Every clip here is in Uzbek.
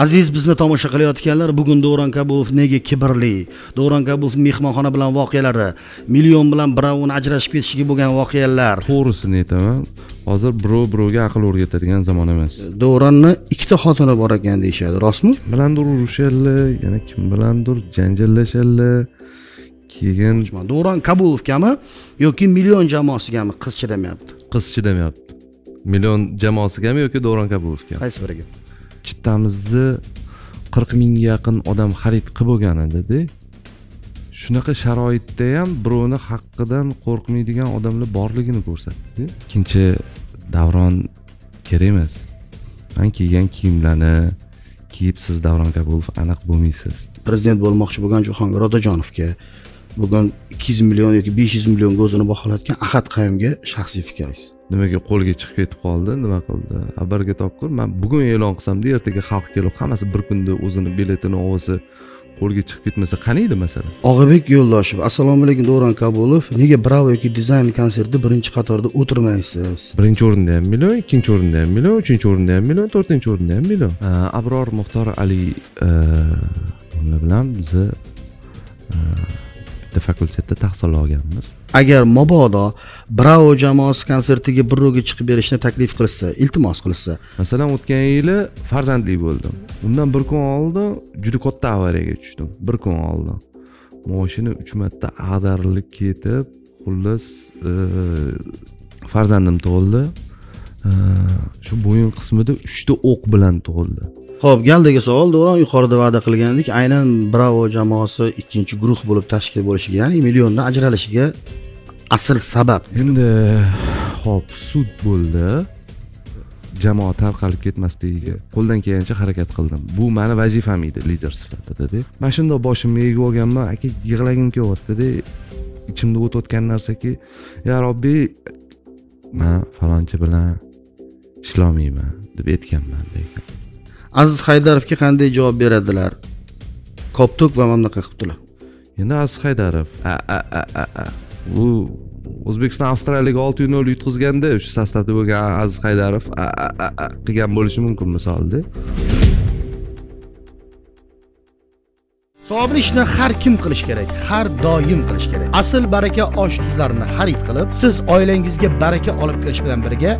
aziz bizni tomosha qilayotganlar bugun davron kabulov nega kibrli davron kabulov mehmonxona bilan voqealari million bilan birovni ajrashib ketishiga bo'lgan voqealar to'g'risini aytaman hozir birov birovga aql o'rgatadigan zamon emas davronni ikkita xotini bor ekan deyishadi rostmi bilandir urushadilar yana kim bilandir janjallashadilar keyin davron kabulovgami yoki million jamoasigami qiz chidamayapti qiz chidamayapti million jamoasigami yoki davron kabulovga qaysi biriga chittamizni qirq mingga yaqin odam xarid qilib bo'lgan edida shunaqa sharoitda ham birovni haqqidan qo'rqmaydigan odamlar borligini ko'rsatdi ikkinchi davron kerak emas man kiygan kiyimlarni kiyib siz davron kabulov aniq bo'lmaysiz prezident bo'lmoqchi bo'lgan jahongir otajonovga bugun ikki yuz million yoki besh yuz millionga o'zini baholayotgan ahad qayumga shaxsiy fikringiz nimaga qo'lga chiqib ketib qoldi nima qildi abarga topkur man bugun e'lon qilsamda ertaga xalq kelib hammasi bir kunda o'zini biletini olsa qo'lga chiqib ketmasa qaniydi masalan og'abek yo'ldoshev assalomu alaykum davron kabulov nega bravo yoki dizayn konsertida birinchi qatorda o'tirmaysiz birinchi o'rinda ham million ikkinchi o'rinda ham million uchinchi o'rinda ham million to'rtinchi o'rinda ham million abror muxtor ali e, bilan biza e, bitta fakultetda tahsil olganmiz agar mabodo bravo jamoasi konsertiga birovga chiqib berishni taklif qilishsa iltimos qilishsa masalan o'tgan yili farzandli bo'ldim undan bir kun oldin juda katta avariyaga tushdim bir kun oldin moshina uch marta ag'darilib ketib xullas e, farzandim tug'ildi e, shu bo'yin qismida uchta o'q bilan tug'ildi ho'p galdagi savol davron yuqorida va'da qilgandek aynan bravo jamoasi ikkinchi guruh bo'lib tashkil bo'lishiga ya'ni milliondan ajralishiga asl sabab endi ho'p sud bo'ldi jamoa tarqalib ketmasligiga qo'ldan kelgancha harakat qildim bu mani vazifam edi lider sifatidada mana shundoq boshimni egib olganman aka yig'lagim kelyaptida ichimda o'tayotgan narsaki ya robbiy man falonchi bilan ishlolmayman deb aytganman lekin aziz haydarovga qanday javob beradilar koptok va mamlaqa qilibdilar endi aziz haydarov u o'zbekiston avstraliyaga olti nol yutqizganda o'sha sostavda bo'lgan aziz haydarov qilgan bo'lishi mumkin misolda savobli ishni har kim qilish kerak har doim qilish kerak asl baraka osh tuzlarini xarid qilib siz oilangizga baraka olib kirish bilan birga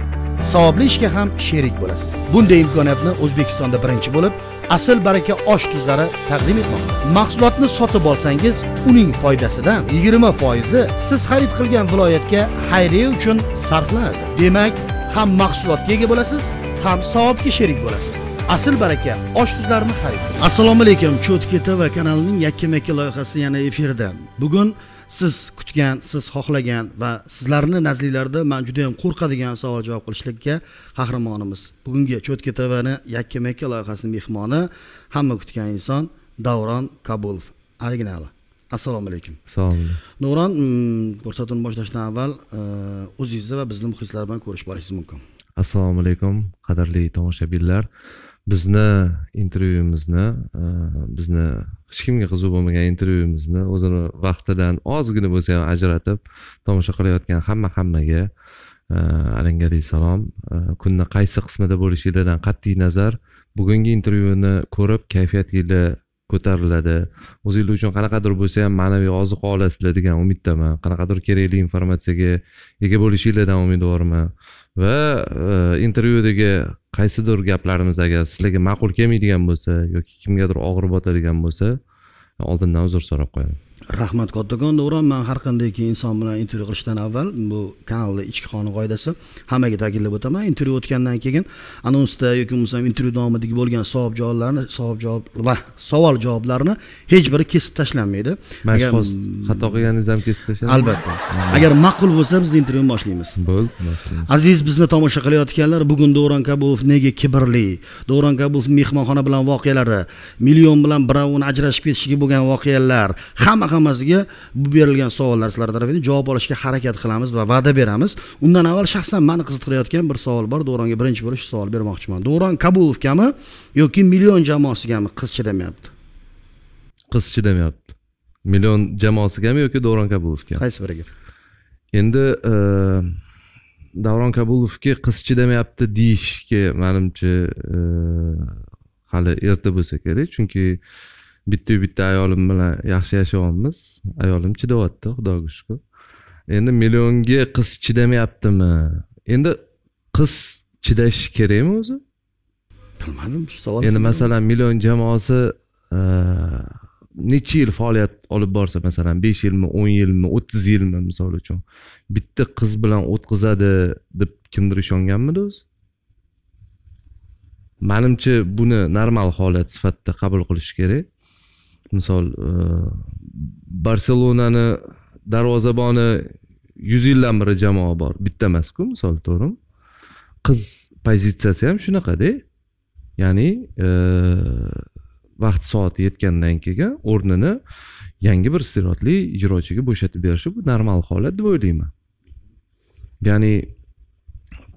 savobli ishga ham sherik bo'lasiz bunday imkoniyatni o'zbekistonda birinchi bo'lib asl baraka osh tuzlari taqdim etmoqda mahsulotni sotib olsangiz uning foydasidan yigirma foizi siz xarid qilgan viloyatga xayriya uchun sarflanadi demak ham mahsulotga ega bo'lasiz ham savobga sherik bo'lasiz asl baraka osh tuzlarini xarid qiling assalomu alaykum cho'tketa va kanalining yakkama yakka loyihasi yana efirda bugun siz kutgan siz xohlagan va sizlarni nazdinglarda man yam qo'rqadigan savol javob qilishlikka qahramonimiz bugungi cho'tka tvni yakka makka loyihasini mehmoni hamma kutgan inson davron kabulov originali assalomu alaykum assalomu alaykum nuron mm, ko'rsatuvni boshlashdan avval e, o'zingizni va bizni muxlislar bilan ko'rishib olishingiz mumkin assalomu alaykum qadrli tomoshabinlar bizni intervyumizni e, bizni hech kimga qiziq bo'lmagan intervyumizni o'zini vaqtidan ozgina bo'lsa ham ajratib tomosha qilayotgan hamma hammaga e, alangali salom e, kunni qaysi qismida bo'lishinglardan qat'iy nazar bugungi intervyuni ko'rib kayfiyatinglar ko'tariladi o'zinglar uchun qanaqadir bo'lsa ham ma'naviy oziq olasizlar degan umiddaman qanaqadir kerakli informatsiyaga ega bo'lishinglardan umidvorman va intervyudagi qaysidir gaplarimiz agar sizlarga ma'qul kelmaydigan bo'lsa yoki kimgadir og'ir botadigan bo'lsa oldindan uzr so'rab qo'yaman rahmat kattakon davron man har qanday inson bilan intervyu qilishdan avval bu kanalni ichki qonun qoidasi hammaga ta'kidlab o'taman intervyu o'tgandan keyin anonsda yoki bo'lmasam intervyu davomidagi bo'lgan savob javoblarni savol javob va savol javoblarni hech biri kesib tashlanmaydi hozir xato qilganingiz ham kesib tashlanadi albatta agar ma'qul bo'lsa biz intervyuni boshlaymiz bo'ldi aziz bizni tomosha qilayotganlar bugun davron kabulov nega kibrli davron kabulov mehmonxona bilan voqealari million bilan birovni ajrashib ketishiga bo'lgan voqealar hamma ham hammasiga bu berilgan savollar sizlar tarafidan javob olishga harakat qilamiz va va'da beramiz undan avval shaxsan mani qiziqtirayotgan bir savol bor davronga birinchi bo'lib shu savol bermoqchiman davron kabulovgami yoki million jamoasigami qiz chidamayapti qiz chidamayapti million jamoasigami yoki davron kabulovga qaysi biriga endi e, davron kabulovga qiz chidamayapti deyishga manimcha e, hali erta bo'lsa kerak chunki bittayu bitta ayolim bilan yaxshi yashayapmiz ayolim chidayapti xudoga shukur endi millionga qiz chidamayaptimi endi qiz chidashi kerakmi o'zi bilmadim shu savol endi masalan million jamoasi e, necha yil faoliyat olib borsa masalan besh yilmi o'n yilmi o'ttiz yilmi misol uchun bitta qiz bilan o'tkazadi deb kimdir ishonganmidi o'zi manimcha buni normal holat sifatida qabul qilish kerak misol e, barselonani darvozaboni yuz yildan beri jamoa bor bitta emasku misol to'g'rimi qiz pozitsiyasi ham shunaqada ya'ni e, vaqt soati yetgandan keyin o'rnini yangi bir iste'dodli ijrochiga bo'shatib berishi bu normal holat deb o'ylayman ya'ni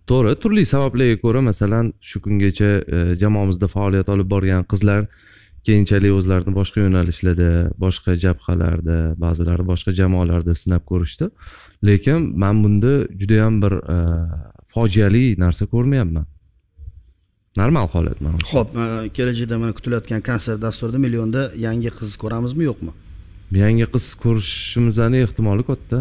to'g'ri turli sabablarga ko'ra masalan shu kungacha e, jamoamizda faoliyat olib borgan qizlar keyinchalik o'zlarini boshqa yo'nalishlarda boshqa jabhalarda ba'zilari boshqa jamoalarda sinab ko'rishdi lekin man bunda judayam bir e, fojiali narsa ko'rmayapman normal holat man ho'p kelajakda mana kutilayotgan konsert dasturida millionda yangi qiz ko'ramizmi yo'qmi yangi qiz ko'rishimizni ehtimoli katta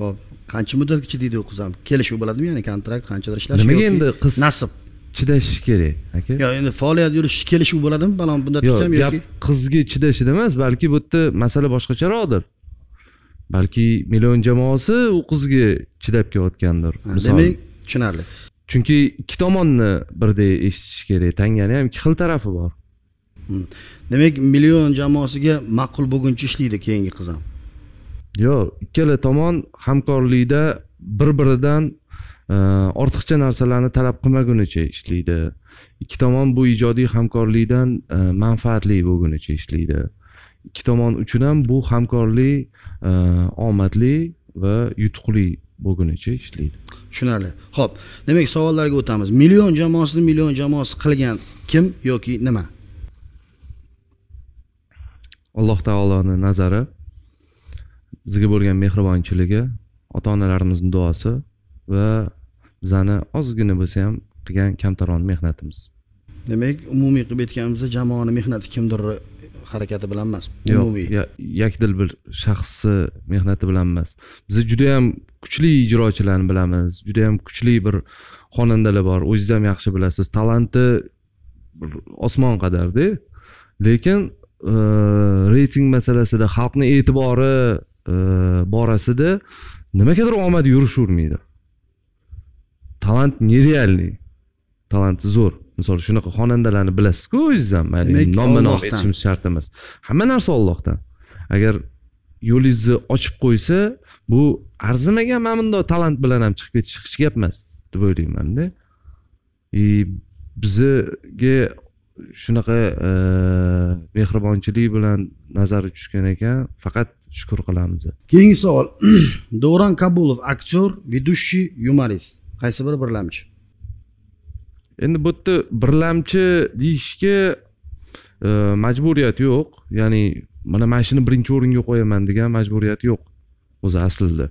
ho'p qancha muddat ichida deydi u qiz ham kelishuv bo'ladimi ya'ni kontrakt qanchadir ishlash nimaga endi qiz nasib chidash kerak aka yo endi faoliyat yuritish kelishuv bo'ladimi balon bunda yo'q gap qizga chidashida emas balki bu yerda masala boshqacharoqdir balki million jamoasi u qizga chidab kelayotgandir demak tushunarli chunki ikki tomonni birday eshitish kerak tangani ham ikki xil tarafi bor hmm. demak million jamoasiga ma'qul bo'lguncha ishlaydi keyingi qiz ham yo'q ikkala tomon hamkorlikda bir biridan ortiqcha narsalarni talab qilmagunicha ishlaydi ikki tomon bu ijodiy hamkorlikdan e, manfaatli bo'lgunicha ishlaydi ikki tomon uchun ham bu hamkorlik e, omadli va yutuqli bo'lgunicha ishlaydi tushunarli ho'p demak savollarga o'tamiz million jamoasini million jamoasi qilgan kim yoki nima alloh taoloni nazari bizga bo'lgan mehribonchiligi ota onalarimizni duosi va bizani ozgina bo'lsa ham qilgan kamtaron mehnatimiz demak umumiy qilib aytganimizda jamoani mehnati kimdir harakati bilan emas umumiy yo'q yakdil bir shaxsni mehnati bilan emas biz yam kuchli ijrochilarni bilamiz juda yam kuchli bir xonandalar bor o'zingiz ham yaxshi bilasiz talanti osmon qadarda lekin e, reyting masalasida xalqni e'tibori e, borasida nimagadir omad yurishavermaydi talant нереальный talanti zo'r misol shunaqa xonandalarni bilasizku o'zingiz ham mayli nomini nom aytishimiz shart emas hamma narsa ollohdan agar yo'lingizni ochib qo'ysa bu arzimagan mana bundoq talant bilan ham chiqib ketish hech gap emas deb o'ylaymanda и bizaga shunaqa e, mehribonchilik bilan nazari tushgan ekan faqat shukur qilamiz keyingi savol davron kabulov aktyor ведущий юморист qaysi biri birlamchi endi bu yerda birlamchi deyishga e, majburiyat yo'q ya'ni mana mana shuni birinchi o'ringa qo'yaman degan majburiyat yo'q o'zi aslida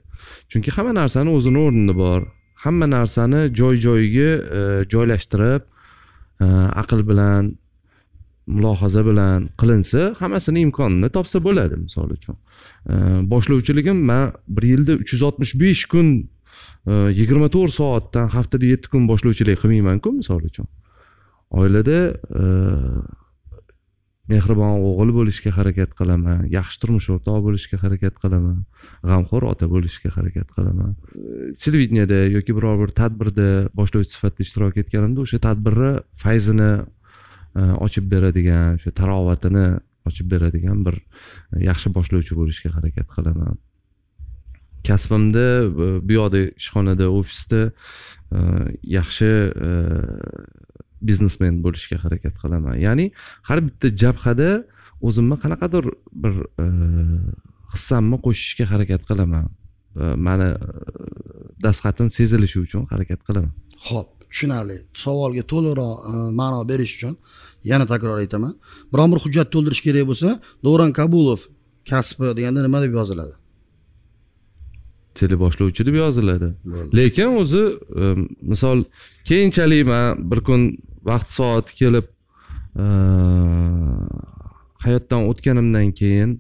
chunki hamma narsani o'zini o'rni bor hamma narsani joy joyiga e, joylashtirib e, aql bilan mulohaza bilan qilinsa hammasini imkonini topsa bo'ladi misol uchun boshlovchiligim man bir yilda uch yuz oltmish besh kun yigirma to'rt soatdan haftada yetti kun boshlovchilik qilmaymanku misol uchun oilada e, mehribon o'g'il bo'lishga harakat qilaman yaxshi turmush o'rtoq bo'lishga harakat qilaman g'amxo'r ota bo'lishga harakat qilaman televideniyada yoki biror bir tadbirda boshlovchi sifatida ishtirok etganimda o'sha tadbirni fayzini e, ochib beradigan o'sha tarovatini ochib beradigan bir e, yaxshi boshlovchi bo'lishga harakat qilaman kasbimda bu yoqda ishxonada ofisda e, yaxshi e, biznesmen bo'lishga harakat qilaman ya'ni har bitta jabhada o'zimni qanaqadir bir e, hissamni qo'shishga harakat qilaman mani dastxatim sezilishi uchun harakat qilaman ho'p tushunarli savolga to'liqroq ma'no berish uchun yana takror aytaman biron bir hujjat to'ldirish kerak bo'lsa davron kabulov kasbi deganda nima deb yoziladi teleboshlovchi deb yoziladi lekin o'zi e, misol keyinchalik man bir kun vaqt soati kelib e, hayotdan o'tganimdan keyin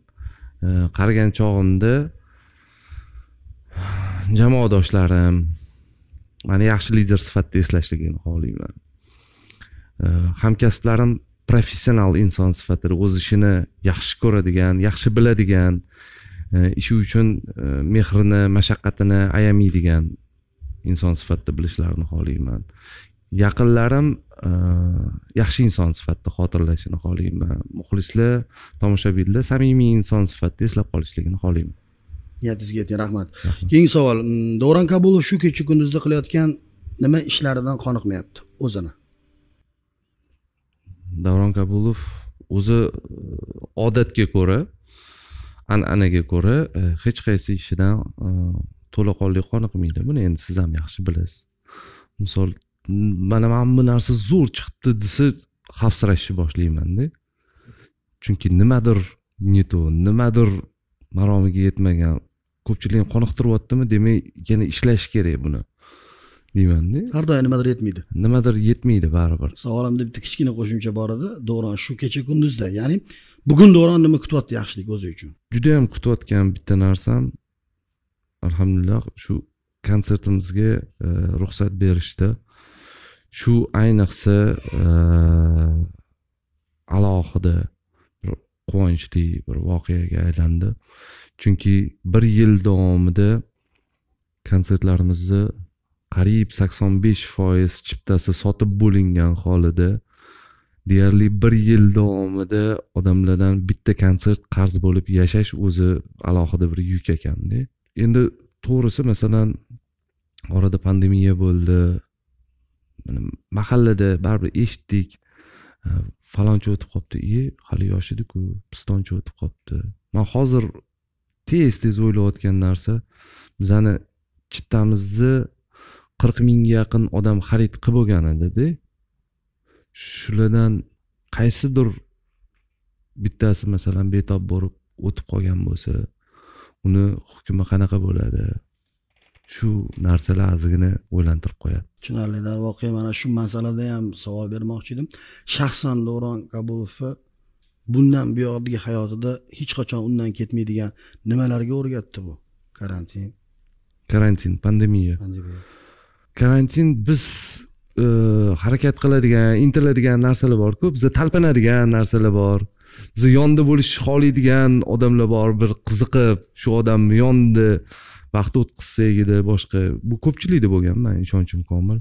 e, qaragan chog'imda jamoadoshlarim mani yaxshi lider sifatida eslashligini xohlayman hamkasblarim professional inson sifatida o'z ishini yaxshi ko'radigan yaxshi biladigan ishi э, uchun э, mehrini mashaqqatini ayamaydigan inson sifatida bilishlarini xohlayman yaqinlarim e, yaxshi inson sifatida xotirlashini xohlayman muxlislar tomoshabinlar samimiy inson sifatida eslab qolishligini xohlayman niyatingizga izga rahmat keyingi savol mm, davron kabulov shu kecha kunduzda qilayotgan nima ishlaridan qoniqmayapti o'zini davron kabulov o'zi e, odatga ko'ra an'anaga ko'ra e, hech qaysi ishidan e, to'laqonli qoniqmaydi buni endi siz ham yaxshi bilasiz misol mana mana bu narsa zo'r chiqibdi desa xavfsirashni boshlaymanda chunki nimadir не то nimadir maromiga yetmagan ko'pchilikni qoniqtiryaptimi demak yana ishlash kerak buni deymanda har doim nimadir yetmaydi nimadir yetmaydi baribir savolimda bitta kichkina qo'shimcha bor edi do'ron shu kecha kunduzda ya'ni bugun davron nima kutyapti yaxshilik o'zi uchun juda yam kutayotgan bitta narsam alhamdulillah shu konsertimizga e, ruxsat berishdi shu ayniqsa e, alohida bir quvonchli bir voqeaga aylandi chunki bir yil davomida konsertlarimizni qariyb sakson besh foiz chiptasi sotib bo'lingan holida deyarli bir yil davomida odamlardan bitta konsert qarz bo'lib yashash o'zi alohida bir yuk ekanda endi to'g'risi masalan orada pandemiya bo'ldi mahallada baribir eshitdik e, falonchi o'tib qolibdi e hali yosh ediku pistonchi o'tib qolibdi man hozir tez tez o'ylayotgan narsa bizani chiptamizni qirq mingga yaqin odam xarid qilib bo'lgan edida shulardan qaysidir bittasi masalan betob borib o'tib qolgan bo'lsa uni hukmi qanaqa bo'ladi shu narsalar ozgina o'ylantirib qo'yadi tushunarli darvoqe mana shu masalada ham savol bermoqchi edim shaxsan davron kabulovni bundan buyog'idagi hayotida hech qachon undan ketmaydigan nimalarga o'rgatdi bu karantin karantin pandemiya karantin biz harakat qiladigan intiladigan narsalar borku biza talpinadigan narsalar bor biza yonda bo'lishni xohlaydigan odamlar bor bir qiziqib shu odam yonda vaqt o'tkazsak edi boshqa bu ko'pchilikda bo'lgan man ishonchim komil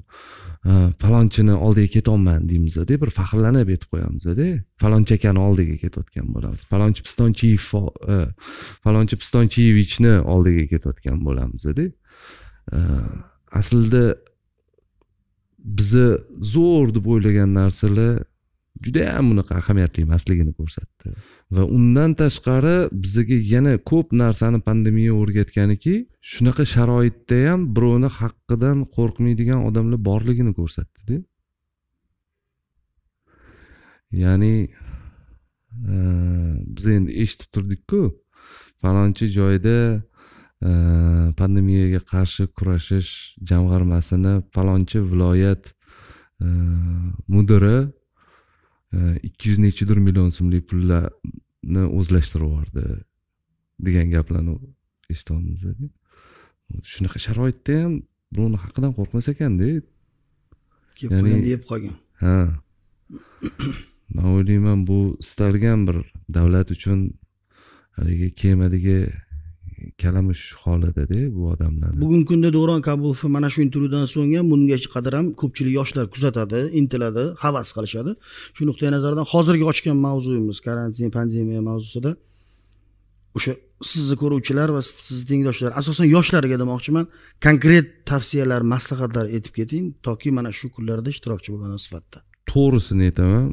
falonchini oldiga ketyapman deymizda bir faxrlanib aytib qo'yamizda falonchi akani oldiga ketayotgan bo'lamiz falonchi pistonchiyev falonchi pistonchiyevichni oldiga ketayotgan bo'lamizda aslida bizni zo'r deb o'ylagan narsalar judayam bunaqa ahamiyatli emasligini ko'rsatdi va undan tashqari bizaga yana ko'p narsani pandemiya o'rgatganiki shunaqa sharoitda ham birovni haqqidan qo'rqmaydigan odamlar borligini ko'rsatdida ya'ni e, biz endi eshitib turdikku falonchi joyda pandemiyaga qarshi kurashish jamg'armasini palonchi viloyat e, mudiri e, ikki yuz nechidir million so'mlik pullarni o'zlashtirib yubordi degan gaplarni eshityapmiz shunaqa sharoitda ham birovni haqidan qo'rqmas ekanda kelib yeb qolgan ha man o'ylayman bu istalgan bir davlat uchun haligi kemadagi kalamush holatida bu odamlarni bugungi kunda davron kabulovni mana shu intervyudan so'ng ham bungacha qadar ham ko'pchilik yoshlar kuzatadi intiladi havas qilishadi shu nuqtai nazardan hozirgi ochgan mavzuyimiz karantin pandemiya mavzusida o'sha sizni ko'ruvchilar va sizni tengdoshlar asosan yoshlarga demoqchiman konkret tavsiyalar maslahatlar aytib keting toki mana shu kunlarda ishtirokchi bo'lgan sifatida to'g'risini aytaman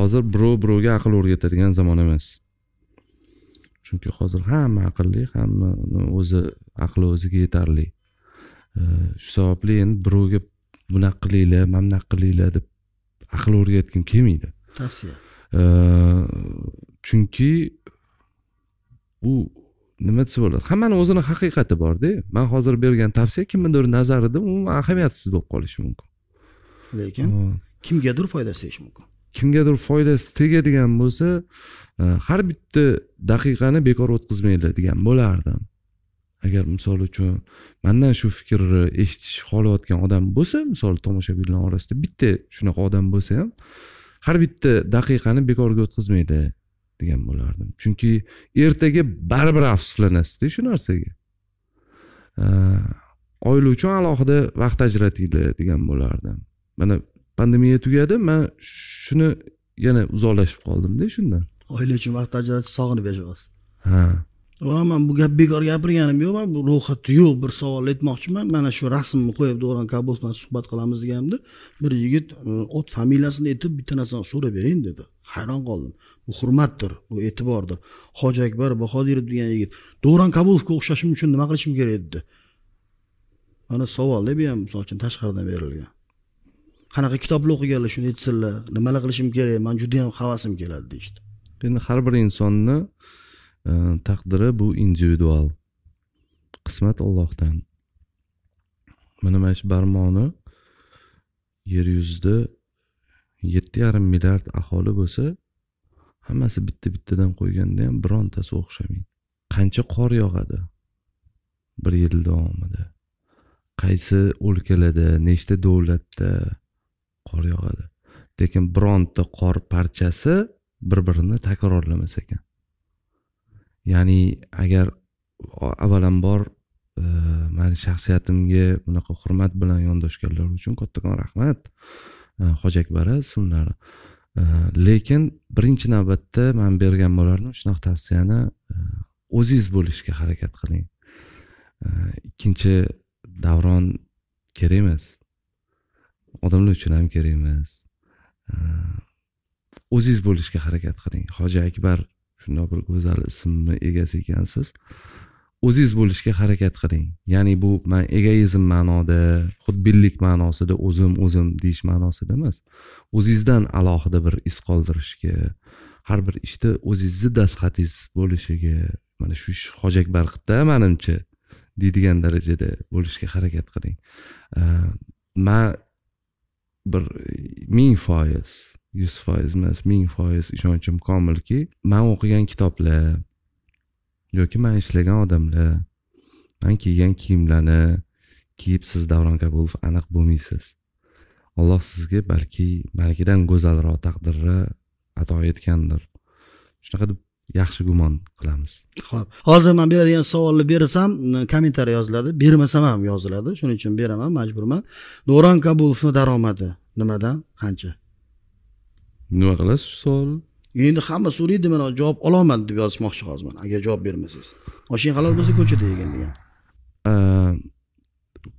hozir birov birovga aql o'rgatadigan zamon emas chunki hozir hamma aqlli hamma o'zi aqli o'ziga yetarli shu sababli endi birovga bunaqa qilinglar mana bunaqa qilinglar deb aql o'rgatgim kelmaydi tavsiya chunki u nima desa bo'ladi hammani o'zini haqiqati borda man hozir bergan tavsiya kimnidir nazarida umuman ahamiyatsiz bo'lib qolishi mumkin lekin kimgadir foydasi tegishi mumkin kimgadir foydasi tegadigan bo'lsa Э, har bitta daqiqani bekor o'tkazmaydi degan bo'lardim agar misol uchun mandan shu fikrni eshitish xohlayotgan odam bo'lsa misol tomoshabinlar orasida bitta shunaqa odam bo'lsa ham har bitta daqiqani bekorga o'tkazmaydi degan bo'lardim chunki ertaga baribir afsuslanasizda shu narsaga oila uchun alohida vaqt ajratinglar degan bo'lardim mana pandemiya tugadi man shuni yana uzoqlashib qoldimda shundan oila uchun vaqt ajratib sog'inib yashayapsiz ha va man bu gap bekor gapirganim yo'q man bu ro'yxatda yo'q bir savol aytmoqchiman mana shu rasmni qo'yib do'ron kabulov bilan suhbat qilamiz deganimda bir yigit e, ot familiyasini aytib bitta narsani so'rab bering dedi hayron qoldim bu hurmatdir bu e'tibordir hoji akbar bahodirov degan yigit do'ron kabulovga o'xshashim uchun nima qilishim kerak dedi mana savolda bu ham misol uchun tashqaridan berilgan qanaqa kitoblar o'qiganlar shuni aytsinlar nimalar qilishim kerak man judayam havasim keladi deyishdi endi har bir insonni e, taqdiri bu individual qismat ollohdan mana mana shu barmoqni yer yuzida yetti yarim milliard aholi bo'lsa hammasi bitta bittadan qo'yganda ham birontasi o'xshamaydi qancha qor yog'adi bir yil davomida qaysi o'lkalarda nechta davlatda qor yog'adi lekin bironta qor parchasi bir birini takrorlamas ekan ya'ni agar avvalambor e, mani shaxsiyatimga bunaqa hurmat bilan yondashganlar uchun kattakon rahmat e, hoji akbara ismlari e, lekin birinchi navbatda man bergan bo'lardim shunaqa tavsiyani o'zingiz bo'lishga harakat qiling ikkinchi davron kerak emas odamlar uchun ham kerak emas o'zingiz bo'lishga harakat qiling hoji akbar shundoq bir go'zal ismni egasi ekansiz o'zingiz bo'lishga harakat qiling ya'ni bu man egoizm ma'noda xudbinlik ma'nosida o'zim o'zim deyish ma'nosida emas o'zingizdan alohida bir iz qoldirishga har bir ishda o'zingizni dastxatingiz bo'lishiga mana shu ish hoji akbar qildida manimcha deydigan darajada bo'lishga harakat qiling man bir ming foiz yuz foiz emas ming foiz ishonchim komilki man o'qigan kitoblar yoki man ishlagan odamlar man kiygan kiyimlarni kiyib siz davron kabulov aniq bo'lmaysiz alloh sizga balki malikidan go'zalroq taqdirni ato etgandir shunaqa deb yaxshi gumon qilamiz ho'p hozir man beradigan savolni bersam kommentariy yoziladi bermasam ham yoziladi shuning uchun beraman majburman davron kabulovni daromadi nimadan qancha nima qilasiz shu savolni endi hamma so'raydi man javob ololmadi deb yozishmoqchi hozir mana agar javob bermasangiz oshing halol bo'lsa ko'chada yegin degan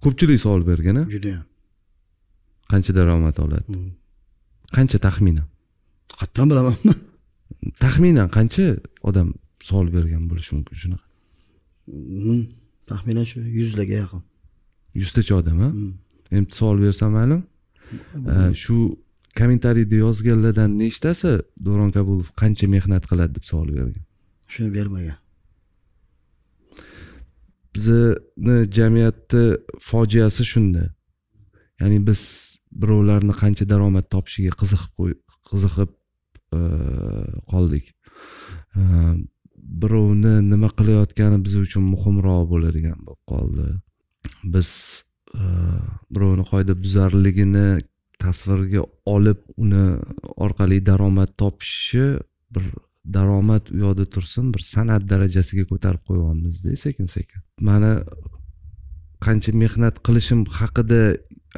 ko'pchilik savol bergan a judayam qancha daromad oladi hmm. qancha taxminan qayerdan bilaman taxminan qancha odam savol bergan bo'lishi mumkin shunaqa hmm, taxminan shu yuzlarga yaqin yuztacha odam a hmm. endi savol bersam mayli shu kommentariyda yozganlardan nechtasi davron kabulov qancha mehnat qiladi deb savol bergan shuni bermagan bizni jamiyatni fojiasi shunda ya'ni biz birovlarni qancha daromad topishiga qiziqib qiziqib e, qoldik e, birovni nima qilayotgani biz uchun muhimroq bo'ladigan bo'lib qoldi biz e, birovni qoida buzarligini tasvirga olib uni orqali daromad topishi bir daromad u yoqda tursin bir san'at darajasiga ko'tarib qo'yyapmizda sekin sekin mani qancha mehnat qilishim haqida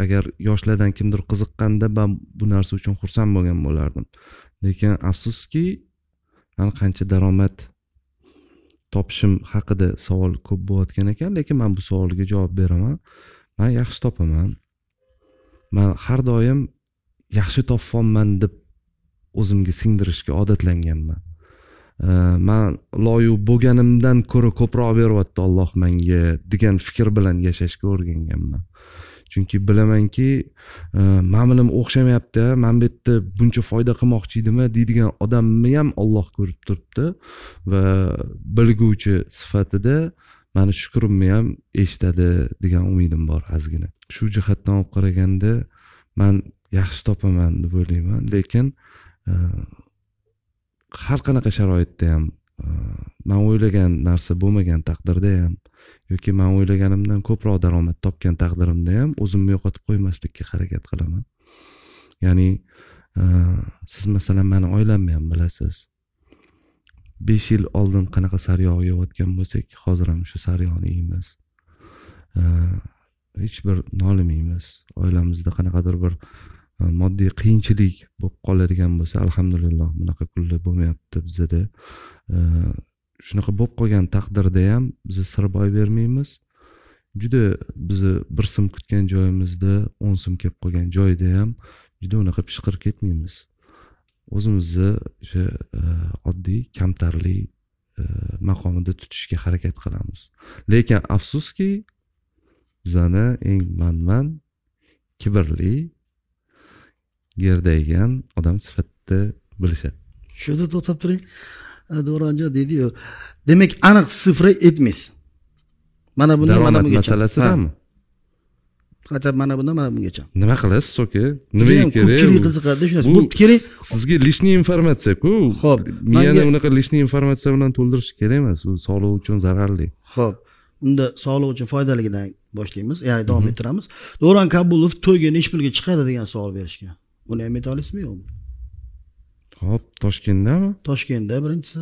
agar yoshlardan kimdir qiziqqanda man bu narsa uchun xursand bo'lgan bo'lardim lekin afsuski man qancha daromad topishim haqida savol ko'p bo'layotgan ekan lekin man bu savolga javob beraman man yaxshi topaman man har doim yaxshi topyapman deb o'zimga singdirishga odatlanganman man loyu bo'lganimdan ko'ra ko'proq beryapti olloh manga degan fikr bilan yashashga o'rganganman chunki bilamanki man bilan o'xshamayapti man bu yerda buncha foyda qilmoqchi edimi deydigan odamni ham olloh ko'rib turibdi va bilguvchi sifatida mani shukurimni ham eshitadi degan umidim bor ozgina shu jihatdan olib qaraganda man yaxshi topaman deb o'ylayman lekin e, har qanaqa sharoitda ham e, man o'ylagan narsa bo'lmagan taqdirda ham yoki man o'ylaganimdan ko'proq daromad topgan taqdirimda ham o'zimni yo'qotib qo'ymaslikka harakat qilaman ya'ni e, siz masalan mani oilamni ham bilasiz besh yil oldin qanaqa sariyog' yeyotgan bo'lsak hozir ham o'sha sariyog'ni yeymiz hech bir nolimaymiz oilamizda qanaqadir bir e, moddiy qiyinchilik bo'lib qoladigan bo'lsa alhamdulillah bunaqa kunlar bo'lmayapti bizada shunaqa bo'lib qolgan taqdirda ham biz sir boy bermaymiz juda bizni bir sim kutgan joyimizda o'n sim kelib qolgan joyda ham juda unaqa pishqirib ketmaymiz o'zimizni o'sha e, oddiy kamtarlik e, maqomida tutishga harakat qilamiz lekin afsuski bizani eng manman kibrli gerdaygan odam sifatida bilishadi shu yerda to'xtab turing e, davronjon deydiyu demak aniq sifra aytmaysiz mana bunday daromad masalasidami qachon mana bundan mana bungacha nima qilasiz aka nimaga kerak ko'pchilik qiziqadida shu narsa kerak sizga лишний informatsiyaku ho'p miyani unaqa лишний informatsiya bilan to'ldirish kerak emas u sog'liq uchun zararli ho'p unda sog'liq uchun foydaligidan boshlaymiz ya'ni davom mhm. ettiramiz davron kabulov to'yga nechi pulga chiqadi degan savol berishgan uni ham ayta olasizmi yo'qmi ho'p toshkentdami toshkentda birinchisi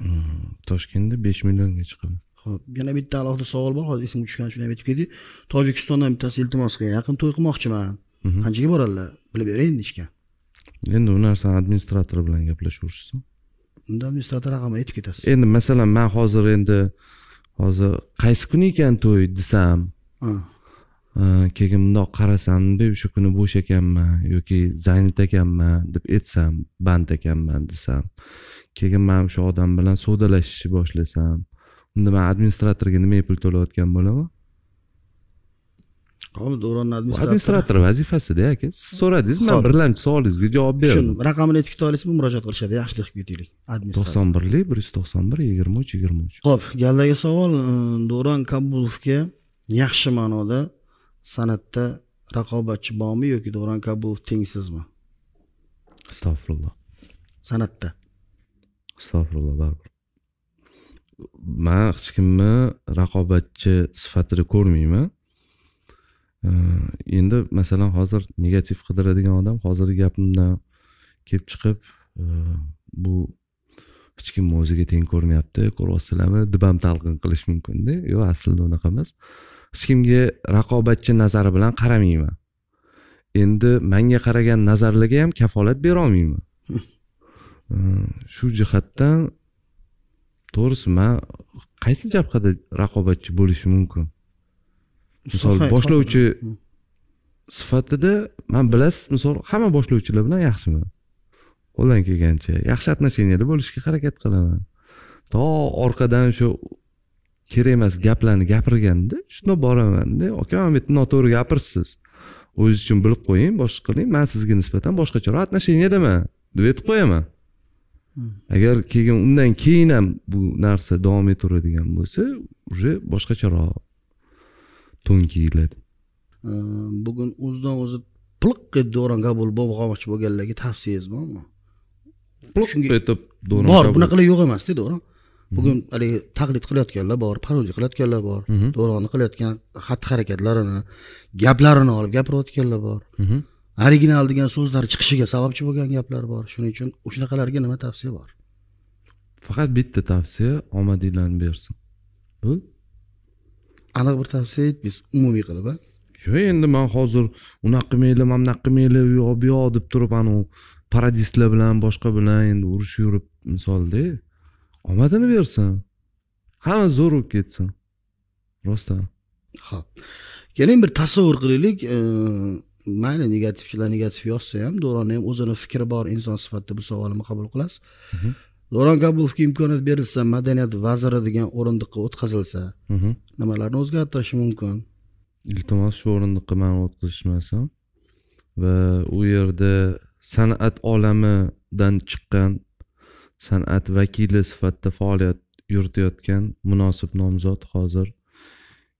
hmm, toshkentda besh millionga chiqadi ho'p yana bitta alohida savol bor hozir esimga tushgani uchun ham aytib ketay tojikistondan bittasi iltimos qilgan yaqin to'y qilmoqchiman mhm. qanchaga boradilar bilib bering ishga endi u narsani administrator bilan gaplashaverishsin unda administrator raqamini aytib ketasiz endi masalan man hozir endi hozir qaysi kuni ekan to'y desam e, keyin mundoq qarasam deb o'sha kuni bo'sh ekanman yoki занят ekanman deb aytsam band ekanman desam keyin man o'sha odam bilan savdolashishni boshlasam unda man administratorga nimaga pul to'layotgan bo'laman ho'p davron administrator vazifasida aka siz so'radingiz man birlamchi savolingizga javob berdim tushundim raqamini aytib keta olasizmi murojaat qilishadi yaxshilik qilib ketaylik to'qson birlik bir yuz to'qson bir yigirma uch yigirma uch ho'p galdagi savol e, do'ron kabulovga yaxshi ma'noda san'atda raqobatchi bormi yoki do'ron kabulov tengsizmi astag'firulloh san'atda astag'firulloh baribir man hech kimni raqobatchi sifatida ko'rmayman endi masalan hozir negativ qidiradigan odam hozirgi gapimdan kelib chiqib e, bu hech kimni o'ziga teng ko'rmayapti ko'ryapsizlarmi deb ham talqin qilish mumkinda yo'q aslida unaqa emas hech kimga raqobatchi nazari bilan qaramayman endi manga qaragan nazarlarga ham kafolat berolmayman shu jihatdan to'g'risi man qaysi jabhada raqobatchi bo'lishi mumkin misol boshlovchi sifatida man bilasiz misol hamma boshlovchilar bilan yaxshiman qo'ldan kelgancha yaxshi отношениеda bo'lishga harakat qilaman to orqadan shu kerak emas gaplarni gapirganda shundoq boramanda aka mana bu yerda noto'g'ri gapiribsiz o'zingiz uchun bilib qo'ying boshqa qiling man sizga nisbatan boshqacharoq отношениеdaman deb aytib qo'yaman Hmm. agar keyin undan keyin ham bu narsa davom etaveradigan bo'lsa уже boshqacharoq to'n kiyiladi bugun o'zidan o'zi pliq etib qabul bo'lib qolmoqchi bo'lganlarga tavsiyangiz bormi etib bor bunaqalar yo'q emasda do'ron mhm. bugun haligi taqlid qilayotganlar bor parodiya qilayotganlar bor mhm. do'ronni qilayotgan xatti harakatlarini gaplarini olib gapirayotganlar bor mhm. original degan so'zlar chiqishiga sababchi bo'lgan gaplar bor shuning uchun shunaqalarga nima tavsiya bor faqat bitta tavsiya omadinglarni bersin bo'ldi aniq bir tavsiya aytmaysiz umumiy qilib a yo'q endi man hozir unaqa qilmanglar mana bunaqa qilmanglar u yoq bu yoq deb turib anavi paradistlar bilan boshqa bilan endi urush yurib misolda omadini bersin hamma zo'r bo'lib ketsin rostdan ho'p keling bir tasavvur qilaylik mayli negativchilar negativ yozsa ham do'ronni ham o'zini fikri bor inson sifatida bu savolimni qabul qilasiz mhm. do'ron kabulovga imkoniyat berilsa madaniyat vaziri degan o'rindiqqa o'tkazilsa mhm. nimalarni o'zgartirishi mumkin iltimos shu o'rindiqqa mani o'tkazishmasin va u yerda san'at olamidan chiqqan san'at vakili sifatida faoliyat yuritayotgan munosib nomzod hozir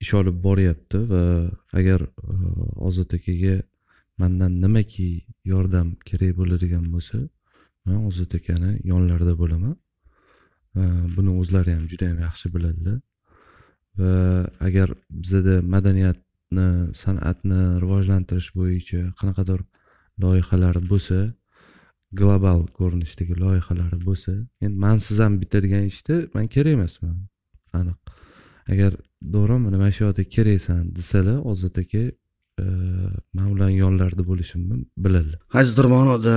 ish olib boryapti va agar e, ozod akaga mandan nimaki yordam kerak bo'ladigan bo'lsa man ozod akani yonlarida bo'laman buni o'zlari ham juda yam yaxshi biladilar va agar bizada madaniyatni san'atni rivojlantirish bo'yicha qanaqadir loyihalar bo'lsa global ko'rinishdagi loyihalar bo'lsa endi mansiz ham bitadigan ishda man kerak emasman aniq agar do'ron mana mana shu yoqda keraksan desalar ozod aka man bilan yonlarida bo'lishimni biladi qaysidir ma'noda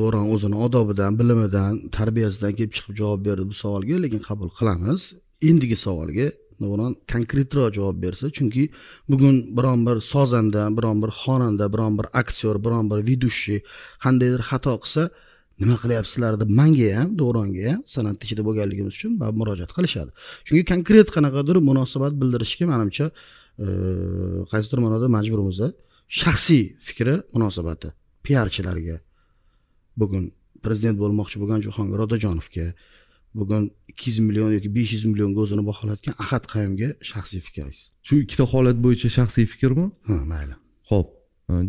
do'ron o'zini odobidan bilimidan tarbiyasidan kelib chiqib javob berdi bu savolga lekin qabul qilamiz endigi savolga davron konkretroq javob bersa chunki bugun biron bir sozanda biron bir xonanda biron bir aktyor biron bir ведущий qandaydir xato qilsa nima qilyapsizlar deb manga ham davronga ham san'atni ichida bo'lganligimiz uchun murojaat qilishadi chunki konkret qanaqadir munosabat bildirishga manimcha qaysidir ma'noda majburmiz shaxsiy fikri munosabati piarchilarga bugun prezident bo'lmoqchi bo'lgan jahongir otajonovga bugun ikki yuz million yoki besh yuz millionga o'zini baholayotgan ahad qayumga shaxsiy fikringiz shu ikkita holat bo'yicha shaxsiy fikrmi ha mayli ho'p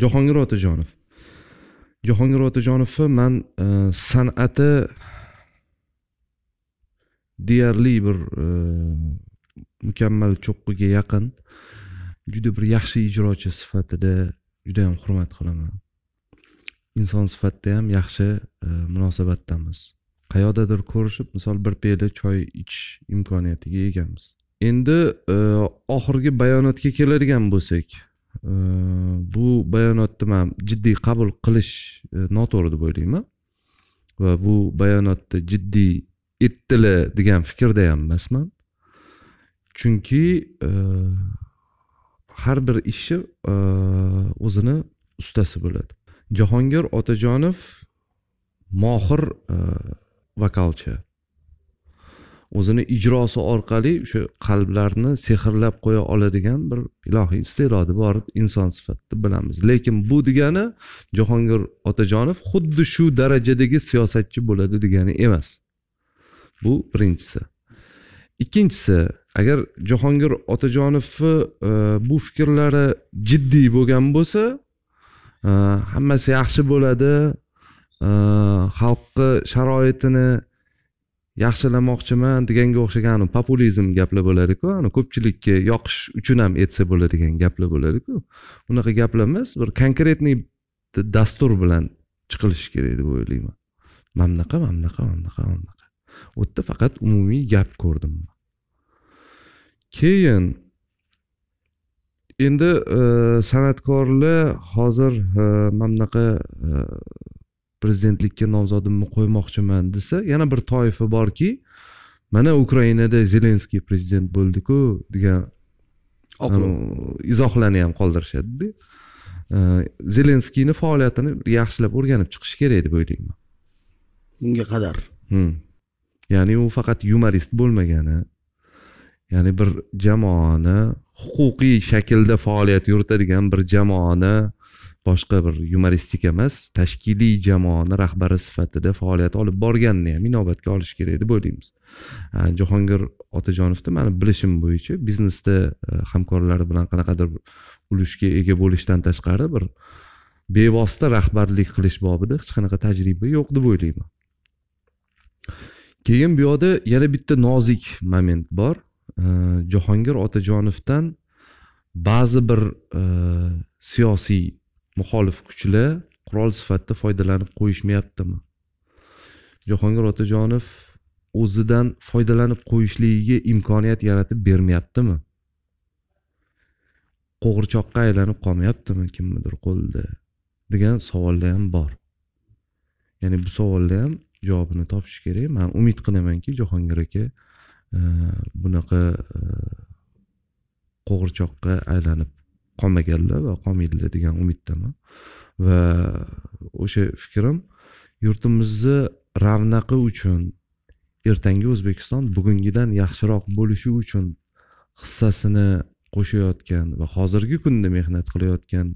jahongir otajonov jahongir otajonovni man e, san'ati deyarli bir e, mukammal cho'qqiga yaqin juda bir yaxshi ijrochi sifatida juda ham hurmat qilaman inson sifatida ham yaxshi e, munosabatdamiz qayoqdadir ko'rishib misol bir piyala choy ichish imkoniyatiga egamiz endi e, oxirgi bayonotga keladigan bo'lsak e, bu bayonotni man jiddiy qabul qilish noto'g'ri deb o'ylayman va bu bayonotni jiddiy etdilar degan fikrda ham emasman chunki har bir ishi e, o'zini ustasi bo'ladi jahongir otajonov mohir e, vokalchi o'zini ijrosi orqali o'sha qalblarni sehrlab qo'ya oladigan bir ilohiy iste'dodi bor inson sifatida bilamiz lekin bu degani jahongir otajonov xuddi shu darajadagi siyosatchi bo'ladi degani emas bu birinchisi ikkinchisi agar jahongir otajonovni e, bu fikrlari jiddiy bo'lgan bo'lsa e, hammasi yaxshi bo'ladi e, xalqni sharoitini yaxshilamoqchiman deganga o'xshagan populizm gaplar bo'ladiku ko'pchilikka yoqish uchun ham aytsa bo'ladigan gaplar bo'ladiku bunaqa gaplar emas bir конкретный dastur bilan chiqilishi kerak deb o'ylayman mana bunaqa mana bunaqa mana bunaqa mana bunaqa u yerda faqat umumiy gap ko'rdim keyin endi e, san'atkorlar hozir e, mana bunaqa e, prezidentlikka nomzodimni qo'ymoqchiman desa yana bir toifa borki mana ukrainada zelenskiy prezident bo'ldiku degan izohlarni ham qoldirishadida zelenskiyni faoliyatini yaxshilab o'rganib chiqish kerak deb o'ylayman unga qadar hmm. ya'ni u faqat yumorist bo'lmagani ya'ni bir jamoani huquqiy shaklda faoliyat yuritadigan bir jamoani boshqa bir yumoristik emas tashkiliy jamoani rahbari sifatida faoliyat olib borganini ham inobatga olish kerak deb o'ylaymiz jahongir otajonovni mani bilishim bo'yicha biznesda e, hamkorlari bilan qanaqadir ulushga ega bo'lishdan tashqari bir bevosita rahbarlik qilish bobida hech qanaqa tajriba yo'q deb o'ylayman keyin bu yoqda yana bitta nozik moment bor jahongir otajonovdan ba'zi bir e, siyosiy muxolif kuchlar qurol sifatida foydalanib qo'yishmayaptimi jahongir otajonov o'zidan foydalanib qo'yishligiga imkoniyat yaratib bermayaptimi qo'g'irchoqqa aylanib qolmayaptimi kimnidir qo'lida degan savollar ham bor ya'ni bu savollar ham javobini topish kerak man umid qilamanki jahongir aka Э, bunaqa э, qo'g'irchoqqa aylanib qolmaganlar va qolmaydilar degan umiddaman va o'sha fikrim yurtimizni ravnaqi uchun ertangi o'zbekiston bugungidan yaxshiroq bo'lishi uchun hissasini qo'shayotgan va hozirgi kunda mehnat qilayotgan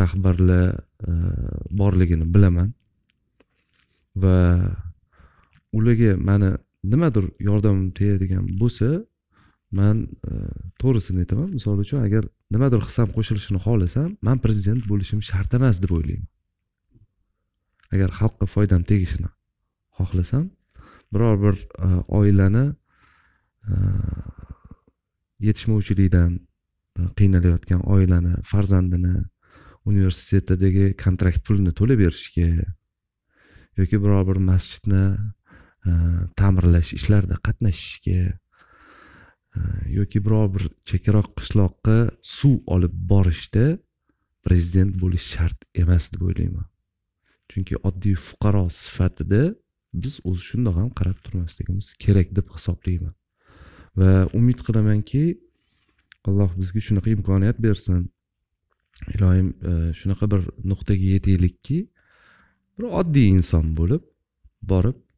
rahbarlar e, borligini bilaman va ularga mani nimadir yordam tegadigan bo'lsa man e, to'g'risini aytaman misol uchun agar nimadir hissam qo'shilishini xohlasam man prezident bo'lishim shart emas deb o'ylayman agar xalqqa foydam tegishini xohlasam biror bir e, oilani e, yetishmovchilikdan qiynalayotgan oilani farzandini universitetdagi kontrakt pulini to'lab berishga yoki biror bir masjidni Э, ta'mirlash ishlarida qatnashishga э, yoki biror bir chekkaroq qishloqqa suv olib borishda prezident bo'lish shart emas deb o'ylayman chunki oddiy fuqaro sifatida biz o'zi shundoq ham qarab turmasligimiz kerak deb hisoblayman va umid qilamanki alloh bizga shunaqa imkoniyat bersin iloyim e, shunaqa bir nuqtaga yetaylikki bir oddiy inson bo'lib borib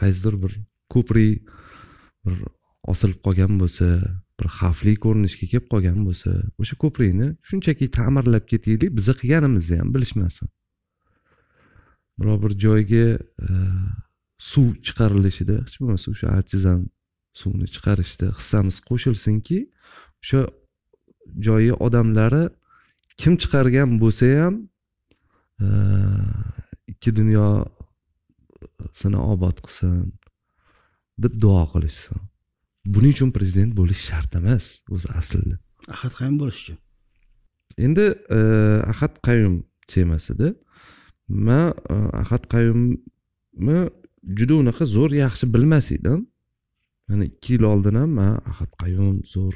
qaysidir bir ko'prik bir osilib qolgan bo'lsa bir xavfli ko'rinishga kelib qolgan bo'lsa o'sha ko'prikni shunchaki ta'mirlab ketaylik biza qilganimizni ham bilishmasin biror bir joyga e, suv chiqarilishida hech bo'lmasa o'sha artizan suvni chiqarishda hissamiz qo'shilsinki o'sha joyi odamlari kim chiqargan bo'lsa ham e, ikki dunyo seni obod qilsin deb duo qilishsin buning uchun prezident bo'lish shart emas o'zi aslida ahad qayum uchun endi e, ahad qayum temasida man e, ahad qayumni juda unaqa zo'r yaxshi bilmas edim mana ikki yil oldin ham man ahad qayum zo'r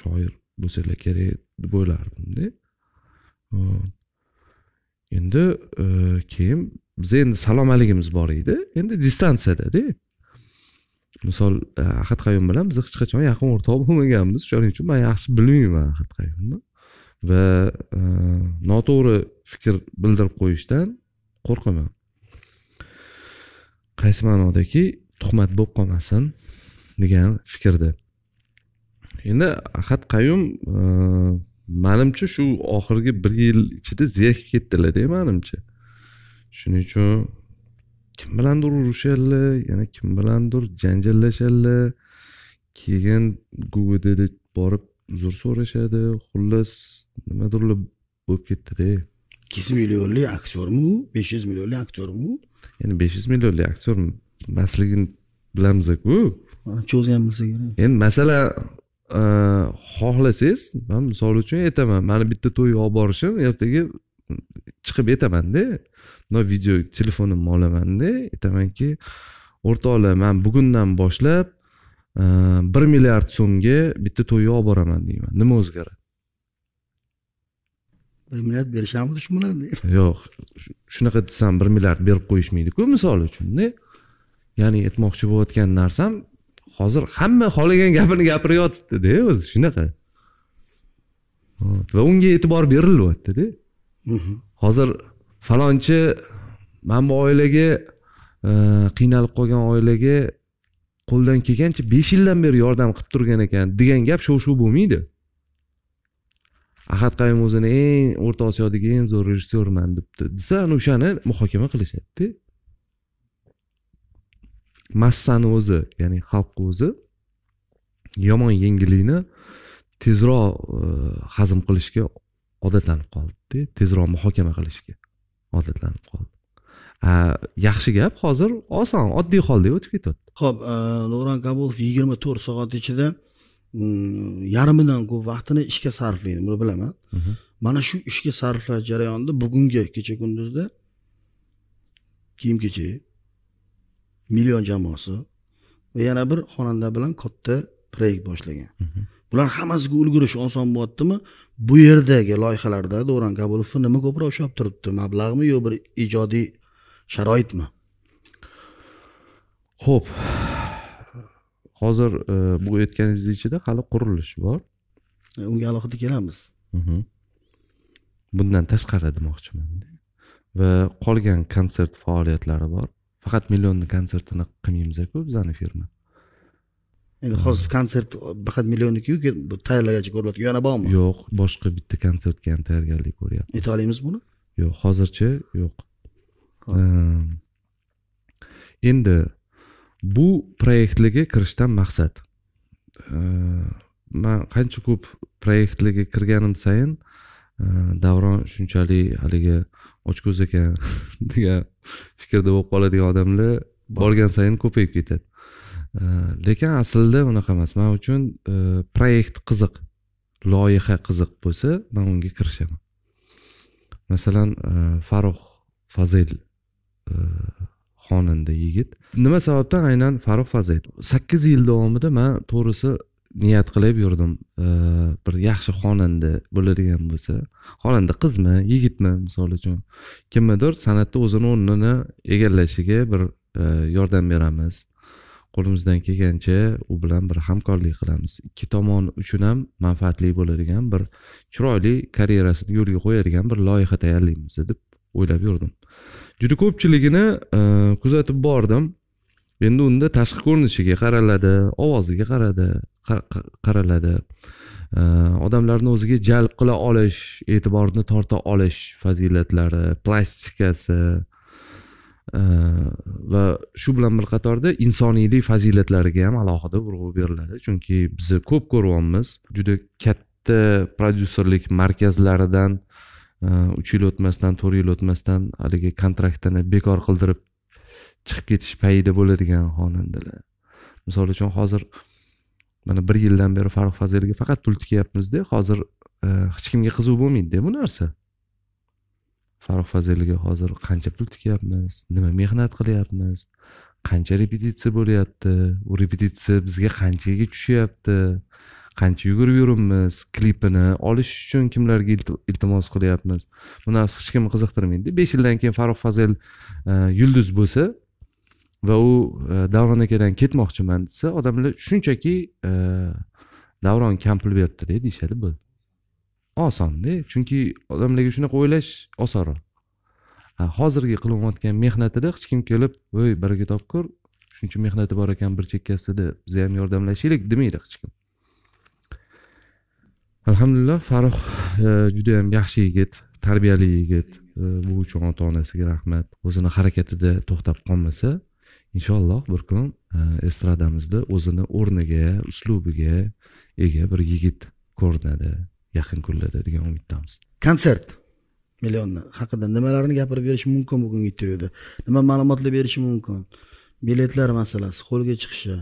shoir bo'lsalar kerak deb o'ylardimda endi e, keyin biz endi salomaligimiz bor edi endi distansiyadada misol e, ahad qayum bilan biz hech qachon yaqin o'rtoq bo'lmaganmiz shuning uchun man yaxshi bilmayman ahad qayumni va e, noto'g'ri fikr bildirib qo'yishdan qo'rqaman qaysi ma'nodaki tuhmat bo'lib qolmasin degan fikrda endi ahad qayum e, manimcha shu oxirgi bir yil ichida zerikib ketdilarda manimcha shuning uchun kim bilandir urushadilar yana kim bilandir janjallashadilar keyin guvdda borib uzr so'rashadi xullas nimadirlar bo'lib ketdida ikki yuz millionlik aktyormi u besh yuz millionlik aktyormi u endi besh yuz millionlik aktyor emasligini bilamiz cho'zgan bo'lsa bilsa kerak endi masala e, xohlasangiz man misol uchun aytaman mani bitta to'yga olib borishim ertaga chiqib aytamanda no video telefonimni olamanda aytamanki o'rtoqlar man bugundan boshlab e, bir milliard so'mga bitta to'yga olib boraman deyman nima o'zgaradi bir milliard berishamiz uch milliard yo'q shunaqa desam bir milliard berib qo'yishmaydiku misol uchunda ya'ni aytmoqchi bo'layotgan narsam hozir hamma xohlagan gapini gapiryotibdida o'zi shunaqa va unga e'tibor berilyaptida mhm. hozir falonchi mana bu oilaga e, qiynalib qolgan oilaga qo'ldan kelgancha besh yildan beri yordam qilib turgan ekan degan gap shov shuv bo'lmaydi ahad qayim o'zini eng o'rta osiyodagi eng zo'r rejissyorman debdi desa ana o'shani muhokama qilishadida massani o'zi ya'ni xalqni o'zi yomon yengillikni tezroq e, hazm qilishga odatlanib qoldida tezroq muhokama qilishga odatlanib qoldi yaxshi gap hozir oson oddiy holda o'tib ketyapti ho'p nuran e, kabulov yigirma to'rt soat ichida mm, yarmidan ko'p vaqtini ishga sarflaydi buni bilaman mhm. mana shu ishga sarflash jarayonida bugungi kecha kunduzda kiyim kechak million jamoasi va yana bir xonanda bilan katta proyekt boshlagan mhm. bular hammasiga ulgurish oson bo'lyaptimi bu yerdagi loyihalarda davron kabulovni nima ko'proq ushlab turibdi mablag'mi yo bir ijodiy sharoitmi ho'p hozir e, bu aytganingizni ichida hali qurilish bor e, unga alohida kelamiz mhm. bundan tashqari demoqchiman va qolgan konsert faoliyatlari bor faqat millionni konsertini qilmaymiz ku bizani firma endi hozir konsert faqat bu tayyorlagacha ko'ryapti yana bormi yo'q boshqa bitta konsertga ham tayyorgarlik ko'ryapti ayta olaymiz buni yo'q hozircha yo'q ehm, endi bu proyektlarga kirishdan maqsad ehm, man qancha ko'p proyektlarga kirganim sayin ehm, davron shunchalik haligi ochko'z ekan degan fikrda bo'lib qoladigan odamlar borgan sayin ko'payib ketadi Э, lekin aslida unaqa emas man uchun e, proyekt qiziq loyiha qiziq bo'lsa man unga kirishaman masalan e, farruh fazil e, xonanda yigit nima sababdan aynan farruh fazil sakkiz yil davomida man to'g'risi niyat qilib yurdim bir yaxshi xonanda bo'ladigan bo'lsa xonanda qizmi yigitmi misol uchun kimnidir san'atda o'zini o'rnini egallashiga bir yordam beramiz qo'limizdan kelgancha u bilan bir hamkorlik qilamiz ikki tomon uchun ham manfaatli bo'ladigan bir chiroyli karyerasini yo'lga qo'yadigan bir loyiha tayyorlaymiz deb o'ylab yurdim juda ko'pchiligini e, kuzatib bordim endi unda tashqi ko'rinishiga qaraladi ovoziga qaradi qaraladi e, odamlarni o'ziga jalb qila olish e'tiborni torta olish fazilatlari plastikasi va shu bilan bir qatorda insoniylik fazilatlariga ham alohida urg'u beriladi chunki biz ko'p ko'ryapmiz juda katta prodyuserlik markazlaridan uch yil o'tmasdan to'rt yil o'tmasdan haligi kontraktini bekor qildirib chiqib ketish payida bo'ladigan xonandalar misol uchun hozir mana bir yildan beri farruh fazilga faqat pul tikyapmizda hozir hech kimga qiziq bo'lmaydida bu narsa farruh fazilga hozir qancha pul tikyapmiz nima mehnat qilyapmiz qancha repetitsiya bo'lyapti u repetitsiya bizga qanchaga tushyapti qancha yugurib yuribmiz klipini olish uchun kimlarga iltimos qilyapmiz bu narsa hech kimni qiziqtirmaydi besh yildan keyin farruh fazil e, yulduz bo'lsa va u e, davron akadan ketmoqchiman desa odamlar shunchaki e, davron kam pul deydi deyishadi bo'ldi osonda chunki odamlarga shunaqa o'ylash osonroq hozirgi qilinayotgan mehnatida hech kim kelib voy birga topkur shuncha mehnati bor ekan bir chekkasida biza ham yordamlashaylik demaydi hech kim alhamdulillah farruh e, judayam yaxshi yigit tarbiyali yigit e, bu uchun ota onasiga rahmat o'zini harakatida to'xtab qolmasa inshaalloh bir kun e, estradamizda o'zini o'rniga uslubiga ega bir yigit ko'rinadi yaqin kunlarda degan umiddamiz konsert millionni haqida nimalarni gapirib berish mumkin bugungi intervyuda nima ma'lumotlar berishi mumkin biletlar masalasi qo'lga chiqishi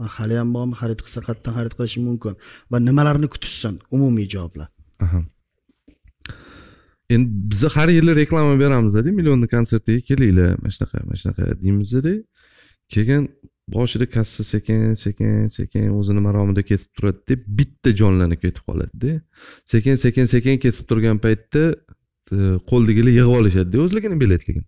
va ham bormi xarid qilsa qayerdan xarid qilishi mumkin va nimalarni kutishsin umumiy javoblar endi biza har yili reklama beramiz millionni konsertiga kelinglar mana shunaqa mana shunaqa deymizda keyin boshida kassa sekin sekin sekin o'zini maromida ketib turadida deb bitta jonlanib ketib qoladida sekin sekin sekin ketib turgan paytda e, qo'ldagilar yig'ib olishadida o'zligini biletligini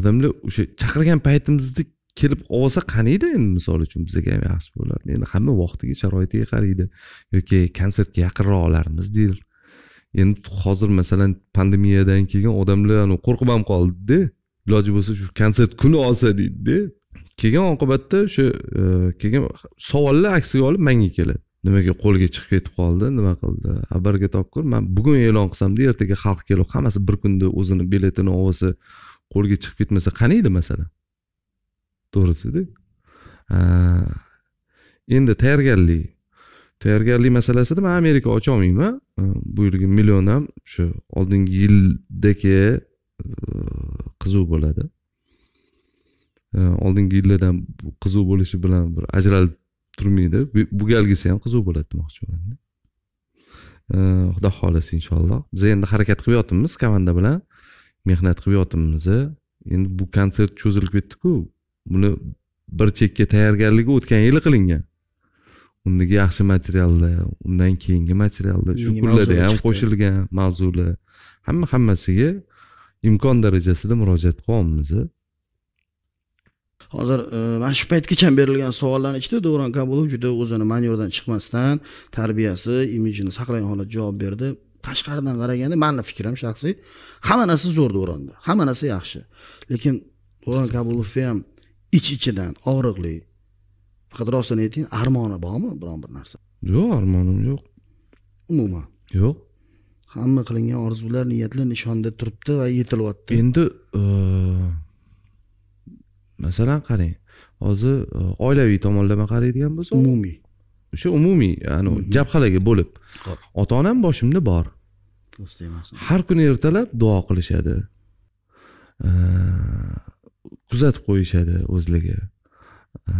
odamlar o'sha chaqirgan paytimizda kelib olsa qaniydi endi misol uchun bizaga ham yaxshi bo'lardi endi hamma vaqtiga sharoitiga qaraydi yoki konsertga yaqinroq olarmiz endi hozir masalan pandemiyadan keyin odamlar qo'rqib ham qoldida iloji bo'lsa shu konsert kuni olsa deydida keyin oqibatda o'sha e, keyin savollar aksiga olib menga keladi nimaga qo'lga chiqib ketib qoldi nima qildi birga topkur man bugun e'lon qilsamda ertaga xalq kelib hammasi bir kunda o'zini biletini olsa qo'lga chiqib ketmasa qaniydi masalan to'g'risida endi tayyorgarlik tayyorgarlik masalasida man amerika ocholmayman bu yilgi million ham o'sha oldingi yildagi e, qiziq bo'ladi oldingi yillardan qiziq bo'lishi bilan bir ajralib turmaydi bu galgisi ham qiziq bo'ladi demoqchiman xudo xohlasa inshaalloh biz endi harakat qilyapmiz komanda bilan mehnat qilyapmiz endi bu konsert cho'zilib ketdiku buni bir chekka tayyorgarligi o'tgan yili qilingan undagi yaxshi materiallar undan keyingi materiallar shu kunlarda ham qo'shilgan mavzular hamma hammasiga imkon darajasida murojaat qilyapmiz hozir e, mana shu paytgacha berilgan savollarni ichida davron kabulov juda o'zini manyordan chiqmasdan tarbiyasi imijini saqlagan holatda javob berdi tashqaridan qaraganda mani fikrim shaxsiy hamma narsa zo'r davronda hamma narsa yaxshi lekin davron kabulovni ham ich ichidan og'riqli faqat rostini ayting armoni bormi biron bir narsa yo'q armonim yo'q umuman yo'q hamma qilingan orzular niyatlar nishonda turibdi va yetilyapti endi e, masalan qarang hozir e, oilaviy tomonlama qaraydigan bo'lsa umumiy o'sha umumiy jabhalarga bo'lib ota onam boshimda bor rost emas har kuni ertalab duo qilishadi e, kuzatib qo'yishadi o'zlariga e,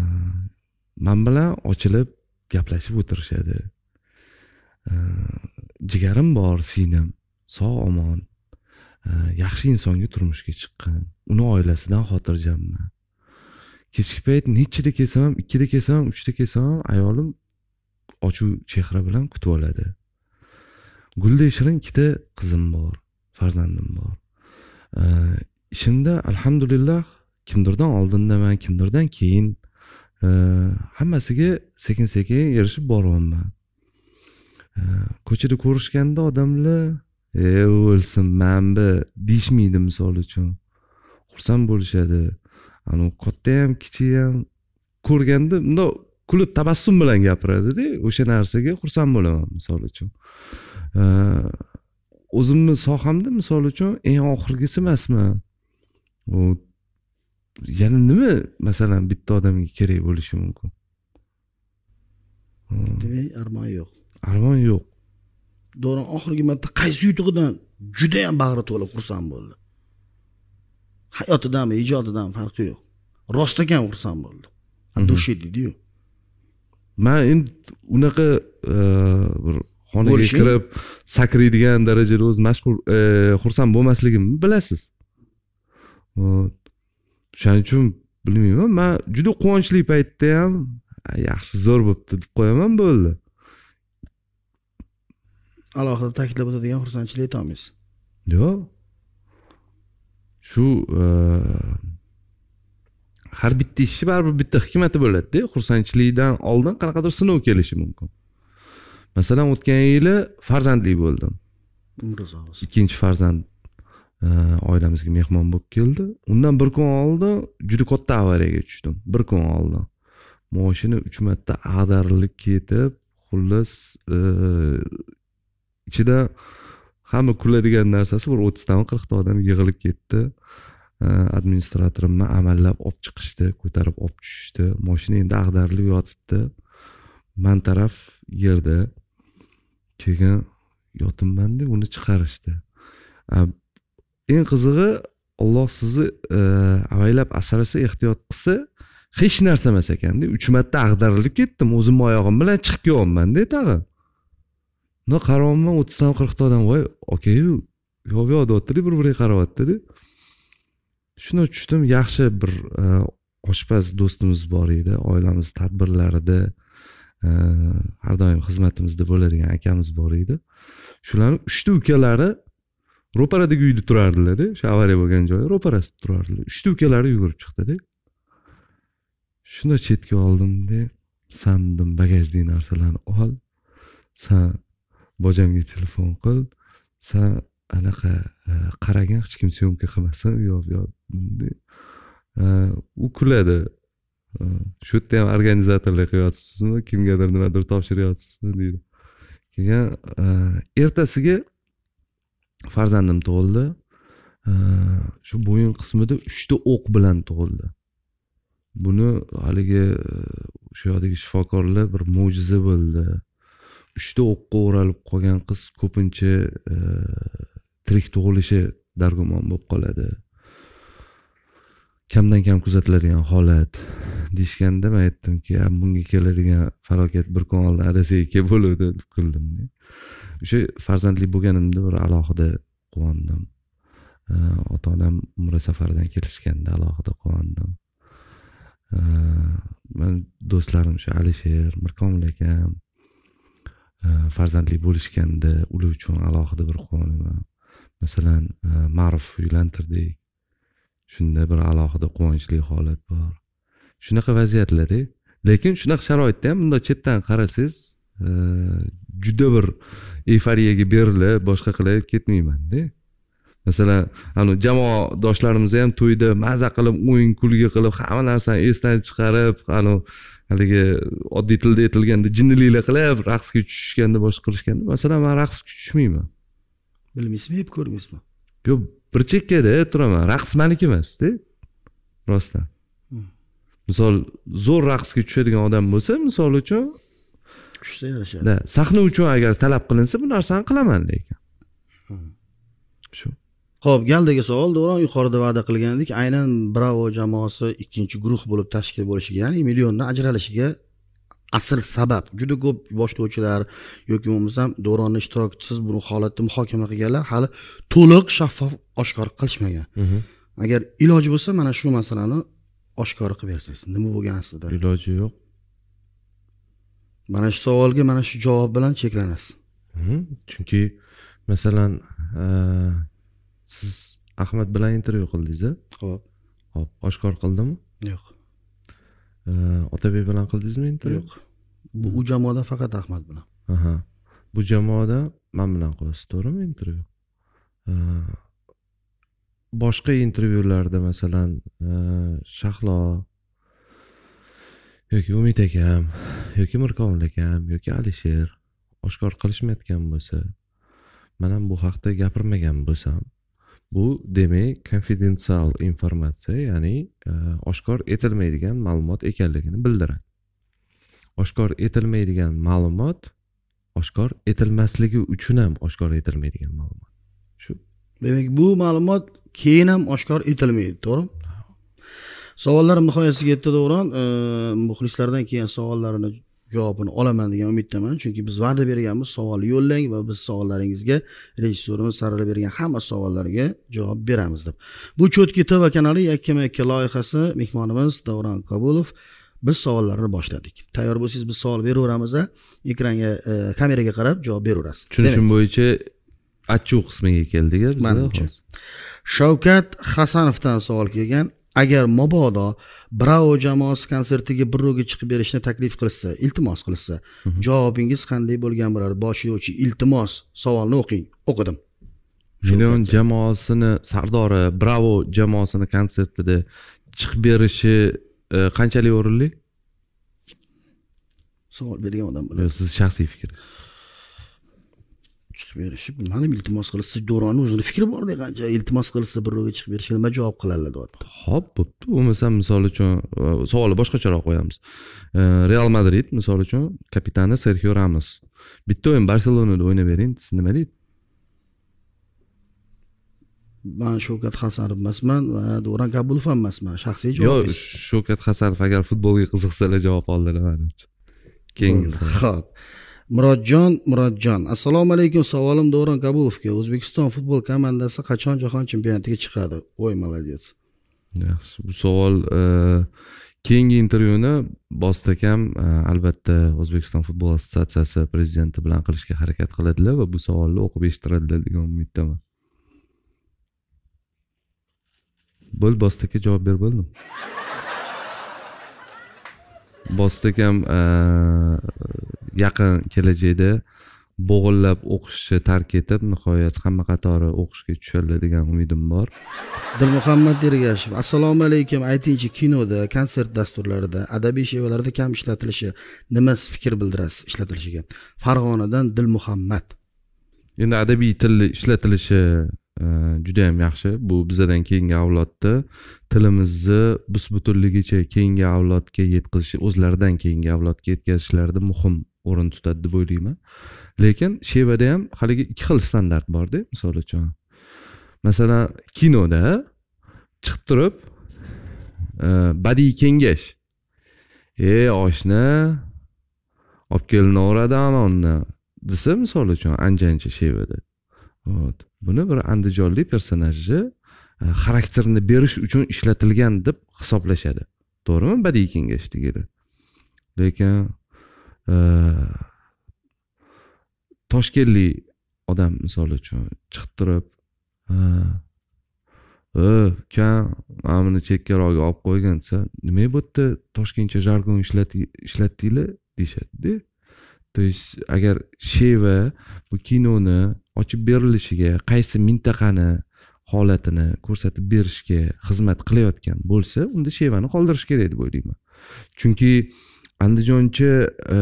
man bilan ochilib gaplashib o'tirishadi jigarim bor singlim sog' omon yaxshi insonga turmushga chiqqan uni oilasidan xotirjamman kechki payt nechida kelsam ikkida kelsam uchda kelsam ayolim ochuv chehra bilan kutib oladi gulday shirin ikkita qizim bor farzandim bor ishimda alhamdulillah kimdirdan oldindaman kimdirdan keyin hammasiga sekin sekin erishib boryapman ko'chada ko'rishganda odamlar e o'lsin manbi deyishmaydi misol uchun xursand bo'lishadi anavi kattayam ham ko'rganda mundoq kulib tabassum bilan gapiradida o'sha narsaga xursand bo'laman misol uchun o'zimni sohamda misol uchun eng oxirgisi emasman yana nima masalan bitta odamga kerak bo'lishi mumkin demak armon yo'q armon yo'q davron oxirgi marta qaysi yutug'idan judayam bag'ri to'lib xursand bo'ldi hayotidami ijodidami farqi yo'q rost ekan ursam bo'ldi от души mhm. deydiyu man endi unaqa e, bir xonaga kirib sakraydigan darajada o'zi mashhur e, xursand bo'lmasligimni bilasiz o'shaning uchun bilmayman man juda quvonchli paytda ham yaxshi zo'r bo'libdi deb qo'yaman bo'ldi alohida ta'kidlab o'tadigan xursandchilik aytolmaysiz yo'q shu e, har bitta ishni baribir bitta hikmati bo'ladida xursandchilikdan oldin qanaqadir sinov kelishi mumkin masalan o'tgan yili farzandli bo'ldim ikkinchi farzand e, oilamizga mehmon bo'lib keldi undan bir kun oldin juda katta avariyaga tushdim bir kun oldin moshina uch marta ag'darilib ketib xullas e, ichida e, hamma kuladigan narsasi bir o'ttiztami qirqta odam yig'ilib ketdi administratorimni amallab olib chiqishdi ko'tarib olib tushishdi moshina endi ag'darilib yotibdi taraf yerda keyin yotinmanda uni chiqarishdi eng qizig'i olloh sizni e, avaylab asrasa ehtiyot qilsa hech narsa emas ekanda uch marta ag'darilib ketdim o'zimni oyog'im bilan chiqib kelyapmanda tag'in bundoq qarayapman o'ttizdan qirqta odam voy okayu yo'q yoqyaptida bir biriga qarayaptida shuni tushdim yaxshi bir oshpaz do'stimiz bor edi oilamiz tadbirlarida har doim xizmatimizda bo'ladigan akamiz bor edi shularni uchta ukalari ro'paradagi uyda turardilarda o'sha avariya bo'lgan joyi ro'parasida turardilar uchta ukalari yugurib chiqdida shunda chetga oldimda sandim bagajdagi narsalarni ol san bojamga telefon qil san anaqa e, qaragin hech kim syomka qilmasin u yoq bu e, u kuladi e, shu yerda ham organizatorlik qilyapsizmi kimgadir nimadir topshiryapsizmi deydi keyin ertasiga farzandim tug'ildi shu bo'yin qismida uchta o'q bilan tug'ildi buni haligi o'sha yoqdagi shifokorlar bir mo'jiza bo'ldi uchta o'qqa o'ralib qolgan qiz ko'pincha e, tirik tug'ilishi dargumon bo'lib qoladi kamdan kam kuzatiladigan holat deyishganda man aytdimki bunga keladigan falokat bir kun oldin kelib bo'luvdi deb kuldim o'sha farzandli bo'lganimda bir alohida quvondim e, ota onam umra safaridan kelishganda alohida quvondim e, man do'stlarim shu alisher mirkomil akam Э, farzandli bo'lishganda ular uchun alohida bir quvonaman masalan e, ma'ruf uylantirdik shunda bir alohida quvonchli holat bor shunaqa vaziyatlarda lekin shunaqa sharoitda ham bundoq chetdan qarasangiz e, juda bir eyforiyaga berilib boshqa qilib ketmaymanda masalan an jamoadoshlarimiz ham to'yda maza qilib o'yin kulgi qilib hamma narsani esdan chiqarib anavi haligi oddiy tilda aytilganda jinniliklar qilib raqsga tushishganda boshqa qilishganda masalan man raqsga tushmayman bilmaysizmi yeb ko'rmaysizmi yo'q bir chekkada turaman raqs maniki emasda rostdan hmm. misol zo'r raqsga tushadigan odam bo'lsa misol uchun tushsa yarashadi sahna uchun agar talab qilinsa bu narsani qilaman lekin hmm. shu ho'p galdagi savol davron yuqorida va'da qilgan edik aynan bravo jamoasi ikkinchi guruh bo'lib tashkil bo'lishiga ya'ni milliondan ajralishiga asl sabab juda ko'p boshlovchilar yoki bo'lmasam davronni ishtirokchisiz bu holatni muhokama qilganlar hali to'liq shaffof oshkor qilishmagan mhm. agar iloji bo'lsa mana shu masalani oshkor qilib bersangiz nima bo'lgan aslida iloji yo'q mana shu savolga mana shu javob bilan cheklanasiz mhm. chunki masalan siz ahmad bilan intervyu qildingiz ho'p hop oshkor qildimi yo'q otabek bilan qildingizmi intervyu yo'q bu u jamoada faqat ahmad bilan aha bu jamoada man bilan qilasiz to'g'rimi intervyu boshqa intervyularda masalan e, shahlo yoki umid akam yoki mirkomil akam yoki alisher oshkor qilishmayotgan bo'lsa man ham bu haqda gapirmagan bo'lsam bu demak konfidensial informatsiya ya'ni e, oshkor etilmaydigan ma'lumot ekanligini bildiradi oshkor etilmaydigan ma'lumot oshkor etilmasligi uchun ham oshkor etilmaydigan ma'lumot shu demak bu ma'lumot keyin ham oshkor etilmaydi to'g'rimi savollar nihoyasiga yetdi davron e, muxlislardan kelgan savollarini javobini olaman degan umiddaman chunki biz va'da berganmiz savol yo'llang va biz savollaringizga rejissyorimiz sarala bergan hamma savollarga javob beramiz deb bu cho'tki tv kanali yakkama yakka loyihasi mehmonimiz davron kabulov biz savollarni boshladik tayyor bo'lsangiz biz savol beraveramiz ekranga e, kameraga qarab javob beraverasiz tushunishim bo'yicha achchiq qismiga keldik manimcha shavkat hasanovdan savol kelgan agar mabodo bravo jamoasi konsertiga birovga chiqib berishni taklif qilishsa iltimos qilishsa mhm. javobingiz qanday bo'lgan bo'lardi boshlovchi iltimos savolni o'qing o'qidim million jamoasini sardori bravo jamoasini konsertida chiqib berishi e, qanchalik o'rinli savol bergan odam siz shaxsiy fikringiz chiqib berishib nimanim iltimos qilishsa do'ronni o'zini fikri borda qancha iltimos qilsa birovga chiqib berishga nima javob qiladilar deyapti ho'p bo'pti bo'lmasam misol uchun e, savolni boshqacharoq qo'yamiz e, real madrid misol uchun kapitani serxio ramos bitta o'yin barselonada o'ynab bering desa nima deydi man shavkat hasanov emasman va davron kabulov ham emasman shaxsiy javob yo'q shavkat hasanov agar futbolga qiziqsalar javob manimcha keyingi ho'p murodjon murodjon assalomu alaykum savolim davron kabulovga o'zbekiston futbol komandasi qachon jahon chempionatiga chiqadi voy молодец yaxshi bu savol e, keyingi intervyuni bosit akam e, albatta o'zbekiston futbol assotsiatsiyasi prezidenti bilan qilishga harakat qiladilar va bu savolni o'qib eshittiradilar degan umiddaman bo'l bosit aka javob berib bo'ldimi bostik ham e, yaqin kelajakda bo'g'illab o'qishni tark etib nihoyat hamma qatori o'qishga tushadilar degan umidim bor dilmuhammad ergashev assalomu alaykum aytingchi kinoda konsert dasturlarida adabiy shevalarda kam ishlatilishi nima fikr bildirasiz ishlatilishiga farg'onadan dilmuhammad endi adabiy tilni ishlatilishi juda yam yaxshi bu bizadan keyingi avlodda tilimizni busbutunligicha keyingi avlodga yetkazish o'zlaridan keyingi avlodga yetkazishlarida muhim o'rin tutadi deb o'ylayman lekin shevada ham haligi ikki xil standart borda misol uchun masalan kinoda chiqib turib e, badiiy kengash e oshni olib kelinaveradi anonni desa misol uchun ancha ancha shevada вот buni bir andijonlik personajni e, xarakterini berish uchun ishlatilgan deb hisoblashadi to'g'rimi badiiy kengash degani lekin e, toshkentlik odam misol uchun chiqib turib e, ukam mana buni chekkaroqga olib qo'ygin desa nima bu yerda toshkentcha jargon ishlatdinglar deyishadida то есть agar sheva bu kinoni ochib berilishiga qaysi mintaqani holatini ko'rsatib berishga xizmat qilayotgan bo'lsa unda shevani qoldirish kerak deb o'ylayman chunki andijoncha e,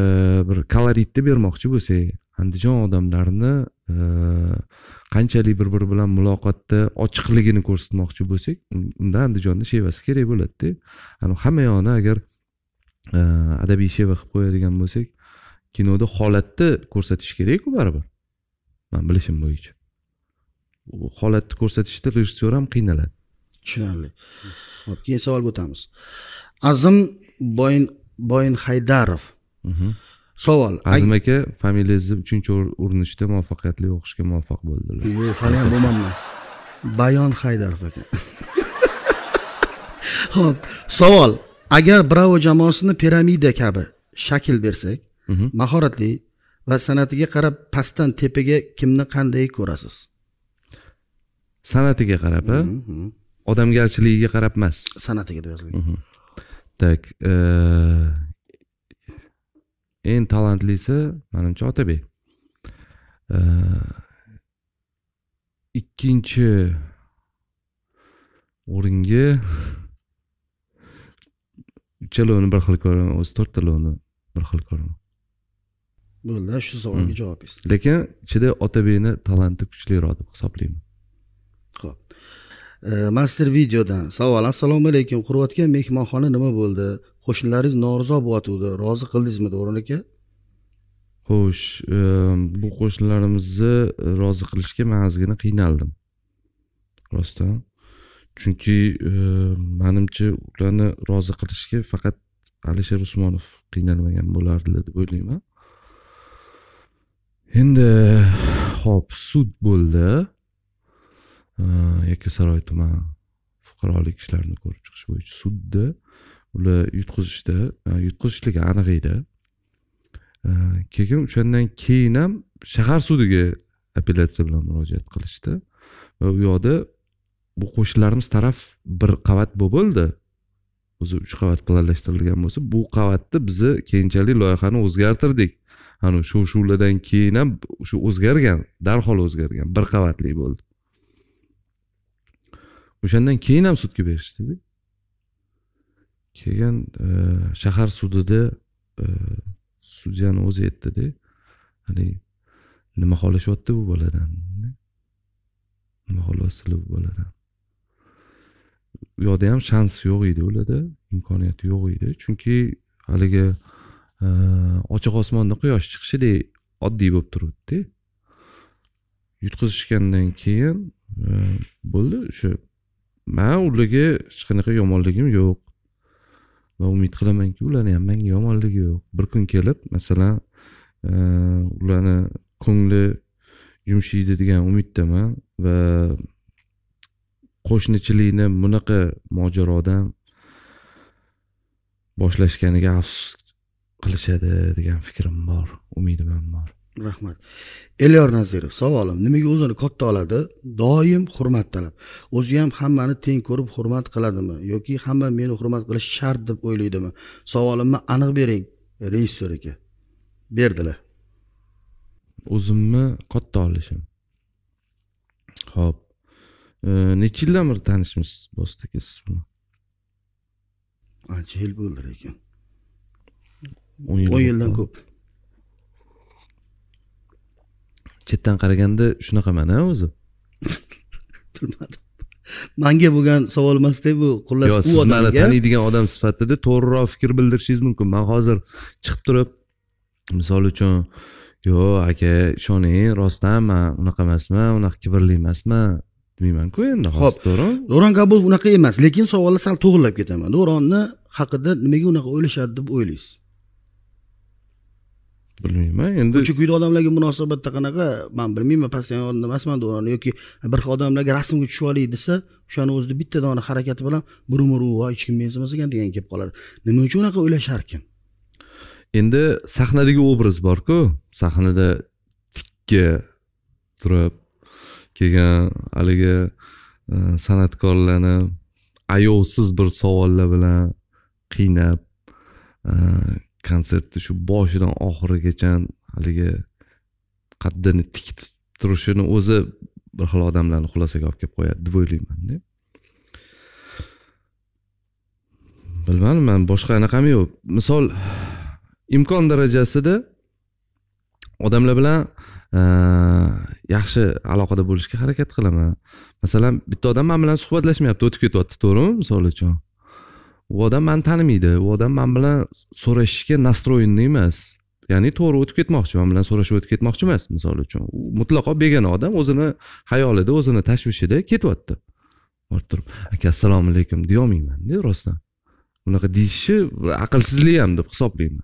bir koloritni bermoqchi bo'lsak andijon odamlarini e, qanchalik bir biri bilan muloqotda ochiqligini ko'rsatmoqchi bo'lsak unda andijonni shevasi kerak bo'ladida yani hamma yog'ini agar e, adabiy sheva qilib qo'yadigan bo'lsak kinoda holatni ko'rsatish kerakku baribir man bilishim bo'yicha holatni ko'rsatishda rejissyor ham qiynaladi tushunarli hop keyin savolga o'tamiz azim boyin boyin haydarov savol azim aka familiyangizni uchinchi urinishda muvaffaqiyatli o'qishga muvaffaq bo'ldilar yo'q hali ham bo'lmabman bayon haydarov aka ho'p savol agar bravo jamoasini piramida kabi shakl bersak mahoratli mhm. va san'atiga qarab pastdan tepaga kimni qanday ko'rasiz san'atiga qarab a mm-hmm, mm-hmm. odamgarchiligiga qarab emas san'atiga deb yozilgan так mm-hmm. e, eng talantlisi manimcha otabek e, ikkinchi o'ringa uchalovini bir xil ko'raman o'zi to'rttalovni bir xil ko'raman bo'ldi shu savolga hmm. javob lekin ichida otabekni talanti kuchliroq deb hisoblayman ho'p e, master videodan savol assalomu alaykum qurayotgan mehmonxona nima bo'ldi qo'shnilaringiz norizo bo'lyotgandi rozi qildingizmi davron aka xo'sh e, bu qo'shnilarimizni rozi qilishga man ozgina qiynaldim rostdan chunki e, manimcha ularni rozi qilishga faqat alisher usmonov qiynalmagan bo'lardi deb o'ylayman endi hop sud bo'ldi yakkasaroy tuman fuqarolik ishlarini ko'rib chiqish bo'yicha sudda ular yutqizishdi yutqizishligi aniq edi keyin o'shandan keyin ham shahar sudiga apellyatsiya bilan murojaat qilishdi va u yoqda bu qo'shnilarimiz taraf bir qavat bo'lib bo'ldi o'zi uch qavat planlashtirilgan bo'lsa bu qavatni bizni keyinchalik loyihani o'zgartirdik ana shu shulardan keyin ham shu o'zgargan darhol o'zgargan bir qavatli bo'ldi o'shandan keyin ham sudga berishdida keyin e, shahar sudida e, sudyani o'zi aytdida hani nima xohlashyapti bu boladan nima xohlayapsizlar bu boladan u yoqda ham shans yo'q edi ularda imkoniyati yo'q edi chunki haligi e, ochiq osmonda quyosh chiqishidek oddiy bo'lib turibdida yutqizishgandan keyin e, bo'ldi o'sha man ularga hech qanaqa yomonligim yo'q va umid qilamanki ularni ham manga yomonligi yo'q bir kun kelib masalan e, ularni ko'ngli yumshaydi degan umiddaman va qo'shnichilikni bunaqa mojarodan boshlashganiga afsus qilishadi degan fikrim bor umidim ham bor rahmat elyor nazirov savolim nimaga o'zini katta oladi doim hurmat talab o'zi ham hammani teng ko'rib hurmat qiladimi yoki hamma meni hurmat qilish shart deb o'ylaydimi savolimni aniq bering rejissyor aka berdilar o'zimni katta olishim ho'p nechi yildan beri tanishmisiz bosit aka siz bilan ancha yil bo'ldi lekin o'n yildan ko'p chetdan qaraganda shunaqaman a o'zi bilmadim manga bo'lgan savol emasda bu xullas yo'q siz mani taniydigan odam sifatida to'g'riroq fikr bildirishingiz mumkin man hozir chiqib turib misol uchun yo'q aka ishoning rostdan man unaqa emasman unaqa kibrli emasman bilmaymanku endi hop davron davron kabul unaqa emas lekin savolni sal to'g'irlab ketaman davronni haqida nimaga unaqa o'ylashadi deb o'ylaysiz bilmayman endi ko'cha ko'yda odamlarga munosabatda qanaqa man bilmayman постоянно emasman davronni yoki bir xil odamlarga rasmga tushib olay desa o'shani o'zida bitta dona harakati bilan burumuru voy hech kim mensimas ekan degan kelib qoladi nima uchun unaqa o'ylasharkan endi sahnadagi obraz borku sahnada tikka turib kelgan haligi e, san'atkorlarni ayovsiz bir savollar bilan qiynab e, konsertni shu boshidan oxirigacha haligi qaddini tik turishini o'zi bir xil odamlarni xulosaga olib kelib qo'yadi deb o'ylaymanda bilmadim man boshqa anaqami yo'q misol imkon darajasida odamlar bilan yaxshi aloqada bo'lishga harakat qilaman masalan bitta odam man bilan suhbatlashmayapti o'tib ketyapti to'g'rimi misol uchun u odam mani tanimaydi u odam man bilan so'rashishga настроенный emas ya'ni to'g'ri o'tib ketmoqchi man bilan so'rashib o'tib ketmoqchi emas misol uchun u mutlaqo begona odam o'zini hayolida o'zini tashvishida ketyapti borib turib aka assalomu alaykum deyolmaymanda rostdan unaqa deyishi aqlsizlik ham deb hisoblayman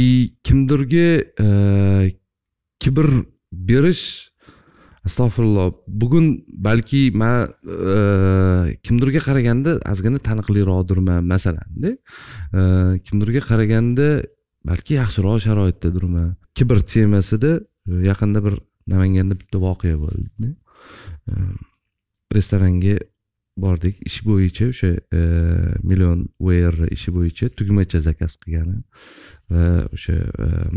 и kimdirga e, kibr berish astag'firulloh bugun balki man e, kimdirga qaraganda ozgina taniqliroqdirman masalanda e, kimdirga qaraganda balki yaxshiroq sharoitdadirman kibr temasida yaqinda bir namanganda bitta voqea bo'ldi e, restoranga bordik ish bo'yicha o'sha million wr ishi bo'yicha tugmacha zakaz qilgani va o'sha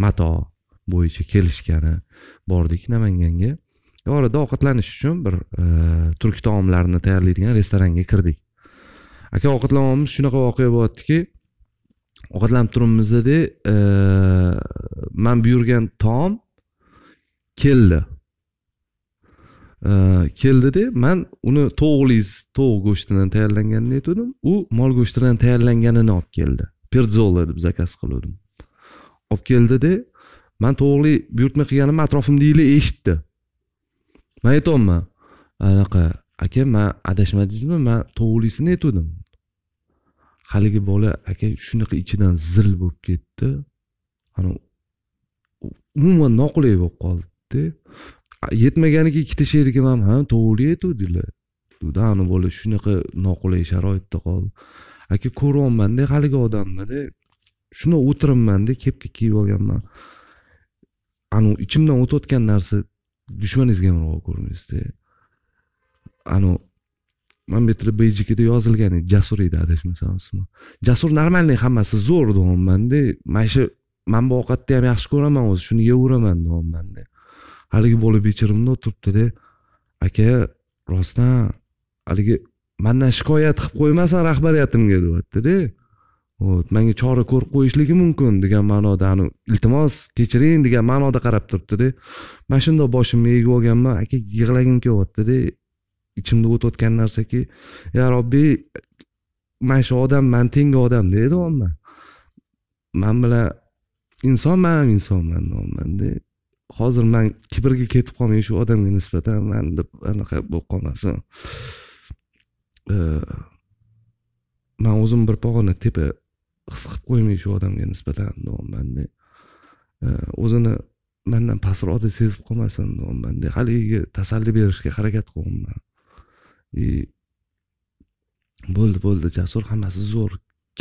mato bo'yicha kelishgani bordik namanganga orada ovqatlanish uchun bir e, turk taomlarini tayyorlaydigan restoranga kirdik aka ovqatlanyapmiz shunaqa voqea bo'lyaptiki ovqatlanib turibmizda e, man buyurgan taom keldi e, keldida man uni to'g'liz tovuq go'shtidan tayyorlanganini aytgandim u mol go'shtidan tayyorlanganini olib keldi perzola deb zakaz qilgandim olib keldida man to'g'ri buyurtma qilganimni atrofimdagilar eshitdi man aytyapman anaqa aka man adashmadingizmi man to'g'risini aytgandim haligi bola aka shunaqa ichidan zil bo'lib ketdi ani umuman noqulay bo'lib qoldida yetmaganiga ikkita sherigim ham ha to'g'ri aytuvdinglar dedi ani bola shunaqa noqulay sharoitda qoldi aka ko'ryapmanda haligi odamnida shundoq o'tiribmanda kepka kiyib olganman anavi ichimdan o'tayotgan narsa dushmaningizga yamroq ko'rinasizda anavi man bu yerda bjkda yozilgan edi jasur edi adashmasam ismi jasur нормальный hammasi zo'r deyapmanda mana shu man bu ovqatni ham yaxshi ko'raman o'zi shuni yeyveraman deyapmanda haligi bola bechirimda o'tiribdida aka rostdan haligi mandan shikoyat qilib qo'ymasin rahbariyatimga deyaptida manga chora ko'rib qo'yishligi mumkin degan ma'noda ani iltimos kechiring degan ma'noda qarab turibdida man shundoq boshimni egib olganman aka yig'lagim kelyaptida ichimda o't narsaki ya robbiy mana shu odam man tengi odam deydi deydiyapman man bilan insonman ham insonman deyapmanda hozir man kibrga ketib qolmay shu odamga nisbatan man deb anaqa bo'lib qolmasin man o'zim bir pog'ona tepa his qilib qo'ymay shu odamga nisbatan deyapmanda o'zini mandan deb sezib qolmasin deyapmanda haligiga tasalli berishga harakat qilyapman и bo'ldi bo'ldi jasur hammasi zo'r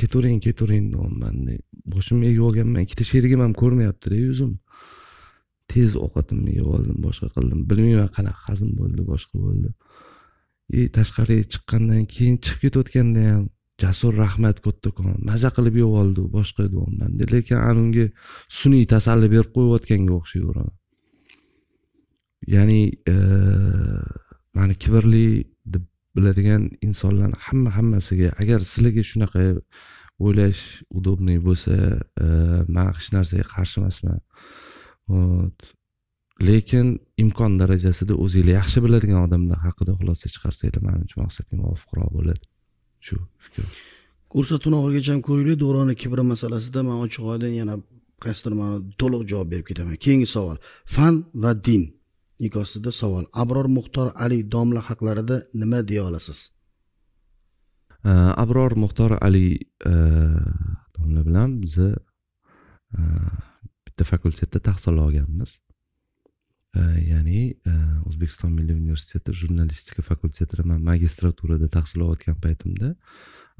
ketavering ketavering deyapmanda boshimni egib olganman ikkita sherigim ham ko'rmayaptida yuzim tez ovqatimni yeb oldim boshqa qildim bilmayman qanaqa hazm bo'ldi boshqa bo'ldi и tashqariga chiqqandan keyin chiqib ketayotganda ham jasur rahmat kattakon maza qilib yeb oldi boshqa deyapman lekin an unga sun'iy tasalli berib qo'yayotganga o'xshayveraman ya'ni e, mani kibrli deb biladigan insonlarni hamma hammasiga agar sizlarga shunaqa o'ylash удобный bo'lsa e, man hech narsaga qarshi emasman lekin imkon darajasida o'zinglar yaxshi biladigan odamlar haqida xulosa chiqarsanglar manimcha maqsadga muvofiqroq bo'ladi shu fikr ko'rsatuvni oxirigacha ko'raylik do'roni kibri masalasida man ochiq oydin yana qaysidir ma'noda to'liq javob berib ketaman keyingi savol fan va din nikosida savol abror muxtor ali domla haqlarida nima deya olasiz abror muxtor ali e, domla bilan biza e, bitta fakultetda tahsil olganmiz ya'ni e, o'zbekiston milliy universiteti jurnalistika fakultetida man magistraturada tahsil olayotgan paytimda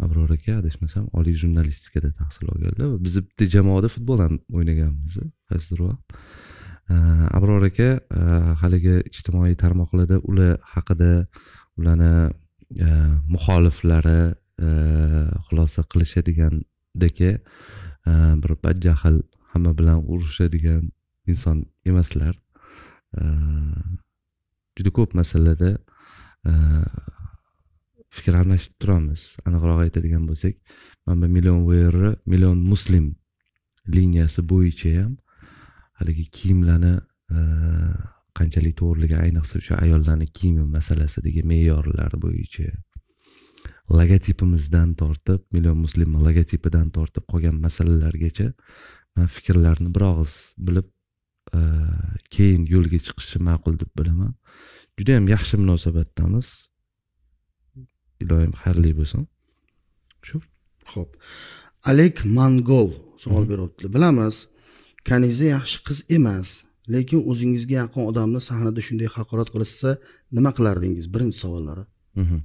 abror aka adashmasam oliy jurnalistikada tahsil olganlar va biz bitta jamoada futbol ham o'ynaganmiz qaysidir vaqt abror aka e, haligi ijtimoiy tarmoqlarda ular haqida ularni e, muxoliflari xulosa qilishadigandaka bir badjahl hamma bilan urushadigan inson emaslar juda ko'p masalada e, fikr almashib turamiz aniqroq aytadigan bo'lsak mana bu million vrni million muslim liniyasi bo'yicha ham haligi kiyimlarni e, qanchalik to'g'riligi ayniqsa o'sha ayollarni kiyimi masalasidagi me'yorlar bo'yicha logotipimizdan tortib million muslim logotipidan tortib qolgan masalalargacha man fikrlarni bir og'iz bilib keyin yo'lga chiqishi ma'qul deb bilaman juda yam yaxshi munosabatdamiz ilohim xayrli bo'lsin shu ho'p alek mangol savol mhm. beryaptilar bilamiz kaniza yaxshi qiz emas lekin o'zingizga yaqin odamni sahnada shunday haqorat qilishsa nima qilardingiz birinchi savollari mhm.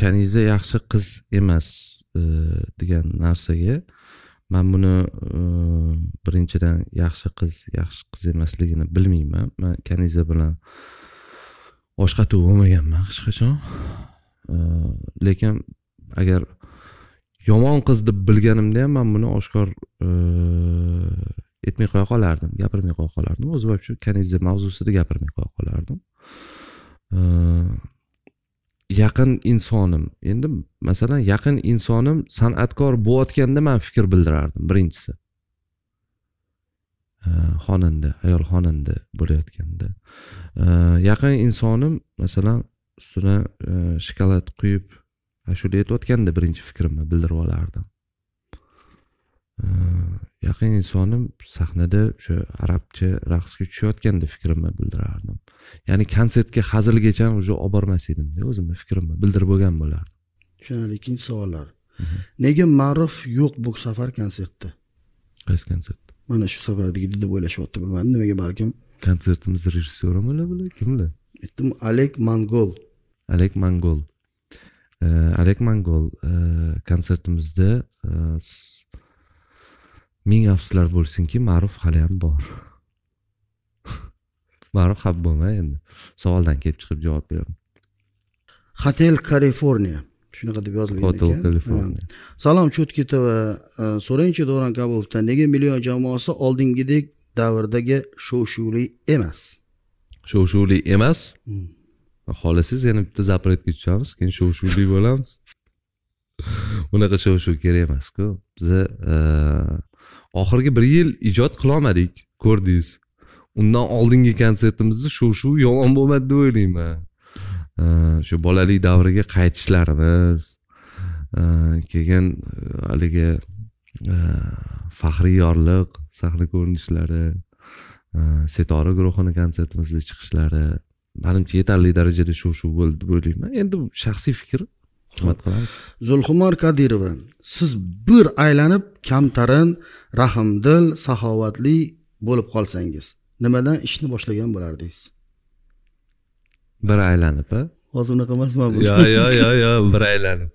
kaniza yaxshi qiz emas e, degan narsaga man buni e, birinchidan yaxshi qiz yaxshi qiz emasligini bilmayman man kaniza bilan boshqa qatuv bo'lmaganman hech qachon e, lekin agar yomon qiz deb bilganimda ham man buni oshkor e, etmay qo'ya qolardim gapirmay qo'ya qolardim o'zi вообще kaniza mavzusida gapirmay qo'ya qolardim yaqin insonim endi masalan yaqin insonim san'atkor bo'layotganda man fikr bildirardim birinchisi xonanda ayol xonanda bo'layotganda yaqin insonim masalan ustidan e, shokolad quyib ashula aytayotganda birinchi fikrimni bildirib olardim yaqin insonim sahnada o'sha arabcha raqsga tushayotganda fikrimni bildirardim ya'ni konsertga hazilgacha уже olib bormas edimda o'zimni fikrimni bildirib bo'lgan bo'lardim tushunarli ikkinchi savollar mhm. nega ma'ruf yo'q bu safar konsertda qaysi konsert mana shu safardagida deb o'ylashyapti bilmadim nimaga balkim konsertimiz rejissyorimilar bular kimlar aytdim alek mangol alek mangol alek mangol konsertimizda ming afsuslar bo'lsinki ma'ruf hali ham bor ma'ruf xafa bo'lmang endi savoldan kelib chiqib javob beraman hotel kaliforniya shunaqa deb yozilgan hotel kaliforniya salom tv e, so'rangchi davron kabulovdan nega million jamoasi oldingidek davrdagi shov shuvli emas shov shuvli emas hmm. xohlasangiz yana bitta запретga tushamiz keyin shov shuvli bo'lamiz unaqa shov shuv kerak emasku biza e, oxirgi bir yil ijod qilolmadik ko'rdingiz undan oldingi konsertimizni shu shu yomon bo'lmadi deb o'ylayman shu bolalik davriga qaytishlarimiz keyin e, haligi e, faxriy yorliq sahna ko'rinishlari e, setora guruhini konsertimizda chiqishlari manimcha yetarli darajada shu shu bo'ldi deb o'ylayman endi shaxsiy fikrim tuhmat qilamiz zulhumor kadirova siz bir aylanib kamtarin rahmdil saxovatli bo'lib qolsangiz nimadan ishni boshlagan bo'lardingiz bir aylanib a hozir unaqa emasman bu yo'q yo'q yo'q yo'q bir aylanib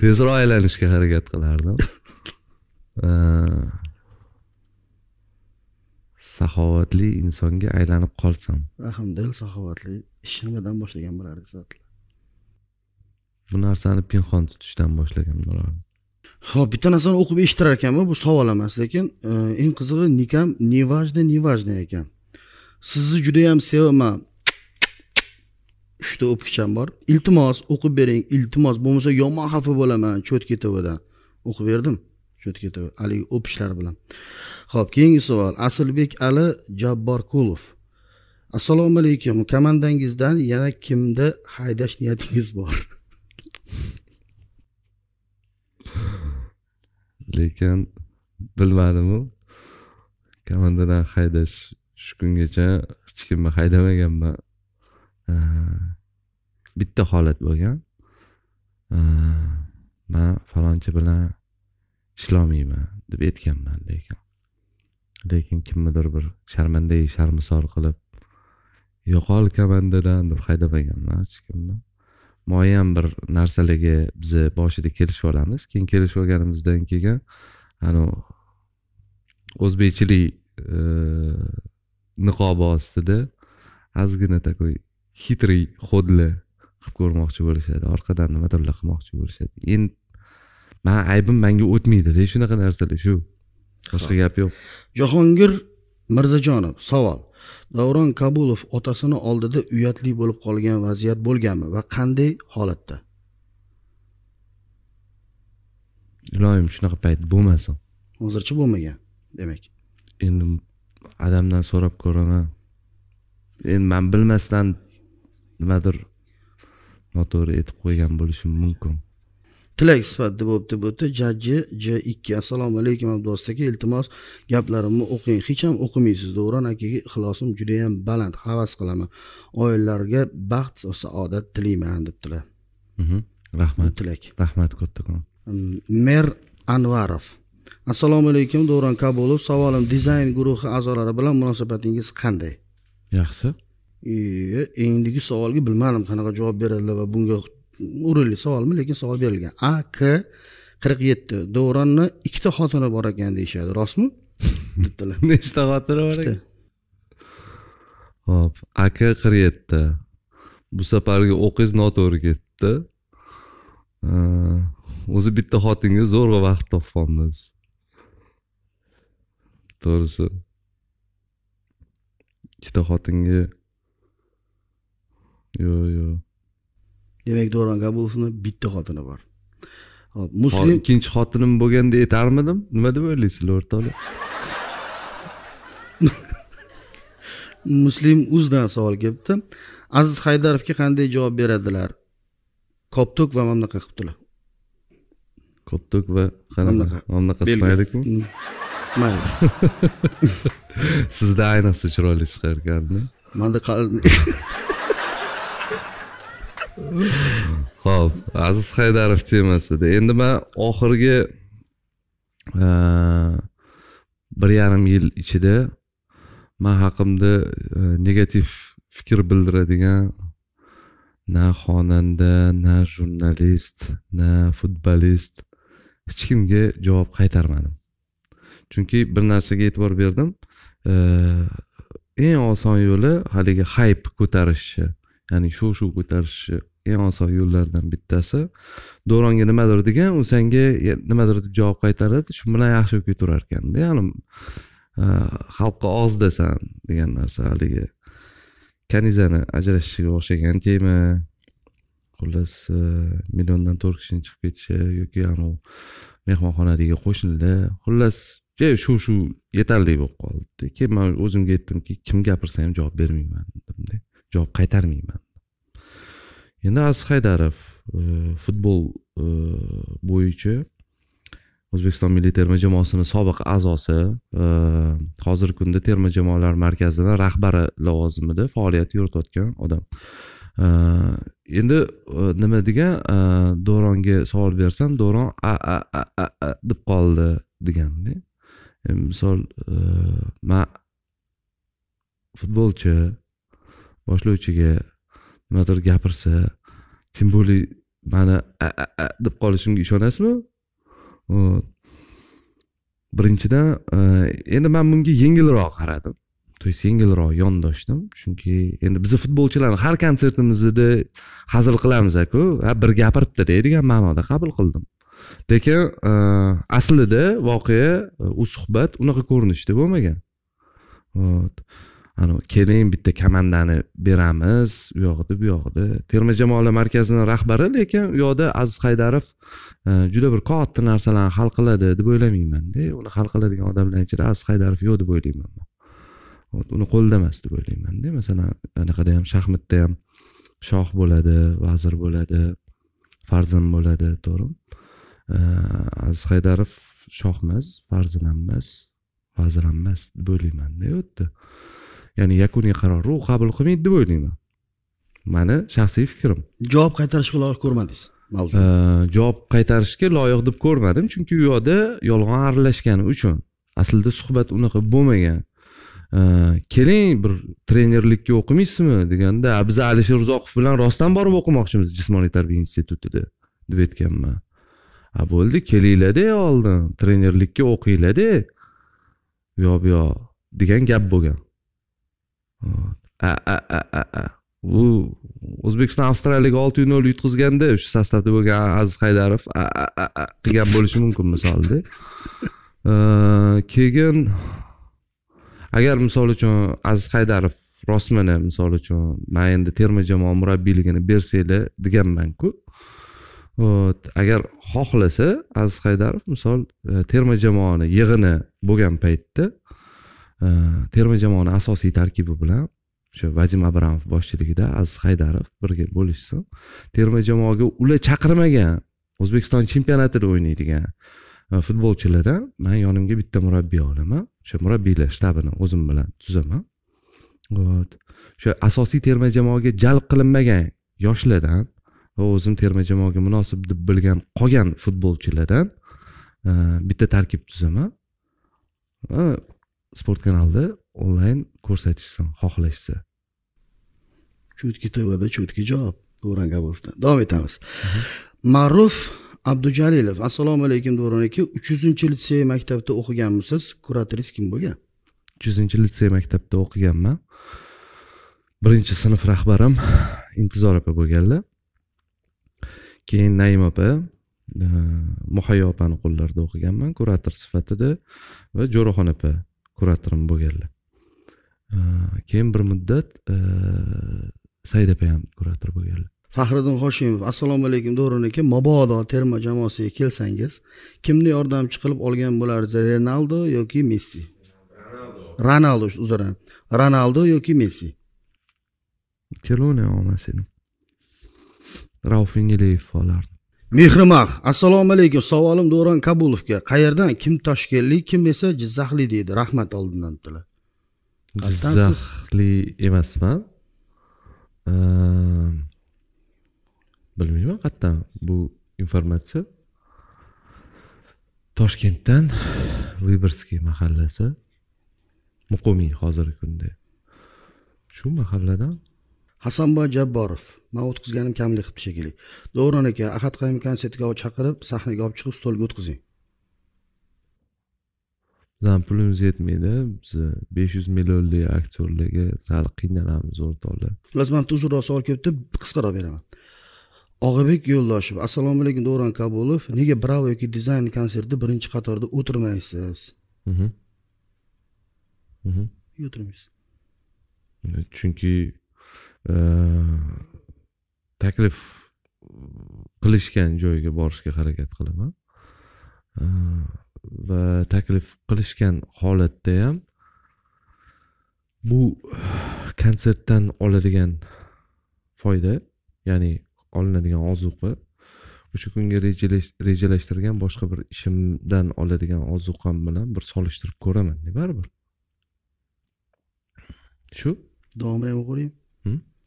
tezroq aylanishga harakat qilardim saxovatli insonga aylanib qolsam rahmdil saxovatli ish nimadan boshlagan bo'lardingiz bu narsani pinhon tutishdan boshlagan bo'lardim ho'p bitta narsani o'qib eshittirar ekanman bu savol emas lekin e, eng qizig'i nikam неважно неважно ekan sizni judayam sevaman uchta o'pkicham bor iltimos o'qib bering iltimos bo'lmasa yomon xafa bo'laman cho't ketovidan o'qib berdim cho't tv haligi o'pishlar bilan ho'p keyingi savol aslbek ali jabborkulov assalomu alaykum komandangizdan yana kimni haydash niyatingiz bor lekin bilmadim u komandadan haydash shu kungacha hech kimni haydamaganman bitta holat bo'lgan man falonchi bilan ishlolmayman deb aytganman lekin lekin kimnidir bir sharmandayi sharmisor qilib yo'qol komandadan deb haydamaganman hech kimni muayyan bir narsalarga biz boshida kelishib olamiz keyin kelishib olganimizdan keyin anavi o'zbekchilik e, niqobi ostida ozgina такой хитрый ходли qilib ko'rmoqchi bo'lishadi orqadan nimadirlar qilmoqchi bo'lishadi endi mani aybim manga o'tmaydida shunaqa narsalar shu boshqa gap yo'q jahongir mirzajonov savol davron kabulov otasini oldida uyatli bo'lib qolgan vaziyat bo'lganmi va qanday holatda iloyim shunaqa payt bo'lmasin hozircha bo'lmagan demak endi adamdan so'rab ko'raman endi man bilmasdan nimadir noto'g'ri aytib qo'ygan bo'lishim mumkin tilak sifatida bo'libdi bu yerda jajji j ikki assalomu alaykum abduvost aka iltimos gaplarimni o'qing hech ham o'qimaysiz davron akaga ixlosim judayam baland havas qilaman oilalarga baxt va saodat tilayman debdilar mhm. rahmat tilak rahmat kattakon mer anvarov assalomu alaykum davron kabulov savolim dizayn guruhi a'zolari bilan munosabatingiz qanday yaxshi endigi savolga bilmadim qanaqa javob beradilar va bunga o'rinli savolmi lekin savol berilgan a k qirq yetti davronni ikkita xotini bor ekan deyishadi rostmi bittalar nechta xotini bor ekan hop ak qirq yetti bu safargi o'qingiz noto'g'ri ketdi o'zi bitta xotinga zo'rg'a vaqt topyapmiz to'g'risi ikkita xotinga yo'q yo'q demak davron kabulovni bitta xotini bor hop muslim ikkinchi xotinim bo'lganda aytarmidim nima deb o'ylaysizlar o'rtoqlar muslim uzdan savol kelibdi aziz haydarovga qanday javob beradilar koptok va mana bunaqa qilibdilar koptok va qanaqa mana smaylikmi mm. sizda ayniqsa chiroyli chiqarganda manda ho'p aziz haydarov temasida endi man oxirgi e, bir yarim yil ichida man haqimda e, negativ fikr bildiradigan na xonanda na jurnalist na futbolist hech kimga javob qaytarmadim chunki bir narsaga e'tibor berdim e, eng oson yo'li haligi hayp ko'tarishni ya'ni shu shu ko'tarishni eng oson yo'llardan bittasi davronga nimadir degan u senga nimadir deb javob qaytaradi shu bilan yaxshi bo'lib ketaverar ekanda ya'ni e, xalqqa oz desan degan narsa haligi kanizani ajrashishiga o'xshagan tema xullas e, milliondan to'rt kishini chiqib ketishi yoki anavi mehmonxonadagi qo'shnilar xullas shu shu yetarli bo'lib qoldi keyin man o'zimga aytdimki kim gapirsa ham javob bermayman dedim javob qaytarmayman endi aziz haydarov e, futbol e, bo'yicha o'zbekiston milliy terma jamoasini sobiq a'zosi e, hozirgi kunda terma jamoalar markazini rahbari lavozimida faoliyat yuritayotgan odam endi nima degan do'ronga savol bersam do'ron a a a a deb qoldi deganda misol man futbolchi boshlovchiga nimadir gapirsa тем более mani deb qolishimga ishonasizmi birinchidan e, endi man bunga yengilroq qaradim то есть yengilroq yondoshdim chunki endi biza futbolchilarni har konsertimizda hazil qilamiz ku bir gapiribdi deydigan ma'noda qabul qildim lekin e, aslida voqea u suhbat unaqa ko'rinishda bo'lmagan anavi keling bitta komandani beramiz u yog'ida bu yog'ida terma jamoalar markazini rahbari lekin u yoqda aziz haydarov e, juda bir katta narsalarni hal qiladi deb o'ylamaymanda uni hal qiladigan odamlar ichida aziz haydarov yo'q deb o'ylayman uni qo'lida emas deb o'ylaymanda masalan anaqada ham shaxmatda ham shoh bo'ladi vazir bo'ladi farzand bo'ladi to'g'rimi e, aziz haydarov shoh emas farzand ham emas vazir ham emas deb o'ylaymanda u yerda ya'ni yakuniy qaror u qabul qilmaydi deb o'ylayman mani shaxsiy fikrim javob qaytarishga loyiq ko'rmadingiz mavzuni javob qaytarishga loyiq deb ko'rmadim chunki u yoqda yolg'on aralashgani uchun aslida suhbat unaqa bo'lmagan keling bir trenerlikka o'qimaysizmi deganda biz alisher uzoqov bilan rostdan borib o'qimoqchimiz jismoniy tarbiya institutida deb aytganman a bo'ldi kelinglarda oldin trenerlikka o'qinglarda yo'q bu yoq degan gap bo'lgan u o'zbekiston avstraliyaga olti nol yutqizganda o'sha sostavda bo'lgan aziz haydarov qilgan bo'lishi mumkin misolda keyin agar misol uchun aziz haydarov rostmana misol uchun man endi terma jamoa murabbiyligini bersanglar deganmanku agar xohlasa aziz haydarov misol e, terma jamoani yig'ini bo'lgan paytda terma jamoani asosiy tarkibi bilan o'sha vadim abramov boshchiligida aziz haydarov birga bo'lishsin terma jamoaga ular chaqirmagan o'zbekiston chempionatida o'ynaydigan futbolchilardan э, man yonimga bitta murabbiy olaman o'sha murabbiylar shtabini o'zim bilan tuzaman вот o'sha asosiy terma jamoaga jalb qilinmagan yoshlardan va o'zim terma jamoaga munosib deb bilgan qolgan futbolchilardan э, bitta tarkib tuzaman э, sport kanalda onlayn ko'rsatishsin xohlashsa chutki tvda chutki javob davron gaburovdan davom etamiz ma'ruf abdujalilov assalomu alaykum davron aka uch yuzinchi litsey maktabda o'qiganmisiz kuratoriz kim bo'lgan uch yuzinchi litsey maktabda o'qiganman birinchi sinf rahbarim intizor opa bo'lganlar keyin naim opa muhayyo opani qo'llarida o'qiganman kurator sifatida va jo'raxon opa kuratorim bo'lganlar keyin bir muddat said opa ham kurator bo'lganlar faxriddin hoshimov assalomu alaykum davron aka mabodo terma jamoasiga kelsangiz kimni yordamchi qilib olgan bo'lardiz ronaldo yoki messi ronaldo uzr ronaldo yoki messi keluni olmas edim rauf ingeliyev olardi mehrimah assalomu alaykum savolim davron kabulovga qayerdan kim toshkentlik kim esa jizzaxli deydi rahmat oldindan bittalar jizzaxli emasman bilmayman qayerdan bu informatsiya toshkentdan выборгский mahallasi muqimiy hozirgi kunda shu mahalladan hasanboy jabborov man o'tkazganim kamlik qilibdi shekilli davron aka ahad qayim konsertiga olib chaqirib sahnaga olib chiqib stolga o'tkazing bizani pulimiz yetmaydi biz besh yuz millionlik aktyorlarga sal qiynalamiz o'rtoqlar xullas manda uzunroq savol kelibdi qisqaroq beraman og'abek yo'ldoshev assalomu alaykum davron kabulov nega bravo yoki dizayn konsertida birinchi qatorda o'tirmaysiz mhm. mhm. o'tirmaysiz chunki Э, taklif qilishgan joyga borishga harakat qilaman э, va taklif qilishgan holatda ham bu konsertdan oladigan foyda ya'ni olinadigan ozuqa o'sha kunga rejalashtirgan boshqa bir ishimdan oladigan ozuqam bilan bir solishtirib ko'raman baribir shu davom ham o'qiyverang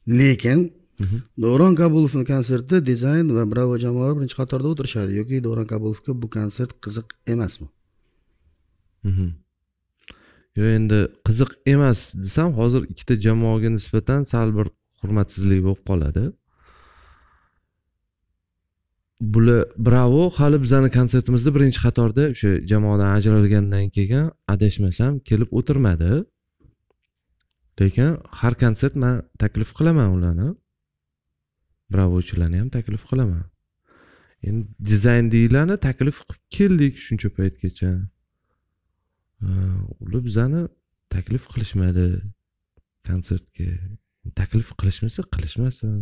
lekin mhm. davron kabulovni konserti dizayn va bravo jamoalar birinchi qatorda o'tirishadi yoki davron kabulovga bu konsert qiziq emasmi mhm. yo endi qiziq emas desam hozir ikkita jamoaga nisbatan sal bir hurmatsizlik bo'lib qoladi bular bravo hali bizani konsertimizda birinchi qatorda o'sha jamoadan ajralgandan keyin adashmasam kelib o'tirmadi lekin har konsert man taklif qilaman ularni bravochilarni ham taklif qilaman endi dizayn deylarni taklif qilib keldik shuncha paytgacha ular bizani taklif qilishmadi konsertga taklif qilishmasa qilishmasin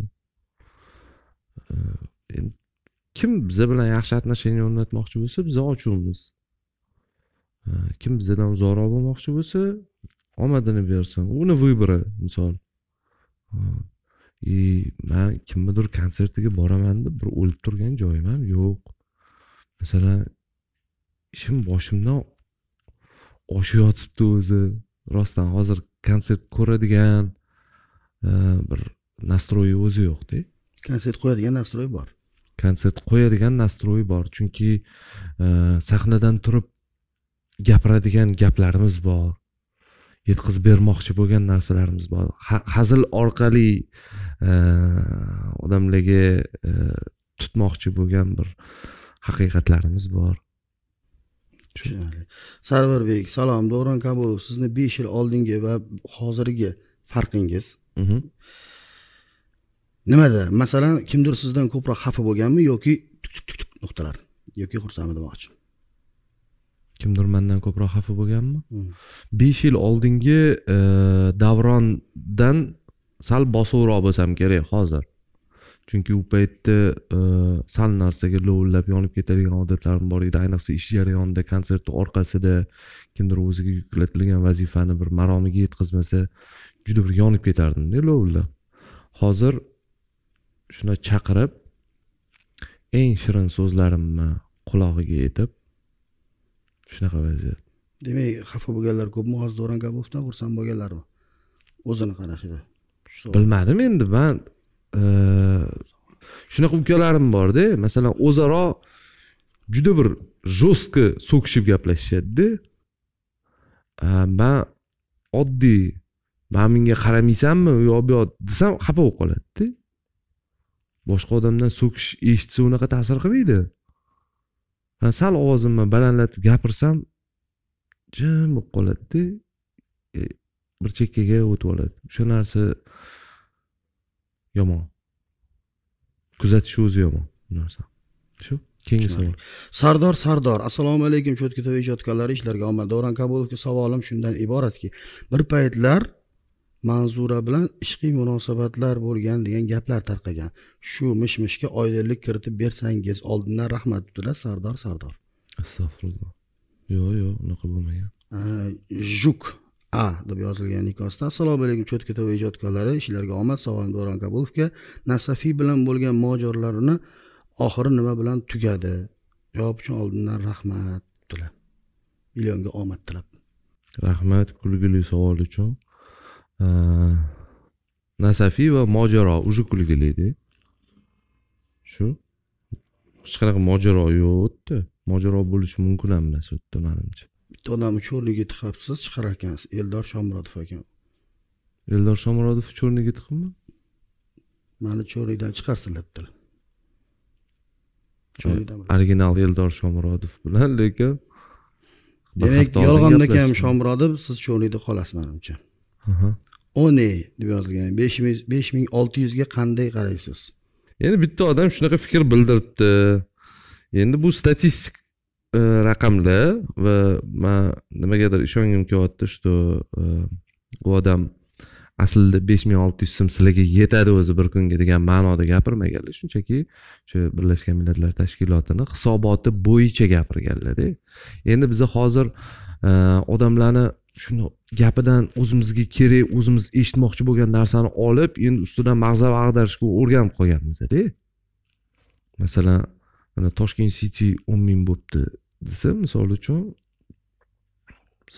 endi kim biza bilan yaxshi отношения o'rnatmoqchi bo'lsa biz ochuvmiz kim bizdan uzoqroq bo'lmoqchi bo'lsa omadini bersin uni выборы misol и man kimnidir konsertiga boraman deb bir o'lib turgan joyim ham yo'q masalan ishim boshimdan oshayotibdi o'zi rostdan hozir konsert ko'radigan bir nastroyi o'zi yo'qda konsert qo'yadigan настрой bor konsert qo'yadigan настрой bor chunki sahnadan turib gapiradigan gaplarimiz bor yetkazib bermoqchi bo'lgan narsalarimiz bor hazil orqali e, odamlarga e, tutmoqchi bo'lgan bir haqiqatlarimiz bor tushunarli sarvarbek salom davron kabulov sizni besh yil oldingi va hozirgi farqingiz mhm. nimada masalan kimdir sizdan ko'proq xafa bo'lganmi yoki nuqtalar yoki xursand demoqchi kimdir mandan ko'proq xafa bo'lganmi hmm. besh yil oldingi e, davrondan sal bosiqroq bo'lsam kerak hozir chunki u paytda e, sal narsaga lovullab yonib ketadigan odatlarim bor edi ayniqsa ish jarayonida konsertni orqasida kimdir o'ziga yuklatilgan vazifani bir maromiga yetkazmasa juda bir yonib ketardimda lovullab hozir shuni chaqirib eng shirin so'zlarimni qulog'iga yetib shunaqa vaziyat demak xafa bo'lganlar ko'pmi hozir davron kabulovdan xursand bo'lganlarmi o'zini qarashida bilmadim endi man e, shunaqa ukalarim borda masalan o'zaro juda bir жестко so'kishib gaplashishadida e, man oddiy man menga qaramaysanmi u yoq bu yoq desam xafa bo'lib qoladida boshqa odamdan so'kish eshitsa unaqa ta'sir qilmaydi sal ovozimni balandlatib gapirsam jim bo'lib qoladida e, bir chekkaga o'tib oladi o'sha narsa yomon kuzatish o'zi yomon bu narsa shu keyingi savol sardor sardor assalomu alaykum cho'tka ijodkorlari ishlariga omad davron kabulovga savolim shundan iboratki bir paytlar manzura bilan ishqiy munosabatlar bo'lgan degan gaplar tarqagan shu mish mishga oydinlik kiritib bersangiz oldindan rahmat dedilar sardor sardor astag'firulloh yo'q yo'q unaqa bo'lmagan juk a deb yozilgan nikosda assalomu alaykum cho'tka tv ijodkorlari ishlariga omad savolim davron kabulovga nasafiy bilan bo'lgan mojarolarini oxiri nima bilan tugadi javob uchun oldindan rahmat dedilar millionga omad tilab rahmat kulgili savol uchun nasafiy va mojaro уже kulgilida shu hech qanaqa mojaro yo'q mojaro bo'lishi mumkin ham emas u yerda manimcha bitta odamni cho'rniga tiqabsiz chiqarar ekansiz eldor shomurodov ekan eldor shomurodov cho'rniga tiqibmi mani cho'rlikdan chiqarsinlar original eldor shomurodov bilan lekin demak yolg'onda ekan shomurodov siz cho'rlikda qolasiz manimcha o'n ey deb yozilgan besh ming besh ming olti yuzga qanday qaraysiz endi bitta odam shunaqa fikr bildiribdi endi bu statistik e, raqamlar va man nimagadir ishongim kelyapti что e, u odam aslida besh ming olti yuz so'm sizlarga yetadi o'zi bir kunga degan ma'noda gapirmaganlar shunchaki shu birlashgan millatlar tashkilotini hisoboti bo'yicha gapirganlarda endi biza hozir e, odamlarni shuni gapidan o'zimizga kerak o'zimiz eshitmoqchi bo'lgan narsani olib endi ustidan mag'zava ag'darishga o'rganib qolganmizda masalan mana toshkent city o'n ming bo'libdi desa misol uchun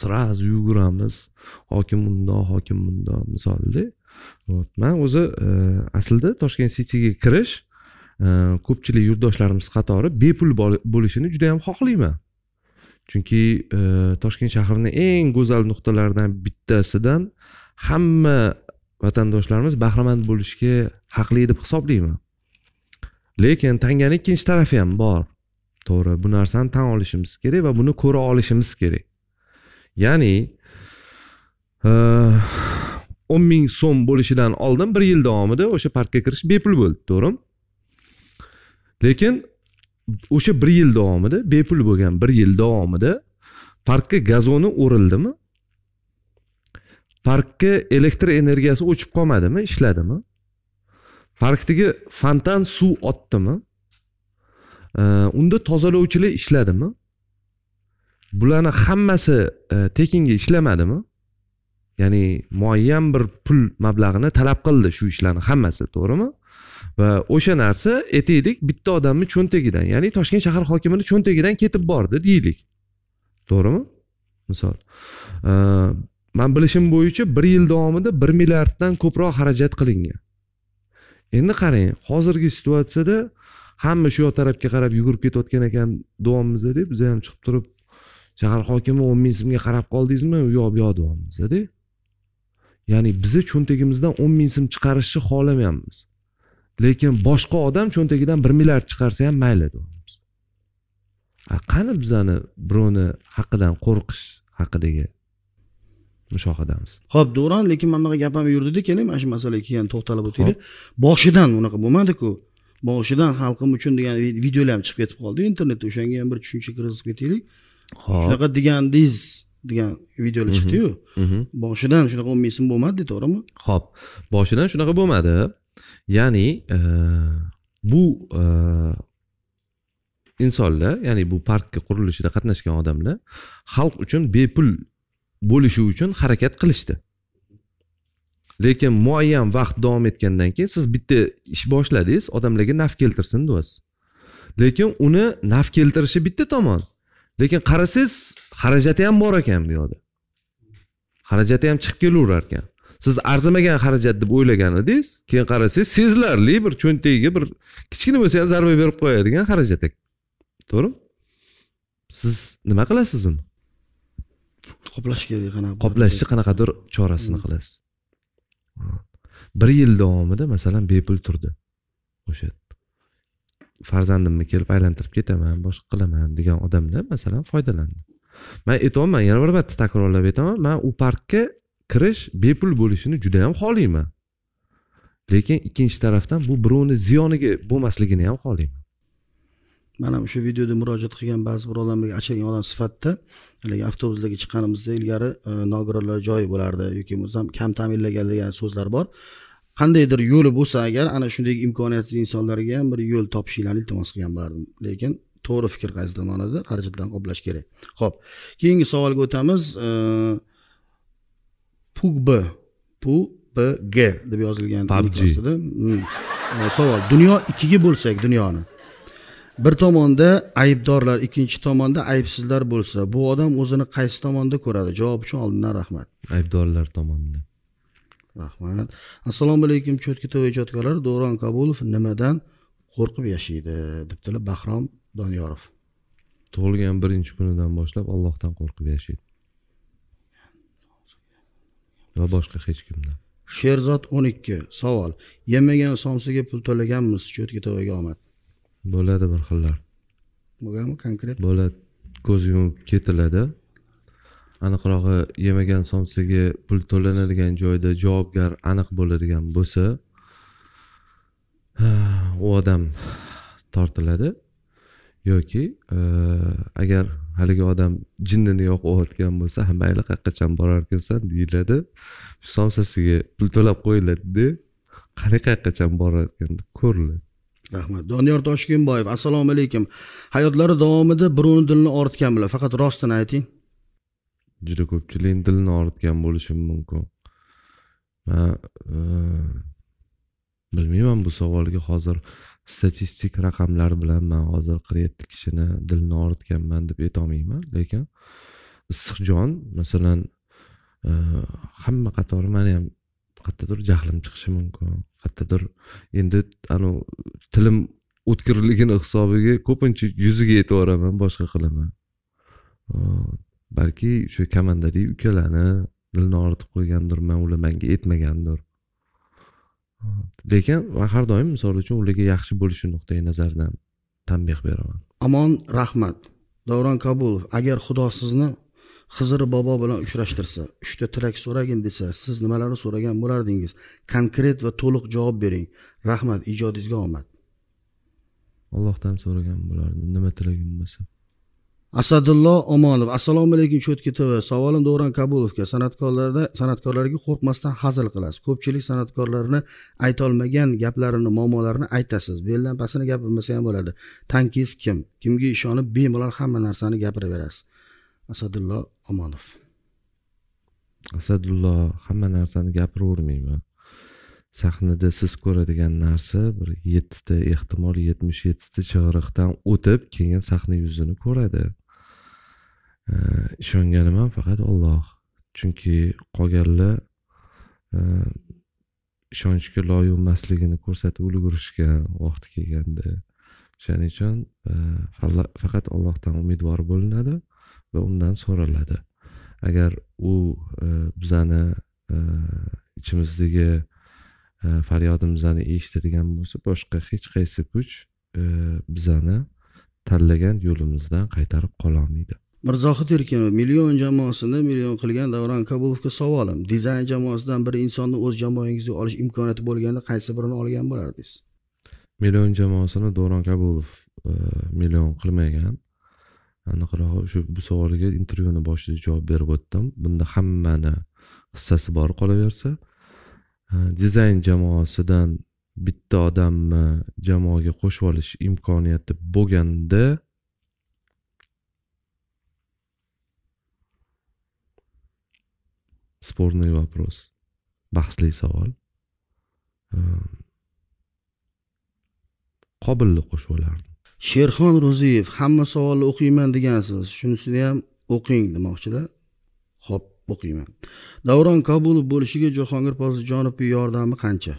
сразу yuguramiz hokim bundoq hokim bundoq misolda вот man o'zi e, aslida toshkent cityga kirish e, ko'pchilik yurtdoshlarimiz qatori bepul bo'lishini juda yam xohlayman chunki e, toshkent shahrini eng go'zal nuqtalaridan bittasidan hamma vatandoshlarimiz bahramand bo'lishga haqli deb hisoblayman lekin tangani ikkinchi tarafi ham bor to'g'ri bu narsani tan olishimiz kerak va buni ko'ra olishimiz kerak ya'ni e, o'n ming so'm bo'lishidan oldin bir yil davomida o'sha parkka kirish bepul bo'ldi to'g'rimi lekin o'sha bir yil davomida bepul bo'lgan bir yil davomida parkka gazoni o'rildimi parkka elektr energiyasi o'chib qolmadimi ishladimi parkdagi fontan suv otdimi unda tozalovchilar ishladimi bularni hammasi e, tekinga ishlamadimi ya'ni muayyan bir pul mablag'ini talab qildi shu ishlarni hammasi to'g'rimi va o'sha narsa aytaylik bitta odamni cho'ntagidan ya'ni toshkent shahar hokimini cho'ntagidan ketib bordi deylik to'g'rimi misol man bilishim bo'yicha bir yil davomida bir milliarddan ko'proq xarajat qilingan endi qarang hozirgi situatsiyada hamma shu tarafga qarab yugurib ketayotgan ekan deb biza ham chiqib turib shahar hokimi o'n ming so'mga qarab qoldingizmi yo'q bu yoq deyapmizda ya'ni bizni cho'ntagimizdan o'n ming so'm chiqarishni xohlamayapmiz lekin boshqa odam cho'ntagidan bir milliard chiqarsa ham mayli deyapmiz qani bizani birovni haqqidan qo'rqish haqidagi mushohadamiz ho'p davron lekin mana bunaqa gap ham yurdida keling mana shu masalaga keyin to'xtalib o'taylik boshidan unaqa bo'lmadiku boshidan xalqim uchun degan videolar ham chiqib ketib qoldi internetda o'shanga ham bir tushuncha kirgizib ketaylik ho'p shunaqa degandingiz degan videolar mhm. chiqdiyu mhm. boshidan shunaqa o'n bo'lmadi to'g'rimi ho'p boshidan shunaqa bo'lmadi ya'ni e, bu e, insonlar ya'ni bu parkni qurilishida qatnashgan odamlar xalq uchun bepul bo'lishi uchun harakat qilishdi lekin muayyan vaqt davom etgandan keyin siz bitta ish boshladingiz odamlarga naf keltirsin deyapsiz lekin uni naf keltirishi bitta tomon lekin qarasangiz xarajati ham bor ekan bu yoqda xarajati ham chiqib kelaverar ekan siz arzimagan xarajat deb o'ylagan edingiz keyin qarasangiz sezilarli bir cho'ntagiga bir kichkina bo'lsa ham zarba berib qo'yadigan xarajat to'g'rimi siz nima qilasiz uni qoplash kerak qanaqa qoplashni qanaqadir chorasini hmm. qilasiz bir yil davomida masalan bepul turdi o'sha farzandimni kelib aylantirib ketaman boshqa qilaman degan odamlar masalan foydalandi man aytyapman yana bir marta takrorlab aytaman man u parkka kirish bepul bo'lishini juda ham xohlayman lekin ikkinchi tarafdan bu birovni ziyoniga bo'lmasligini ham xohlayman man ham o'sha videoda murojaat qilgan ba'zi birovlarga achirgan odam sifatida haligi avtobuslarga chiqqanimizda ilgari e, nogironlar joyi bo'lardi yoki bo'lmasam kam ta'minlangan degan so'zlar bor qandaydir yo'li bo'lsa agar ana shunday imkoniyatsiz insonlarga ham bir yo'l topishinglarni iltimos qilgan bo'lardim lekin to'g'ri fikr qaysidir ma'noda xarajatlarni qoplash kerak ho'p keyingi savolga o'tamiz e, pugb pubg deb yozilgan hmm. savol dunyo ikkiga bo'lsak dunyoni bir tomonda aybdorlar ikkinchi tomonda aybsizlar bo'lsa bu odam o'zini qaysi tomonda ko'radi javob uchun oldindan rahmat aybdorlar tomonida rahmat assalomu alaykum cho'tka tv ijodkorlari davron kabulov nimadan qo'rqib yashaydi debdilar bahrom doniyorov tug'ilgan birinchi kunidan boshlab allohdan qo'rqib yashaydi va boshqa hech kimdan sherzod o'n ikki savol yemagan somsaga pul to'laganmiz счетga to'vaga omad bo'ladi bir xillar bo'lganmi konkret bo'ladi ko'z yumib ketiladi aniqrog'i yemagan somsaga pul to'lanadigan joyda javobgar aniq bo'ladigan bo'lsa u odam tortiladi yoki eh, agar haligi odam jinnini yoqib olayotgan bo'lsa ha mayli qayerqachon borarkansan deyiladi somsasiga pul to'lab qo'yiladida qanaqa qachon borarkan ko'riladi rahmat doniyor toshkenboyev assalomu alaykum hayotlari davomida birovni dilini og'ritganmilar faqat rostini ayting juda ko'pchilikni dilini og'ritgan bo'lishim mumkin man e, bilmayman bu savolga hozir statistik raqamlar bilan man hozir qirq yetti kishini dilini og'ritganman deb aytolmayman lekin issiqjon masalan e, hamma qatori mani ham qayerdadir jahlim chiqishi mumkin qayerdadir endi anavi tilim o'tkirligini hisobiga ko'pincha yuziga aytib yuboraman boshqa qilaman balki o'sha komandadagi ukalarni dilini og'ritib qo'ygandirman ular manga aytmagandir lekin man har doim misol uchun ularga yaxshi bo'lishi nuqtai nazaridan tanbeh beraman amon rahmat davron kabulov agar xudo sizni xizr bobo bilan uchrashtirsa uchta tilak so'ragin desa siz nimalarni so'ragan bo'lardingiz konkret va to'liq javob bering rahmat ijodingizga omad allohdan so'ragan bo'lardim nima tilagim bo'lsa asadullo omonov assalomu alaykum cho'tki tv savolim davron kabulovga san'atkorlarda san'atkorlarga qo'rqmasdan hazil qilasiz ko'pchilik san'atkorlarni aytolmagan gaplarini muammolarini aytasiz beldan pastini gapirmasa ham bo'ladi tankiz kim kimga ishonib bemalol hamma narsani gapiraverasiz asadullo omonov asadullo hamma narsani gapiravermayman sahnada siz ko'radigan narsa bir yettita ehtimol yetmish yettita chig'iriqdan o'tib keyin sahna yuzini ko'radi Э, ishonganim ham faqat olloh chunki qolganlar e, ishonchga loyi emasligini ko'rsatib ulgurishgan vaqti kelganda o'shaning uchun e, faqat ollohdan umidvor bo'linadi va undan so'raladi agar u e, bizani ichimizdagi faryodimizni eshitadigan bo'lsa boshqa hech qaysi kuch bizani tanlagan yo'limizdan qaytarib qololmaydi mirzohid erkinov million jamoasini million qilgan davron kabulovga savolim dizayn jamoasidan bir insonni o'z jamoangizga olish imkoniyati bo'lganda qaysi birini olgan bo'lardingiz million jamoasini davron kabulov e, million qilmagan aniqrog'i o'sha bu savolga intervyuni boshida javob berib o'tdim bunda hammani hissasi bor qolaversa e, dizayn jamoasidan bitta odamni jamoaga qo'shib olish imkoniyati bo'lganda спорный вопрос, бахсли савол. Qobilni qo'shib olardim. Sherxon Ro'ziyev hamma savolni o'qiyman degansiz. Shunisini ham o'qing demoqchilar. ho'p o'qiyman. Davron Kabulov bo'lishiga Jahongir Poziljonov yordami qancha?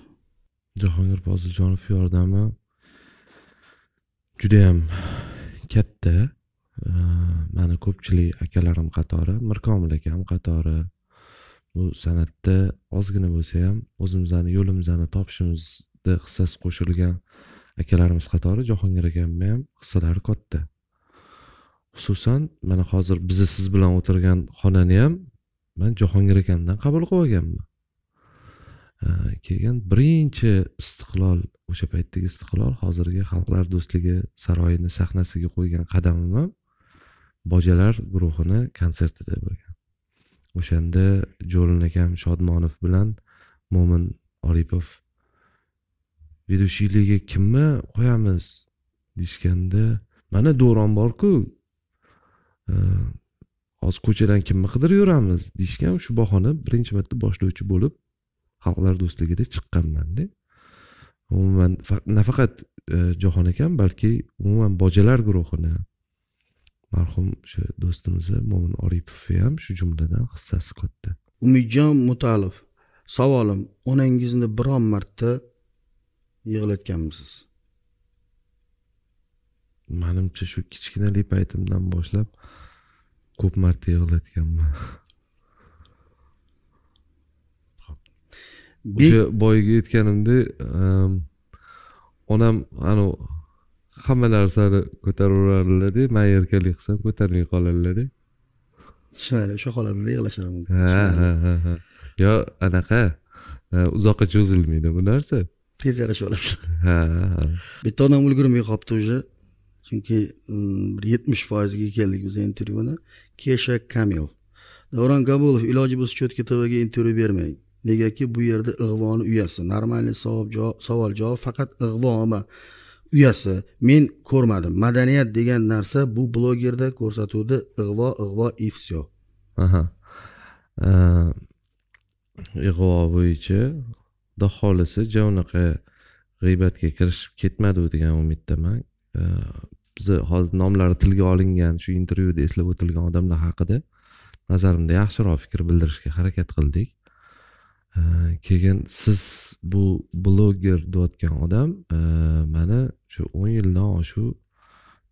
Jahongir Poziljonov yordami juda ham katta. Mani ko'pchilik akalarim qatori, Mirkomil akam qatori, bu san'atda ozgina bo'lsa ham o'zimizni yo'limizni topishimizda hissasi qo'shilgan akalarimiz qatori jahongir akamni ham hissalari katta xususan mana hozir bizni siz bilan o'tirgan xonani ham man jahongir akamdan qabul qilib olganman keyin birinchi istiqlol o'sha paytdagi istiqlol hozirgi xalqlar do'stligi saroyini sahnasiga qo'ygan qadamim ham bojalar guruhini konsertida bo'lgan o'shanda jo'lin akam shodmonov bilan mo'min oripov ведущийlarga kimni qo'yamiz deyishganda mana do'ron borku e, hozir ko'chadan kimni qidirib yuramiz deyishgan shu bahona birinchi marta boshlovchi bo'lib xalqlar do'stligida chiqqanmanda umuman nafaqat e, jahon akam balki umuman bojalar guruhini marhum o'sha do'stimiz mo'min oripovni ham shu jumladan hissasi katta umidjon mutalov savolim onangizni biron marta yig'latganmisiz manimcha shu kichkinalik paytimdan boshlab ko'p marta yig'latganman o'sha boyagi aytganimdek onam anavi hamma narsani ko'taraveradilarda man erkalik qilsam ko'tarilmay qoladilarda tushunarli o'sha holatda yig'lashar mumkin ha ha ha yo anaqa uzoqqa cho'zilmaydi bu narsa tez yarashib olasiz ha bitta odam ulgurmay qolibdi уже chunki bir yetmish foizga keldik biz intervyuni kesha kamil davron kabulov iloji bo'lsa cho'tka tvga intervyu bermang negaki bu yerda ig'voni uyasi нормальный savol javob faqat ig'vo uyasi men ko'rmadim madaniyat degan narsa bu blogerda ko'rsatuvdi ig'vo ig'vo и все aha ig'vo bo'yicha xudo xohlasa ja unaqa g'iybatga kirishib ketmadi degan umiddaman biza hozir nomlari tilga olingan shu intervyuda eslab o'tilgan odamlar haqida nazarimda yaxshiroq fikr bildirishga harakat qildik keyin siz bu bloger deyotgan odam e, mani shu o'n yildan oshiq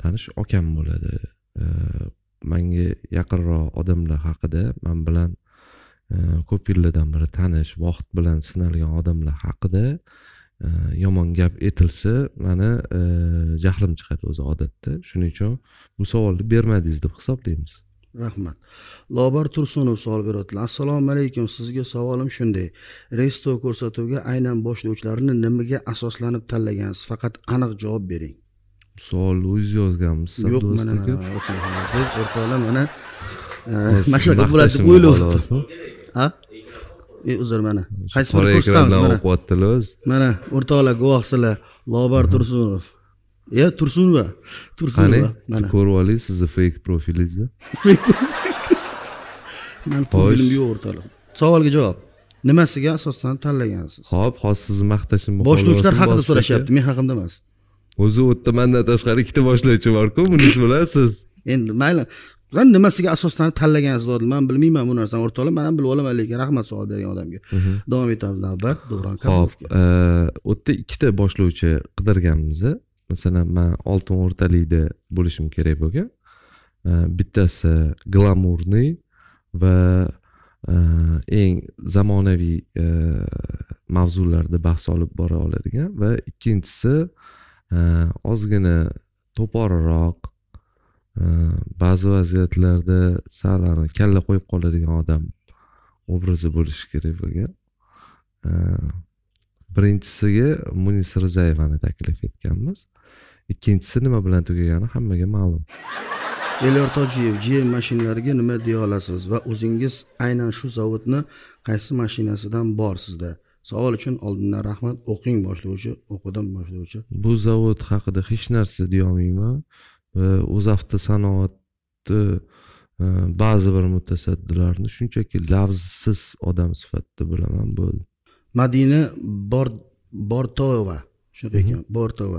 tanish okam bo'ladi e, manga yaqinroq odamlar haqida man bilan e, ko'p yillardan beri tanish vaqt bilan sinalgan odamlar haqida yomon gap etilsa mani jahlim chiqadi o'zi odatda shuning uchun bu savolni bermadingiz deb hisoblaymiz rahmat lobar tursunov savol beryaptilar assalomu alaykum sizga savolim shunday resto ko'rsatuvga aynan boshlovchilarni nimaga asoslanib tanlagansiz faqat aniq javob bering savolni o'zingiz yozganmisiz yo'q mana biz o'rtoqlar mana eh, mana shunaqa bo'ladi deb o'ylayapti uzr mana qaysi biri ko'rsatamiz mana o'rtoqlar guvohsizlar lobar tursunov yo tursunova tursunova mana ko'rib oling sizni fake profilingizni mani profilim yo'q o'rtoqlar savolga javob nimasiga asosan tanlagansiz ho'p hozir sizni maqtashim boshlovchilar haqida so'rashyapti men haqimda emas o'zi u yerda mandan tashqari ikkita boshlovchi borku bunisi bilasiz endi mayli man nimasiga asoslanib tanlagansizlar man bilmayman bu narsani o'rtoqlar man ham bilib olaman lekin rahmat savol bergan odamga davom etamiz navbat davron hop u yerda ikkita boshlovchi qidirganmiz masalan man oltin o'rtalikda bo'lishim kerak bo'lgan э, bittasi glamurniy va э, eng zamonaviy э, mavzularda bahs olib bora oladigan va ikkinchisi ozgina to'porroq ba'zi vaziyatlarda sal kalla qo'yib qoladigan odam obrazi bo'lishi kerak bo'lgan birinchisiga munis rizayevani taklif etganmiz ikkinchisi nima bilan tugagani hammaga ma'lum elyor tojiyev gm mashinalariga nima deya olasiz va o'zingiz aynan shu zavodni qaysi mashinasidan bor sizda savol uchun oldindan rahmat o'qing boshlovchi o'qidim boshlovchi bu zavod haqida hech narsa deyolmayman o'zavto sanoatni e, ba'zi bir mutasaddilarni shunchaki lavzsiz odam sifatida bilaman bo'ldi madina bor bortova shunaqa ekan mhm. bor tv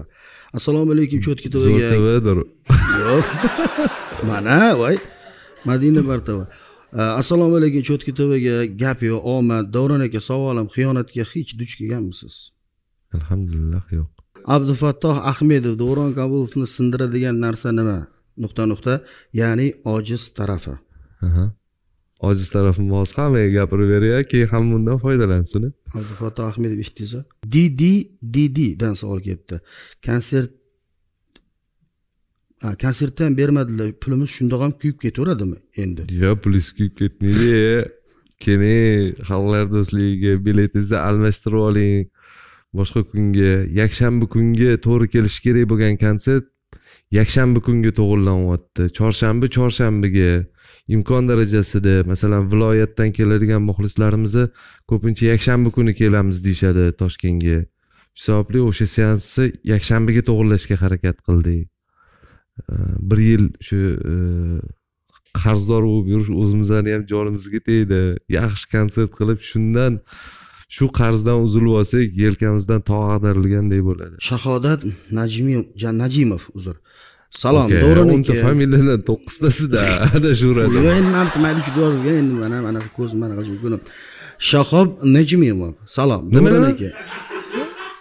assalomu alaykum cho'tki tvga tvdir yo'q mana voy madina bartova э, assalomu alaykum cho'tki tvga gap yo'q omad davron aka savolim xiyonatga hech duch kelganmisiz alhamdulillah yo'q abdufattoh ahmedov davron kabulovni sindiradigan narsa nima nuqta nuqta ya'ni ojiz tarafi ojiz tarafimiz hozir hammaga beray keyin hamma undan foydalansin abdufatto ahmedov eshitdingiz dd dan savol kelibdi konsert konsertda ham bermadilar pulimiz shundoq ham kuyib ketaveradimi endi yo'q pulingiz kuyib ketmaydi keling xalqlar do'stligiga biletingizni almashtirib oling boshqa kunga yakshanba kunga to'g'ri kelishi kerak bo'lgan konsert yakshanba kunga to'g'irlanyapti chorshanba chorshanbaga imkon darajasida masalan viloyatdan keladigan muxlislarimizni ko'pincha yakshanba kuni kelamiz deyishadi toshkentga shu sababli o'sha seansni yakshanbaga to'g'irlashga harakat qildik bir yil shu e, qarzdor bo'lib yurish o'zimizni ham jonimizga tegdi yaxshi konsert qilib shundan shu qarzdan uzilib olsak yelkamizdan tog' ag'darilganday bo'ladi shahodat najimov uzr salom to'g'rimi o'nta familiyadan to'qqiztasida adashaveradi yo'q endi man mayli ko'rgan endi mana mana ko'zim mana qilish mumkin shahob najmimov salom nima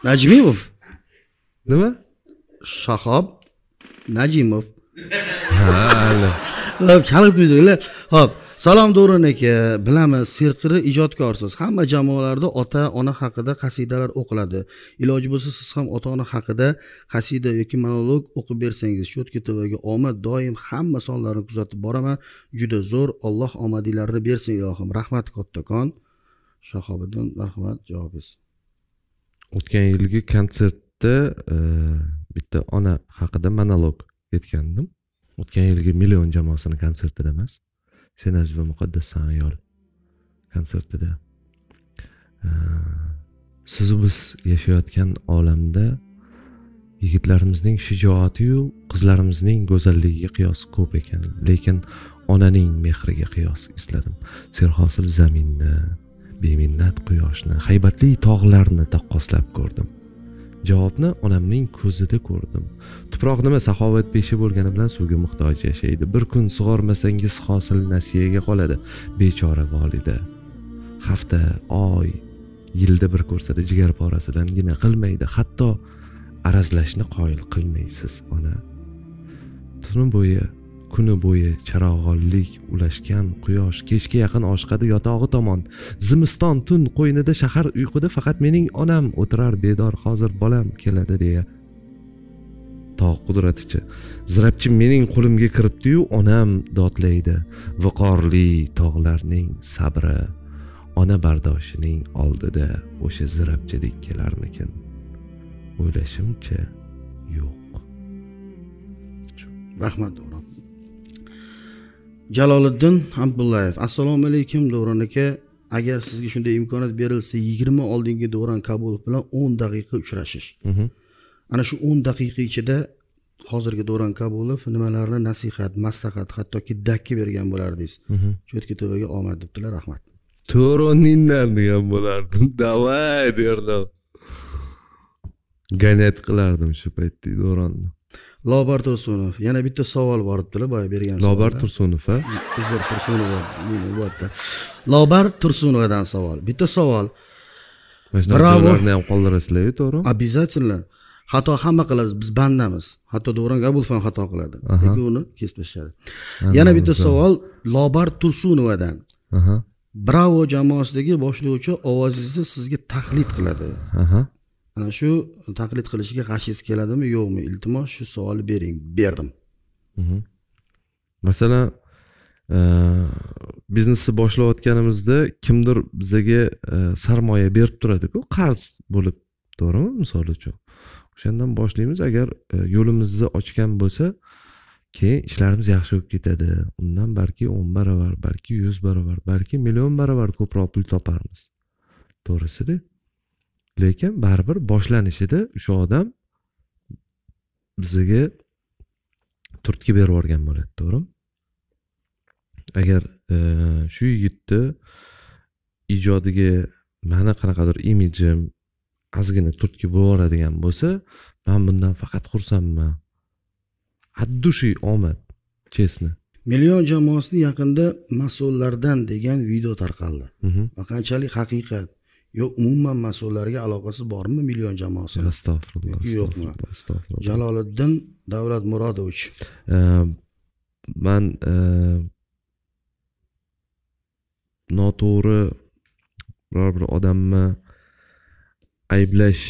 najmimov nima shahob najimov ha hop chala ho'p salom do'ron aka bilamiz serqiri ijodkorsiz hamma jamoalarda ota ona haqida qasidalar o'qiladi iloji bo'lsa siz ham ota ona haqida qasida yoki monolog o'qib bersangiz cho'tka tvaga omad doim hamma sonlarni kuzatib boraman juda zo'r alloh omadinglarni bersin ilohim rahmat kattakon shahobiddin rahmat javobingiz o'tgan yilgi konsertda e, bitta ona haqida monolog aytgandim o'tgan yilgi million jamoasini konsertida emas sen va muqaddas ayol konsertida sizu biz yashayotgan olamda yigitlarimizning shijoatiyu qizlarimizning go'zalligiga qiyos ko'p ekan lekin onaning mehriga qiyos esladim serhosil zaminni beminnat quyoshni haybatli tog'larni taqqoslab ko'rdim javobni onamning ko'zida ko'rdim tuproq nima saxovat peshi bo'lgani bilan suvga muhtoj yashaydi bir kun sug'ormasangiz hosil nasiyaga qoladi bechora volida hafta oy yilda bir ko'rsada jigar porasidangina qilmaydi hatto arazlashni qoyil qilmaysiz ona tuni bo'yi kuni bo'yi charog'onlik ulashgan quyosh kechga yaqin oshiqadi yotog'i tomon zimiston tun qo'ynida shahar uyquda faqat mening onam o'tirar bedor hozir bolam keladi deya tog' qudratichi zirabchi mening qo'limga kiribdiyu onam dodlaydi viqorli tog'larning sabri ona bardoshining oldida o'sha zirabchidek kelarmikin o'ylashimcha yo'q rahmat jaloliddin abdullayev assalomu alaykum davron aka agar sizga shunday imkoniyat berilsa yigirma oldingi davron kabulov bilan o'n daqiqa uchrashish mhm. ana shu o'n daqiqa ichida hozirgi davron kabulov nimalarni nasihat maslahat hattoki dakki bergan bo'lardingiz mhm. cho'tki tvaga omad debdilar rahmat to'ronindan degan bo'lardim давай derdim gonyat qilardim shu paytda davronni lobar tursunov yana bitta savol boribdilar boya bergan lobar tursunov a hm, uzr tursunov lobar tursunovadan savol bitta savol mana shunaqa ularni ham qoldirasizlarku to'g'rimi обязательно xato hamma qilamiz biz bandamiz hatto davron gabulov ham xato qiladi lekin uni kesib yana bitta savol lobar tursunovadan bravo jamoasidagi boshlovchi ovozingizni sizga taqlid qiladi ana shu taqlid qilishga g'ashingiz keladimi yo'qmi iltimos shu savolni bering berdim mhm. masalan e, biznesni boshlayotganimizda kimdir bizaga e, sarmoya berib turadiku qarz bo'lib to'g'rimi misol uchun o'shandan boshlaymiz agar e, yo'limizni ochgan bo'lsa keyin ishlarimiz yaxshi bo'lib ketadi undan balki o'n barobar balki yuz barobar balki million barobar ko'proq pul toparmiz to'g'risida lekin baribir boshlanishida o'sha odam bizaga turtki berib yuborgan bo'ladi to'g'rimi agar e, shu e, yigitni ijodiga mani qanaqadir imijim ozgina turtki bo'lib yuboradigan bo'lsa man bundan faqat xursandman от души omad честно million jamoasini yaqinda mas'ullardan degan video tarqaldi mhm. va qanchalik haqiqat yo umuman mas'ullarga aloqasi bormi million jamoasi astag'firullah yo'qmi astag'firullah jaloliddin davlat murodovich man noto'g'ri biror bir odamni ayblash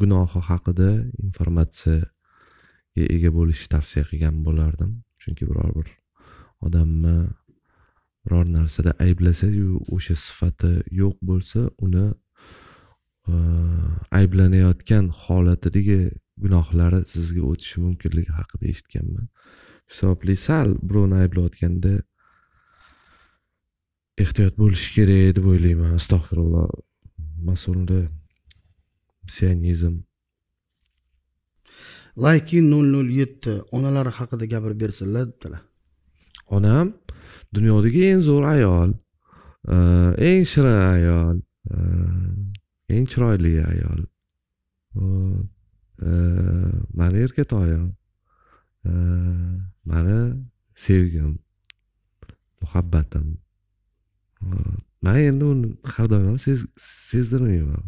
gunohi haqida informatsiyaga ega bo'lishni tavsiya qilgan bo'lardim chunki biror bir odamni biror narsada ayblasa-yu o'sha sifati yo'q bo'lsa uni e, ayblanayotgan holatidagi gunohlari sizga o'tishi mumkinligi haqida eshitganman hisobli sal birovni ayblayotganda ehtiyot bo'lish kerak deb o'ylayman astag'firulloh masulda sionizm layki nol nol yetti onalari haqida gapirib bersinlar debdilar onam dunyodagi eng zo'r ayol e, eng shirin ayol e, eng chiroyli ayol e, mani erkatoyim mani sevgim muhabbatim man endi uni har doim ham sezdirmayman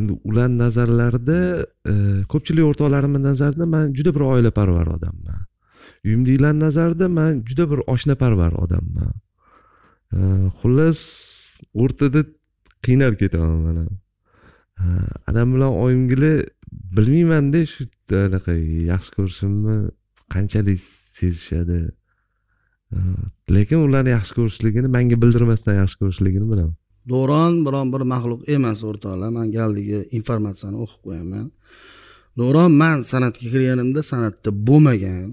endi ularni nazarlarida ko'pchilik o'rtoqlarimni nazarida man juda bir oilaparvar odamman uyimdagilarni nazarida man juda bir oshnaparvar odamman xullas o'rtada qiynalib ketaman man ham adam bilan oyimgili bilmaymanda shu anaqa yaxshi ko'rishimni qanchalik sezishadi lekin ularni yaxshi ko'rishligini manga bildirmasdan yaxshi ko'rishligini bilaman davron biron bir maxluq emas o'rtoqlar man galdagi informatsiyani o'qib qo'yaman davron man san'atga kirganimda san'atda bo'lmagan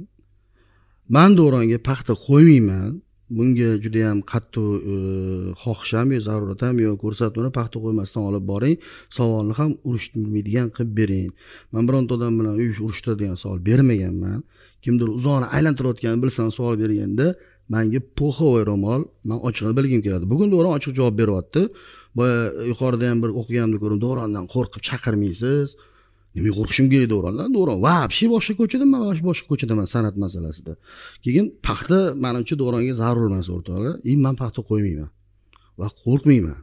man davronga paxta qo'ymayman bunga juda yam qattiq e, xohish ham yo'q zarurat ham yo'q ko'rsatuvni paxta qo'ymasdan olib boring savolni ham urushni bilmaydigan qilib bering man bironta odam bilan urushtiradigan savol bermaganman kimdir uzoqni aylantirayotganini bilsam savol berganda manga po'xavoy ro'mol man ochig'ini bilgim keladi bugun davron ochiq javob beryapti boya yuqorida ham bir o'qiganimni ko'rdim davrondan qo'rqib chaqirmaysiz nimaga qo'rqishim kerak davrondan davron вообще boshqa ko'chadaman man boshqa ko'chadaman san'at masalasida keyin paxta manimcha davronga zarur emas o'rtoqlar и man paxta qo'ymayman va qo'rqmayman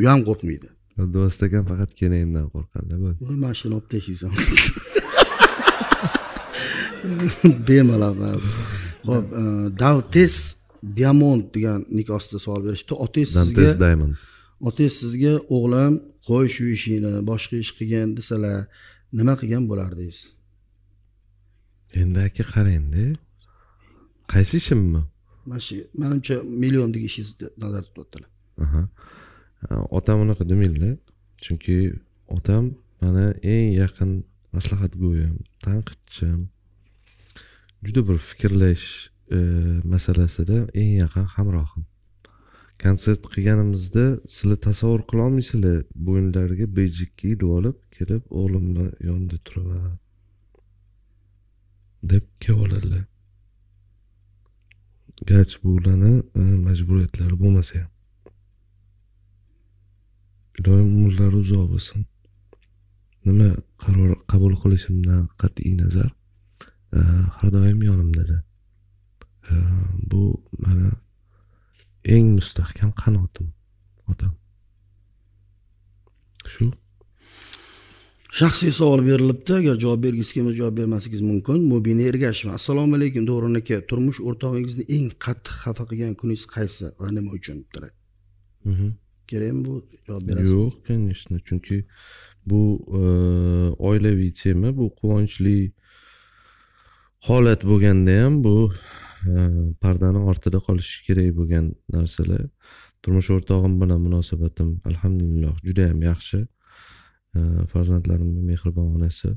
u ham qo'rqmaydi yo'ldo'st akam faqat kenayimdan qo'rqadida bo'ldi voy mana shuni olib tashlaysan bemalol ho'p e, davtes diamond degan nik ostida savol berishdi otangiz sizga davtes diamond otangiz sizga o'g'lim qo'y shu ishingni boshqa ish qilgin desalar nima qilgan bo'lardingiz endi aka qarangda qaysi ishimmi mana shu manimcha millionlik ishingizni nazarda tutyaptilar aha otam unaqa demanglar chunki otam mani eng yaqin maslahatgo'yim tanqidchim juda bir fikrlash e, masalasida eng yaqin hamrohim konsert qilganimizda sizlar tasavvur qilolmaysizlar bo'yinlariga bejikka ilib olib kelib o'g'limni yonida turaman deb kavoladilar garchi bularni e, majburiyatlari bo'lmasa ham iloyim umrlari uzoq bo'lsin nima qaror qabul qilishimdan qat'iy nazar e, har doim yonimdalar e, bu mani eng mustahkam qanotim otam shu shaxsiy savol berilibdi agar javob bergingiz kelmasa javob bermasligingiz mumkin mubina ergasheva assalomu alaykum davron aka turmush o'rtog'ingizni eng qattiq xafa qilgan kuningiz qaysi va nima uchun mhm. kerakmi bu javob berasiz yo'q конечно chunki bu eh, oilaviy tema bu quvonchli holat bo'lganda ham bu eh, pardani ortida qolishi kerak bo'lgan narsalar turmush o'rtog'im bilan munosabatim alhamdulillah juda yam yaxshi Э, farzandlarimni mehribon onasi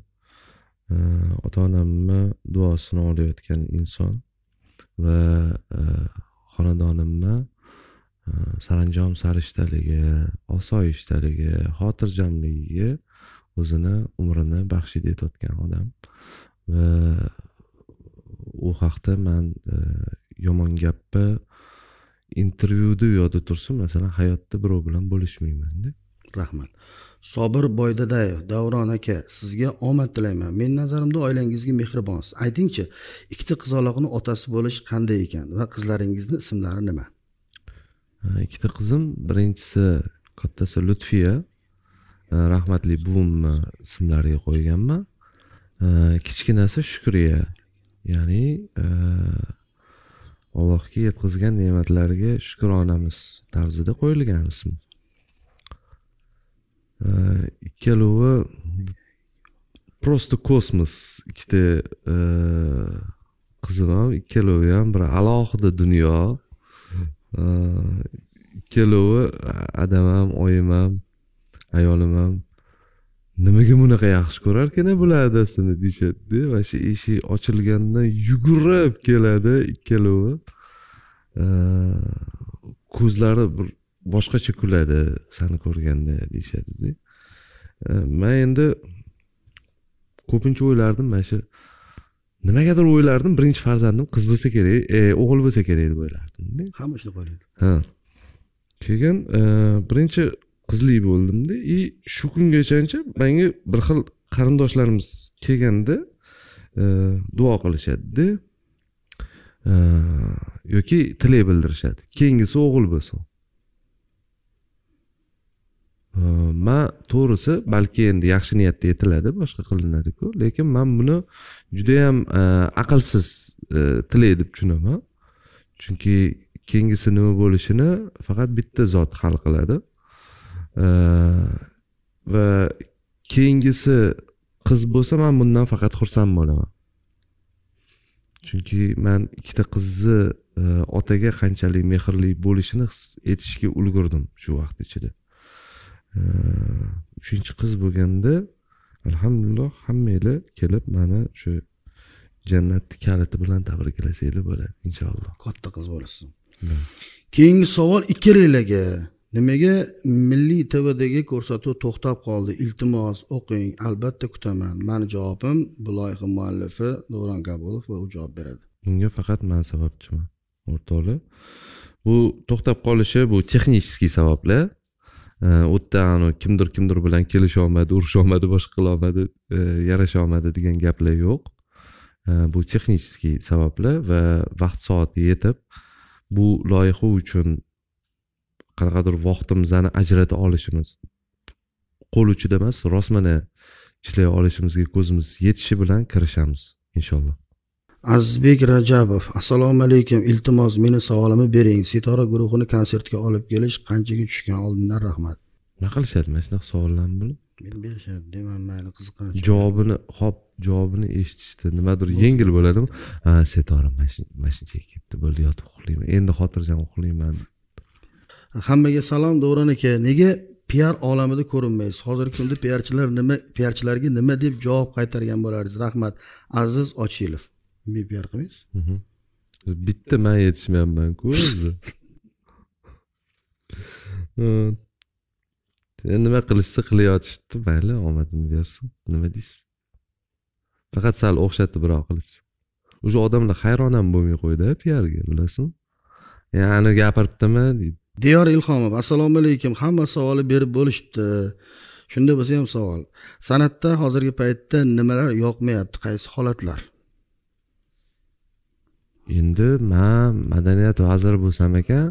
э, ota onamni duosini olayotgan inson va e, xonadonimni e, saranjom sarishtaligi osoyishtaligi xotirjamligiga o'zini umrini baxshid etayotgan odam va u haqda man e, yomon gapni intervyuda u yoqda tursin masalan hayotda birov bilan bo'lishmaymanda rahmat sobir boydadayev davron aka sizga omad tilayman meni nazarimda oilangizga mehribonsiz aytingchi ikkita qizaloqni otasi bo'lish qanday ekan va qizlaringizni ismlari nima ikkita qizim birinchisi kattasi lutfiya rahmatli buvimni ismlariga qo'yganman kichkinasi shukriya ya'ni allohga yetkazgan ne'matlariga shukronamiz tarzida qo'yilgan ism ikkalovi э, просто kosmos ikkita qizim ham ikkalovi ham bir alohida dunyo ikkalovi adam ham oyim ham ayolim ham nimaga bunaqa yaxshi ko'rarkan bular adasini deyishadida mana shu eshik ochilganda yugurib keladi ikkalovi ko'zlari bir boshqacha kuladi sani ko'rganda deyishadida e, man endi ko'pincha o'ylardim mana shu nimagadir o'ylardim birinchi farzandim qiz bo'lsa kerak e, o'g'il bo'lsa kerak deb o'ylardimda hamma shunaqa o'ylaydi ha keyin e, birinchi qizli bo'ldimda и shu kungachancha manga bir xil qarindoshlarimiz kelganda duo qilishadida yoki tilak bildirishadi keyingisi o'g'il bo'lsin man to'g'risi balki endi yaxshi niyatda aytiladi boshqa qilinadiku lekin man buni judayam e, aqlsiz e, tilak deb tushunaman chunki keyingisi nima bo'lishini faqat bitta zot hal qiladi e, va keyingisi qiz bo'lsa man bundan faqat xursand bo'laman chunki man ikkita qizni otaga qanchalik mehrli bo'lishini his etishga ulgurdim shu vaqt ichida uchinchi qiz bo'lganda alhamdulillah hammanglar kelib mani shu jannatni kaliti bilan tabriklasanglar bo'ladi inshaalloh katta qiz bo'lasiz hmm. keyingi savol ikkalanglarga nimaga milliy tvdagi ko'rsatuv to'xtab qoldi iltimos o'qing albatta kutaman mani javobim bu loyiha muallifi davron kabulov va u javob beradi bunga faqat man sababchiman o'rtoqlar bu to'xtab qolishi bu texnicheskiy sabablar anavi kimdir kimdir bilan kelisholmadi urusholmadi boshqa qilolmadi e, yarasholmadi degan gaplar yo'q bu texnicheskiy sabablar va vaqt soati yetib bu loyiha uchun qanaqadir vaqtimizni ajrata olishimiz qo'l uchida emas rostmana ishlay olishimizga ko'zimiz yetishi bilan kirishamiz inshaalloh azizbek rajabov assalomu alaykum iltimos meni savolimni bering sitora guruhini konsertga olib kelish qanchaga tushgan oldindan rahmat nima qilishadi mana shunaqa savollarni bilib berishadi deyman mayli qiziqqan javobini hop javobini eshitishdi nimadir yengil bo'ladimi ha setora mana shunchaga ketdi bo'ldi yotib uxlayman endi xotirjam uxlayman hammaga salom davron aka nega piar olamida ko'rinmaysiz hozirgi kunda piarchilar nima piarchilarga nima deb javob qaytargan bo'lardingiz rahmat aziz ochilov nima pr qilmaysiz bitta man yetishmayapmanku o'zi nima qilishsa qilayotishdi mayli omadini bersin nima deysiz faqat sal o'xshatibroq qilishsin уже odamlar hayron ham bo'lmay qo'ydi piarga bilasizmi yani ani gapiribdimi deydi diyor ilhomov assalomu alaykum hamma savolni berib bo'lishibdi shunda bo'lsa ham savol san'atda hozirgi paytda nimalar yoqmayapti qaysi holatlar endi man madaniyat vaziri bo'lsam ekan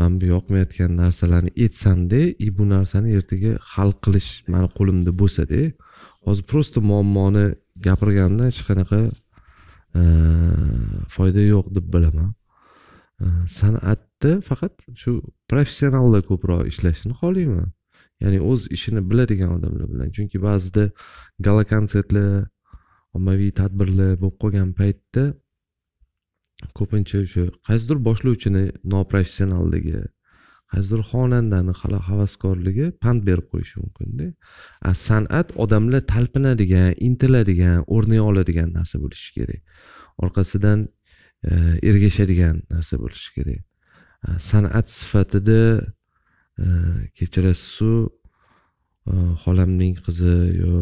man bu yoqmayotgan narsalarni aytsamda и bu narsani ertaga hal qilish mani qo'limda bo'lsada hozir просто muammoni gapirganda hech qanaqa e, foyda yo'q deb bilaman e, san'atda faqat shu professionallar ko'proq ishlashini xohlayman ya'ni o'z ishini biladigan odamlar bilan chunki ba'zida gala konsertlar ommaviy tadbirlar bo'lib qolgan paytda ko'pincha o'sha qaysidir boshlovchini noprofessionalligi qaysidir xonandani hali havaskorligi pand berib qo'yishi mumkinda a san'at odamlar talpinadigan intiladigan o'rnay oladigan narsa bo'lishi kerak orqasidan e, ergashadigan narsa bo'lishi kerak san'at sifatida e, kechirasizu e, xolamning qizi yo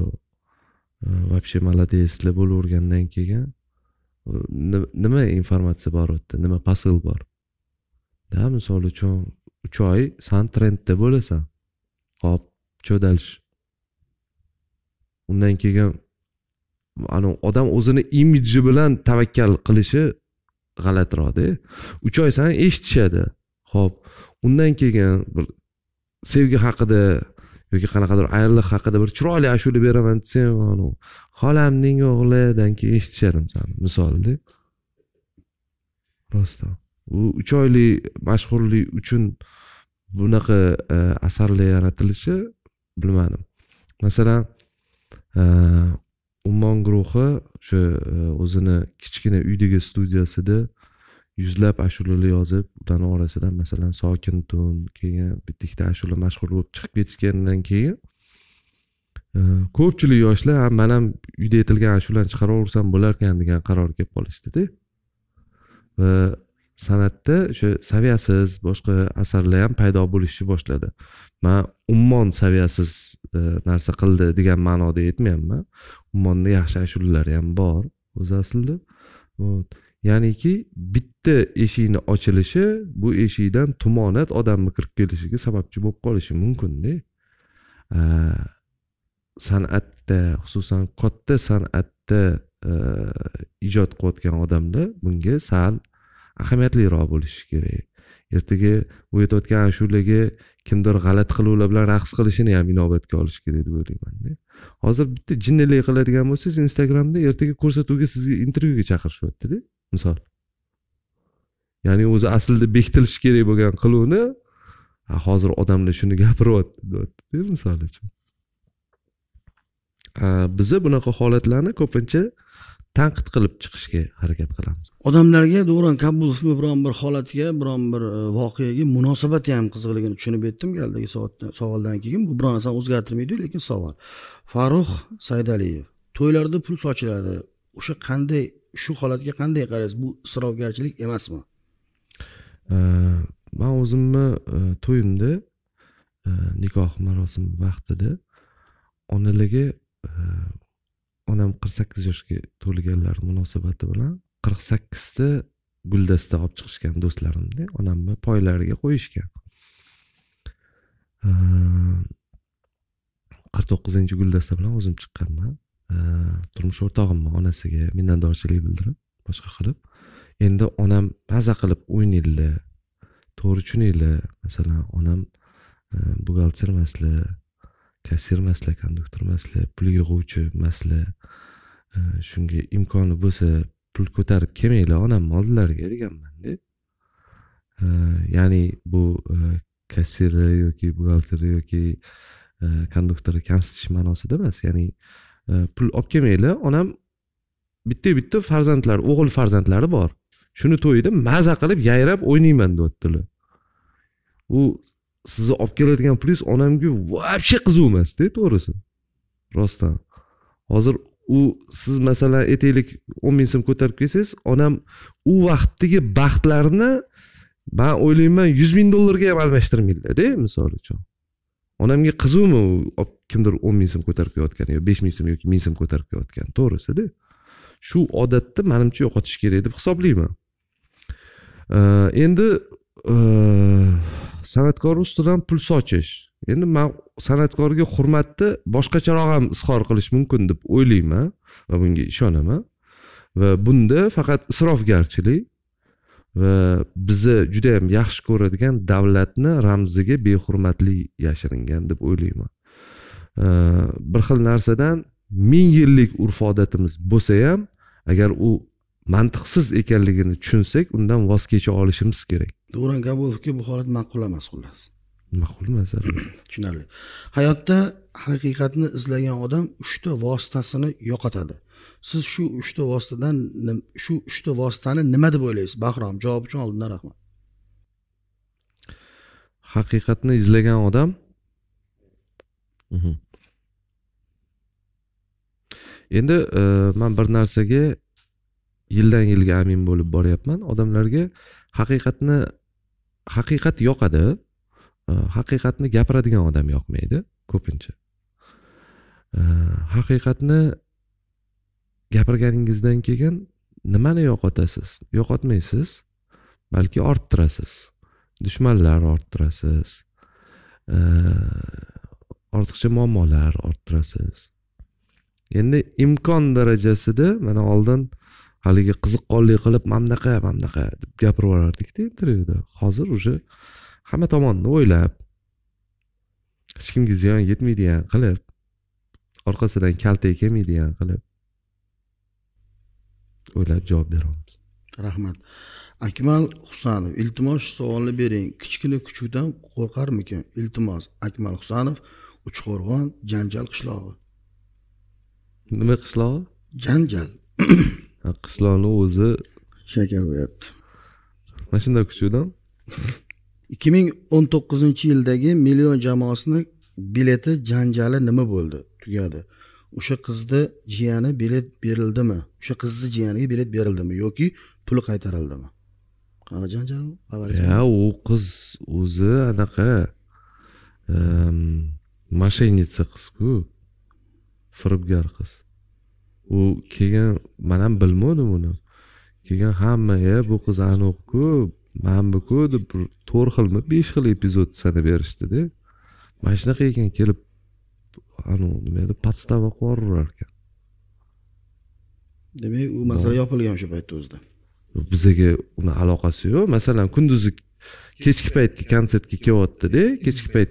вообще молодецlar bo'lavergandan keyin nima informatsiya bor u yerda nima посыл bor да misol uchun uch oy san trendda bo'lasan hop cho'dalish undan keyin anavi odam o'zini imiji bilan tavakkal qilishi g'alatiroqda uch oy san eshitishadi hop undan keyin bir sevgi haqida yoki qanaqadir ayriliq haqida bir chiroyli ashula beraman desam anavi xolamning o'g'lidan keyin eshitishadi misolda rostdan u uch oylik mashhurlik uchun bunaqa e, asarlar yaratilishi bilmadim masalan e, ummon guruhi o'sha e, o'zini kichkina uydagi studiyasida yuzlab ashulalar yozib ularni orasidan masalan sokin tun keyin bitta ikkita ashula mashhur bo'lib chiqib ketishgandan keyin e, ko'pchilik yoshlar man ham uyda aytilgan ashulani chiqaraversam bo'larkan degan qarorga kelib qolishdida va san'atda o'sha saviyasiz boshqa asarlar ham paydo bo'lishni boshladi man ummon saviyasiz e, narsa qildi degan ma'noda aytmayapman ummonda yaxshi ashulalari ham bor o'zi aslida вот ya'niki bitta eshikni ochilishi bu eshikdan tumonat odamni kirib kelishiga sababchi bo'lib qolishi mumkinda san'atda xususan katta san'atda e, ijod qilayotgan odamlar bunga sal ahamiyatliroq bo'lishi kerak ertaga bu aytayotgan ashulaga kimdir g'alati qiluvlar bilan raqs qilishini ham inobatga olish kerak deb o'ylaymanda hozir bitta jinnilik qiladigan bo'lsangiz instagramda ertaga ko'rsatuvga sizni intervyuga chaqirishyaptida misol ya'ni o'zi aslida bekitilishi kerak bo'lgan qiluvni hozir odamlar shuni gapiryapti misol uchun biza bunaqa holatlarni ko'pincha tanqid qilib chiqishga harakat qilamiz odamlarga davron kabulovni biron bir holatga biron bir e, voqeaga munosabati ham qiziqligini tushunib yetdim galdagi savoldan keyin bu biror narsani o'zgartirmaydiyu lekin savol farruh saydaliyev to'ylarda pul sochiladi o'sha qanday shu holatga qanday qaraysiz bu isrofgarchilik emasmi man o'zimni e, to'yimda e, nikoh marosimi vaqtida onaligi e, onam qirq sakkiz yoshga to'lganlar munosabati bilan qirq sakkizta guldasta olib chiqishgan do'stlarimni onamni poylariga qo'yishgan qirq to'qqizinchi guldasta bilan o'zim chiqqanman turmush o'rtog'imni onasiga minnatdorchilik bildirib boshqa qilib endi onam maza qilib o'ynaydi to'g'ri tushuninglar masalan onam e, buxgalter emasli kassir emasli konduktor emasli pul yig'uvchi emasli e, shunga imkoni bo'lsa pul ko'tarib kelmanglar onamni oldilariga deganmanda e, ya'ni bu kassiri yoki buxgalteri yoki konduktorni kamsitish ma'nosida emas ya'ni pul olib kelmanglar onam bitta bitta farzandlar o'g'il farzandlari bor shuni to'yida maza qilib yayrab o'ynayman deyaptilar u sizni olib keladigan pulingiz onamga вообще qiziq emasda to'g'risi rostdan hozir u siz masalan aytaylik o'n ming so'm ko'tarib kelsangiz onam u vaqtdagi baxtlarni man o'ylayman yuz ming dollarga ham almashtirmaydida misol uchun onamga qiziqmi u kimdir o'n ming so'm ko'tarib kelayotgan yo besh ming so'm yoki ming so'm ko'tarib kelayotgan to'g'risida shu odatni manimcha yo'qotish kerak deb hisoblayman endi e, san'atkor ustidan pul sochish endi man san'atkorga hurmatni boshqacharoq ham izhor qilish mumkin deb o'ylayman va bunga ishonaman va bunda faqat isrofgarchilik va bizni juda yam yaxshi ko'radigan davlatni ramziga behurmatlik yashiringan deb o'ylayman bir xil narsadan ming yillik urf odatimiz bo'lsa ham agar u mantiqsiz ekanligini tushunsak undan voz kecha olishimiz kerak davron kabulovga bu holat ma'qul emas xullas ma'qul emas tushunarli hayotda haqiqatni izlagan odam uchta vositasini yo'qotadi siz shu uchta vositadan shu uchta vositani nima deb o'ylaysiz bahrom javob uchun oldindan rahmat haqiqatni izlagan odam mhm. endi e, man bir narsaga yildan yilga amin bo'lib boryapman odamlarga haqiqatni haqiqat yoqadi e, haqiqatni gapiradigan odam yoqmaydi ko'pincha e, haqiqatni gapirganingizdan keyin nimani yo'qotasiz yo'qotmaysiz balki orttirasiz dushmanlar orttirasiz e, ortiqcha muammolar orttirasiz endi imkon darajasida mana oldin haligi qiziqqonlik qilib mana bunaqa mana bunaqa deb gapirib yuborardikda intervyuda hozir уже hamma tomonni o'ylab hech kimga ziyon yetmaydigan qilib orqasidan kaltak yemaydigan qilib o'ylab javob beramiz rahmat akmal husanov iltimos shu savolni bering kichkina kuchukdan qo'rqarmikan iltimos akmal husanov uchqo'rg'on janjal qishlog'i nima qishlog'i janjal qishloqni o'zi shakar qo'yapti mana shunday kuchukdan ikki ming o'n to'qqizinchi yildagi million jamoasini bileti janjali nima bo'ldi tugadi o'sha qizni jiyani bilet berildimi o'sha qizni jiyaniga bilet berildimi yoki puli qaytarildimi qanaqa janjal u ha u qiz o'zi anaqa ehm, mashenitsa qizku firibgar qiz u keyin man ham bilmadim uni keyin hamma e bu qiz anuqku mana buku deb bir to'rt xilmi besh xil epizod sanab berishdida mana shunaqa ekan kelib anavi nima edi подстава qilib ekan demak u masala yopilgan o'sha paytni o'zida bizaga uni aloqasi yo'q masalan kunduzi kechki paytgi konsertga kelyaptida kechki payt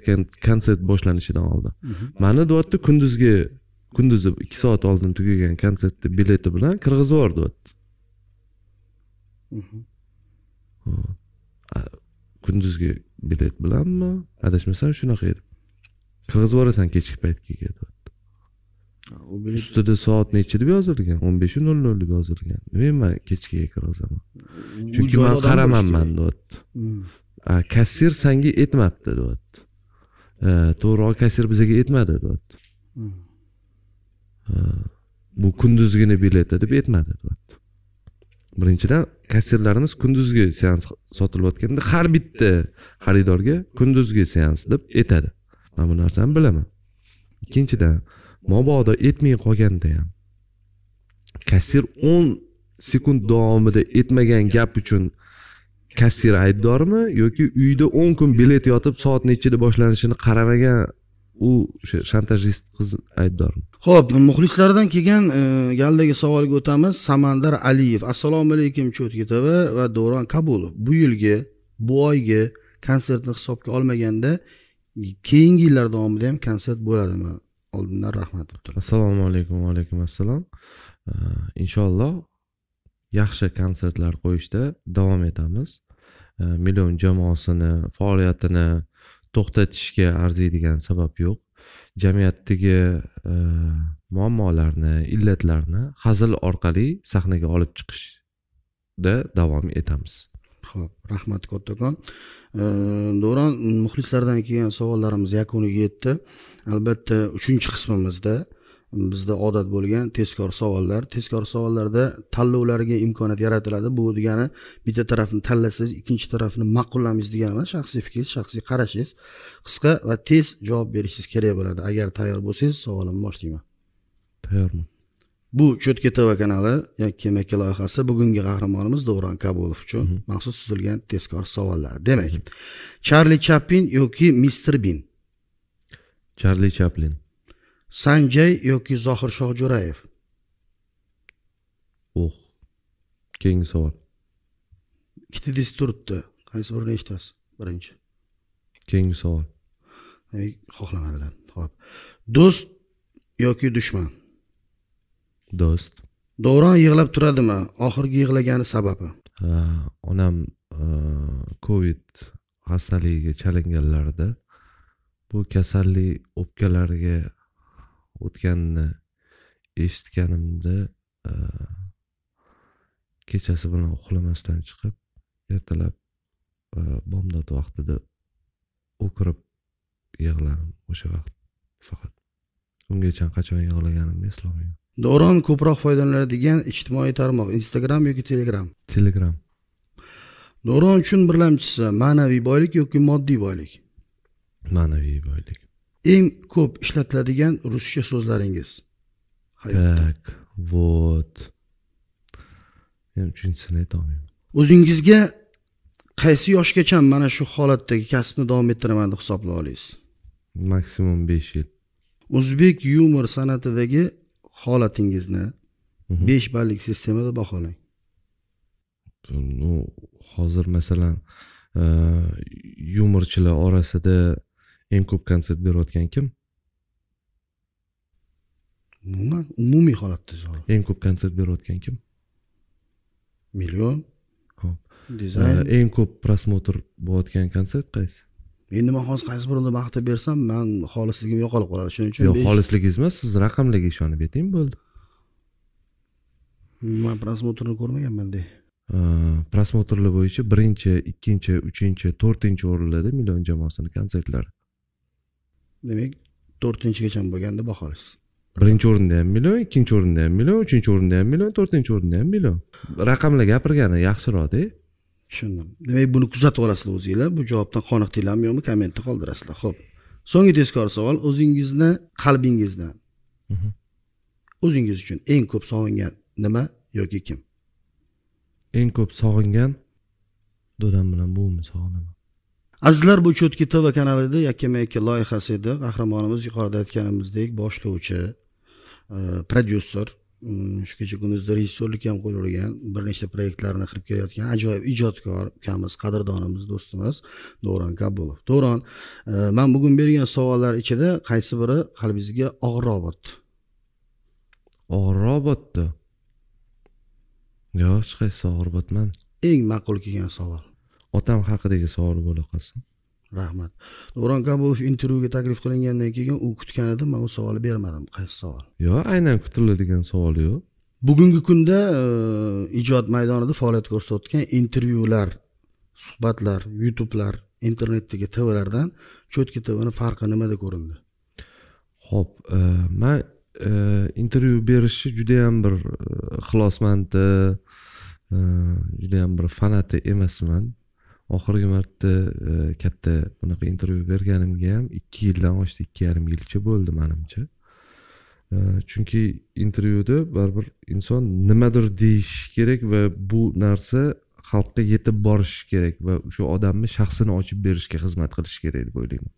konsert boshlanishidan oldin mhm. mani deyapti kunduzgi kunduzi ikki soat oldin tugagan konsertni bileti bilan kirgizib yubor deyapti mhm. kunduzgi bilet bilanmi adashmasam shunaqa edi qirg'iz yuborasan kechki paytga ketyapti ustida soat necha deb yozilgan o'n beshu nol nol deb yozilgan nimaga man kechkiga kirgizaman chunki man qaramanman deyapti hmm. kassir sanga aytmabdi deyapti e, to'g'ri kassir bizaga etmadi deyapti hmm. e, bu kunduzgini bileti deb aytmadi deyapti birinchidan kassirlarimiz kunduzgi seans sotilayotganda har bitta xaridorga kunduzgi seans deb aytadi man bu narsani bilaman ikkinchidan mabodo etmay qolganda ham kassir o'n sekund davomida etmagan gap uchun kassir aybdormi yoki uyda o'n kun bilet yotib soat nechida boshlanishini qaramagan u o'sha shantajist qiz aybdormi ho'p muxlislardan kelgan e, galdagi savolga o'tamiz samandar aliyev assalomu alaykum cho'tka tv va davron kabulov bu yilgi bu oygi konsertni hisobga olmaganda keyingi yillar davomida ham konsert bo'ladimi oldindan rahmat assalomu alaykum va alaykum assalom inshaalloh yaxshi konsertlar qo'yishda davom etamiz million jamoasini faoliyatini to'xtatishga arziydigan sabab yo'q jamiyatdagi e, muammolarni illatlarni hazil orqali sahnaga olib chiqishda davom etamiz ho'p rahmat kattakon davron muxlislardan kelgan savollarimiz yakuniga yetdi albatta uchinchi qismimizda bizda odat bo'lgan tezkor savollar tezkor savollarda tanlovlarga imkoniyat yaratiladi bu degani bitta tarafni tanlasangiz ikkinchi tarafni ma'qullamaysiz degani emas shaxsiy fikringiz shaxsiy qarashingiz qisqa va tez javob berishingiz kerak bo'ladi agar tayyor bo'lsangiz savolimni boshlayman tayyorman bu cho'tka tv kanali yakkemaki loyihasi bugungi qahramonimiz davron kabulov uchun mhm. maxsus tuzilgan tezkor savollar demak charli chaplin yoki mister bin charli chaplin sanjay yoki zohir shohjo'rayev oh keyingi savol ikkita disk turibdi qaysi birini eshitasiz birinchi keyingi savol xohlamadilar ho'p do'st yoki dushman do'st davron yig'lab turadimi oxirgi yig'lagani sababi onam e, covid xastaligiga chalinganlarida bu kasallik o'pkalariga o'tganini eshitganimda e, kechasi bilan uxlamasdan chiqib ertalab e, bomdod vaqtida o'kirib yig'ladim o'sha vaqt faqat ungacha qachon yig'laganimni eslolmayman davron ko'proq foydalanadigan ijtimoiy tarmoq instagram yoki telegram telegram davron uchun birlamchisi ma'naviy boylik yoki moddiy boylik ma'naviy boylik eng ko'p ishlatiladigan ruscha so'zlaringiz так вот men uchinchisini olmayman o'zingizga qaysi yoshgacha mana shu holatdagi kasbni davom ettiraman deb hisoblab olasiz maksimum besh yil o'zbek yumor san'atidagi holatingizni mhm. besh ballik sistemada baholang ну hozir masalan yumorchilar э, orasida eng ko'p konsert berayotgan kim umuman umumiy holatda eng ko'p konsert berayotgan kim million ho'p э, eng ko'p просмотр bo'layotgan konsert qaysi endi man hozir qaysi birini maqtab bersam man xolisligim yo'qolib qoladi shuning uchun yo'q xolisligingiz emas siz raqamlarga ishonib ayting bo'ldi hmm, man prosmotrni ko'rmaganmanda prosmotrlar bo'yicha birinchi ikkinchi uchinchi to'rtinchi o'rinlarda million jamoasini konsertlari demak to'rtinchigacha bo'lganda baholaysiz birinchi o'rinda ham million ikkinchi o'rinda ham million uchinchi o'rinda ham million to'rtinchi o'rinda ham million raqamlar gapirgani yaxshiroqda tushundim demak buni kuzatib olasizlar o'zinglar bu javobdan qoniqdinglarmi yo'qmi kommentda qoldirasizlar ho'p so'nggi tezkor savol o'zingizni qalbingizdan mhm. o'zingiz uchun eng ko'p sog'ingan nima yoki kim eng ko'p sog'ingan dodam bilan buvimni sog'inaman azizlar bu cho'tki tv kanalida yakkama yakka loyihasi edi qahramonimiz yuqorida aytganimizdek boshlovchi e, prodyuser shu kecha kunduz rejissyorlik ham qilavergan bir nechta proyektlarni qilib kelayotgan ajoyib ijodkor ukamiz qadrdonimiz do'stimiz davron kabulov davron e, man bugun bergan savollar ichida qaysi biri qalbingizga og'irroq botdi og'irroq botdi yo'q hech qaysi og'ir botmadi eng ma'qul kelgan savol otam haqidagi savol bo'la qolsin rahmat davron kabulov intervyuga taklif qilingandan keyin u kutgan edi man u savolni bermadim qaysi savol yo'q aynan kutiladigan savol yo'q bugungi kunda e, ijod maydonida faoliyat ko'rsatayotgan intervyular suhbatlar youtubelar internetdagi tvlardan cho'tki tvni farqi nimada ko'rindi ho'p e, man e, intervyu berishni judayam bir ixlosmandi judayam bir fanati emasman oxirgi marta e, katta bunaqa intervyu berganimga ham ikki yildan oshdi ikki yarim yilcha bo'ldi manimcha e, chunki intervyuda baribir inson nimadir deyish kerak va bu narsa xalqqa yetib borishi kerak va o'sha odamni shaxsini ochib berishga xizmat qilishi kerak deb o'ylayman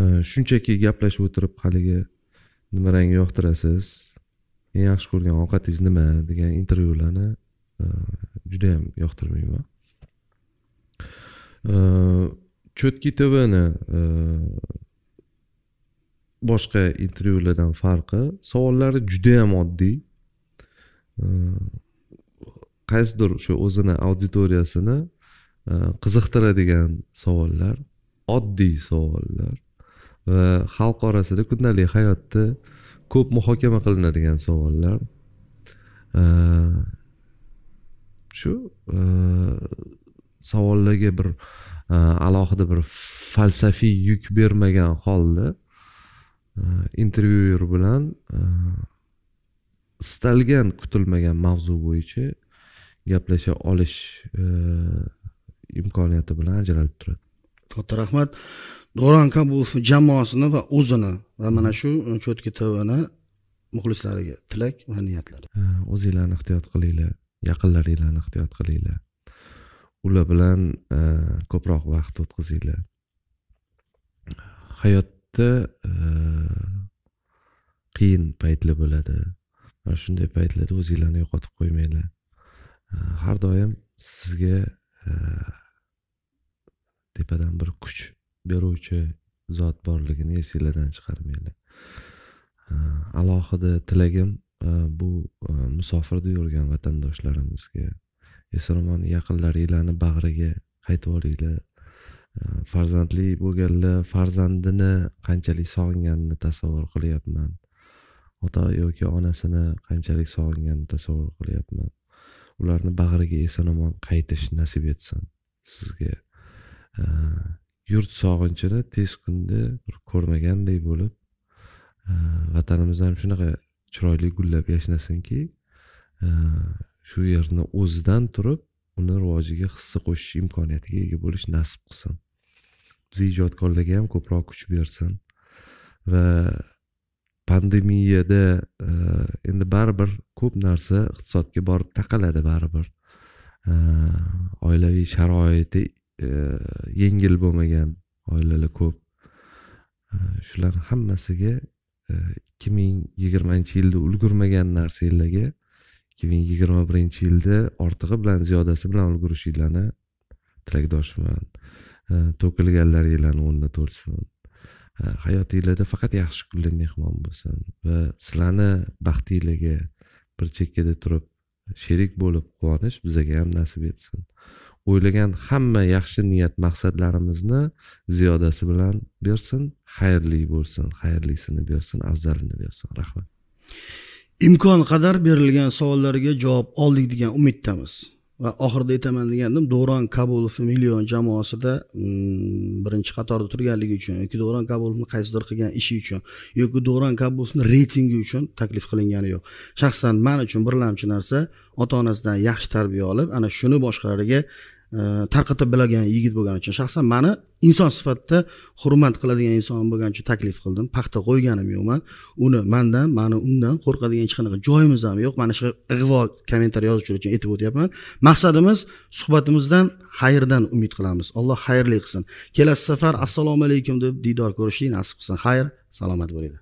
e, shunchaki gaplashib o'tirib haligi nimarangni yoqtirasiz eng yaxshi ko'rgan ovqatingiz nima degan intervyularni judayam yoqtirmayman cho'tki tvni boshqa intervyulardan farqi savollari juda yam oddiy qaysidir o'sha o'zini auditoriyasini э, qiziqtiradigan savollar oddiy savollar va xalq orasida kundalik hayotda ko'p muhokama qilinadigan savollar э, shu э, savollarga bir e, alohida bir falsafiy yuk bermagan holda e, intervyuer bilan e, istalgan kutilmagan mavzu bo'yicha gaplasha olish imkoniyati bilan ajralib turadi katta rahmat doron kabulov jamoasini va o'zini va mana shu cho'tki tvni muxlislariga tilak va niyatlar o'zinglarni ehtiyot qilinglar yaqinlaringlarni ehtiyot qilinglar ular bilan e, ko'proq vaqt o'tkazinglar hayotda e, qiyin paytlar bo'ladi mana shunday paytlarda o'zinglarni yo'qotib qo'ymanglar e, har doim sizga tepadan bir kuch beruvchi zot borligini esinglardan chiqarmanglar alohida tilagim bu musofirda yurgan vatandoshlarimizga eson yaqinlaringlarni bag'riga qaytib olinglar farzandli bo'lganlar farzandini qanchalik sog'inganini tasavvur qilyapman ota yoki onasini qanchalik sog'inganini tasavvur qilyapman ularni bag'riga eson omon qaytish nasib etsin sizga yurt sog'inchini tez kunda bir ko'rmagandek bo'lib vatanimiz ham shunaqa chiroyli gullab yashnasinki shu yerni o'zidan turib uni rivojiga hissa qo'shish imkoniyatiga ega bo'lish nasib qilsin bizni ijodkorlarga ham ko'proq kuch bersin va pandemiyada eh, endi baribir ko'p narsa iqtisodga borib taqaladi baribir eh, oilaviy sharoiti eh, yengil bo'lmagan oilalar ko'p shularni hammasiga ikki ming yigirmanchi yilda ulgurmagan narsalarga ikki ming yigirma birinchi yilda ortig'i bilan ziyodasi bilan ulgurishinglarni tilakdoshman e, to'kilganlaringlarni o'rni to'lsin e, hayotinglarda faqat yaxshi kunlar mehmon bo'lsin va sizlarni baxtinglarga bir chekkada turib sherik bo'lib quvonish bizaga ham nasib etsin o'ylagan hamma yaxshi niyat maqsadlarimizni ziyodasi bilan bersin xayrli bo'lsin xayrlisini bersin afzalini bersin rahmat imkon qadar berilgan savollarga javob oldik degan umiddamiz va oxirida aytaman degandim davron kabulov million jamoasida mm, birinchi qatorda turganligi uchun yoki davron kabulovni qaysidir qilgan ishi uchun yoki davron kabulovni reytingi uchun taklif qilingani yo'q shaxsan man uchun birlamchi narsa ota onasidan yaxshi tarbiya olib ana shuni boshqalarga Э, tarqatib biladigan yigit bo'lgani uchun shaxsan mani inson sifatida hurmat qiladigan inson bo'lgani uchun taklif qildim paxta qo'yganim yo'q man uni mandan mani undan qo'rqadigan hech qanaqa joyimiz ham yo'q mana shu ig'vo kommentariy yozuvchilar uchun aytib o'tyapman maqsadimiz suhbatimizdan xayrdan umid qilamiz alloh xayrli qilsin kelasi safar assalomu alaykum deb diydor ko'rishlik nasib qilsin xayr salomat bo'linglar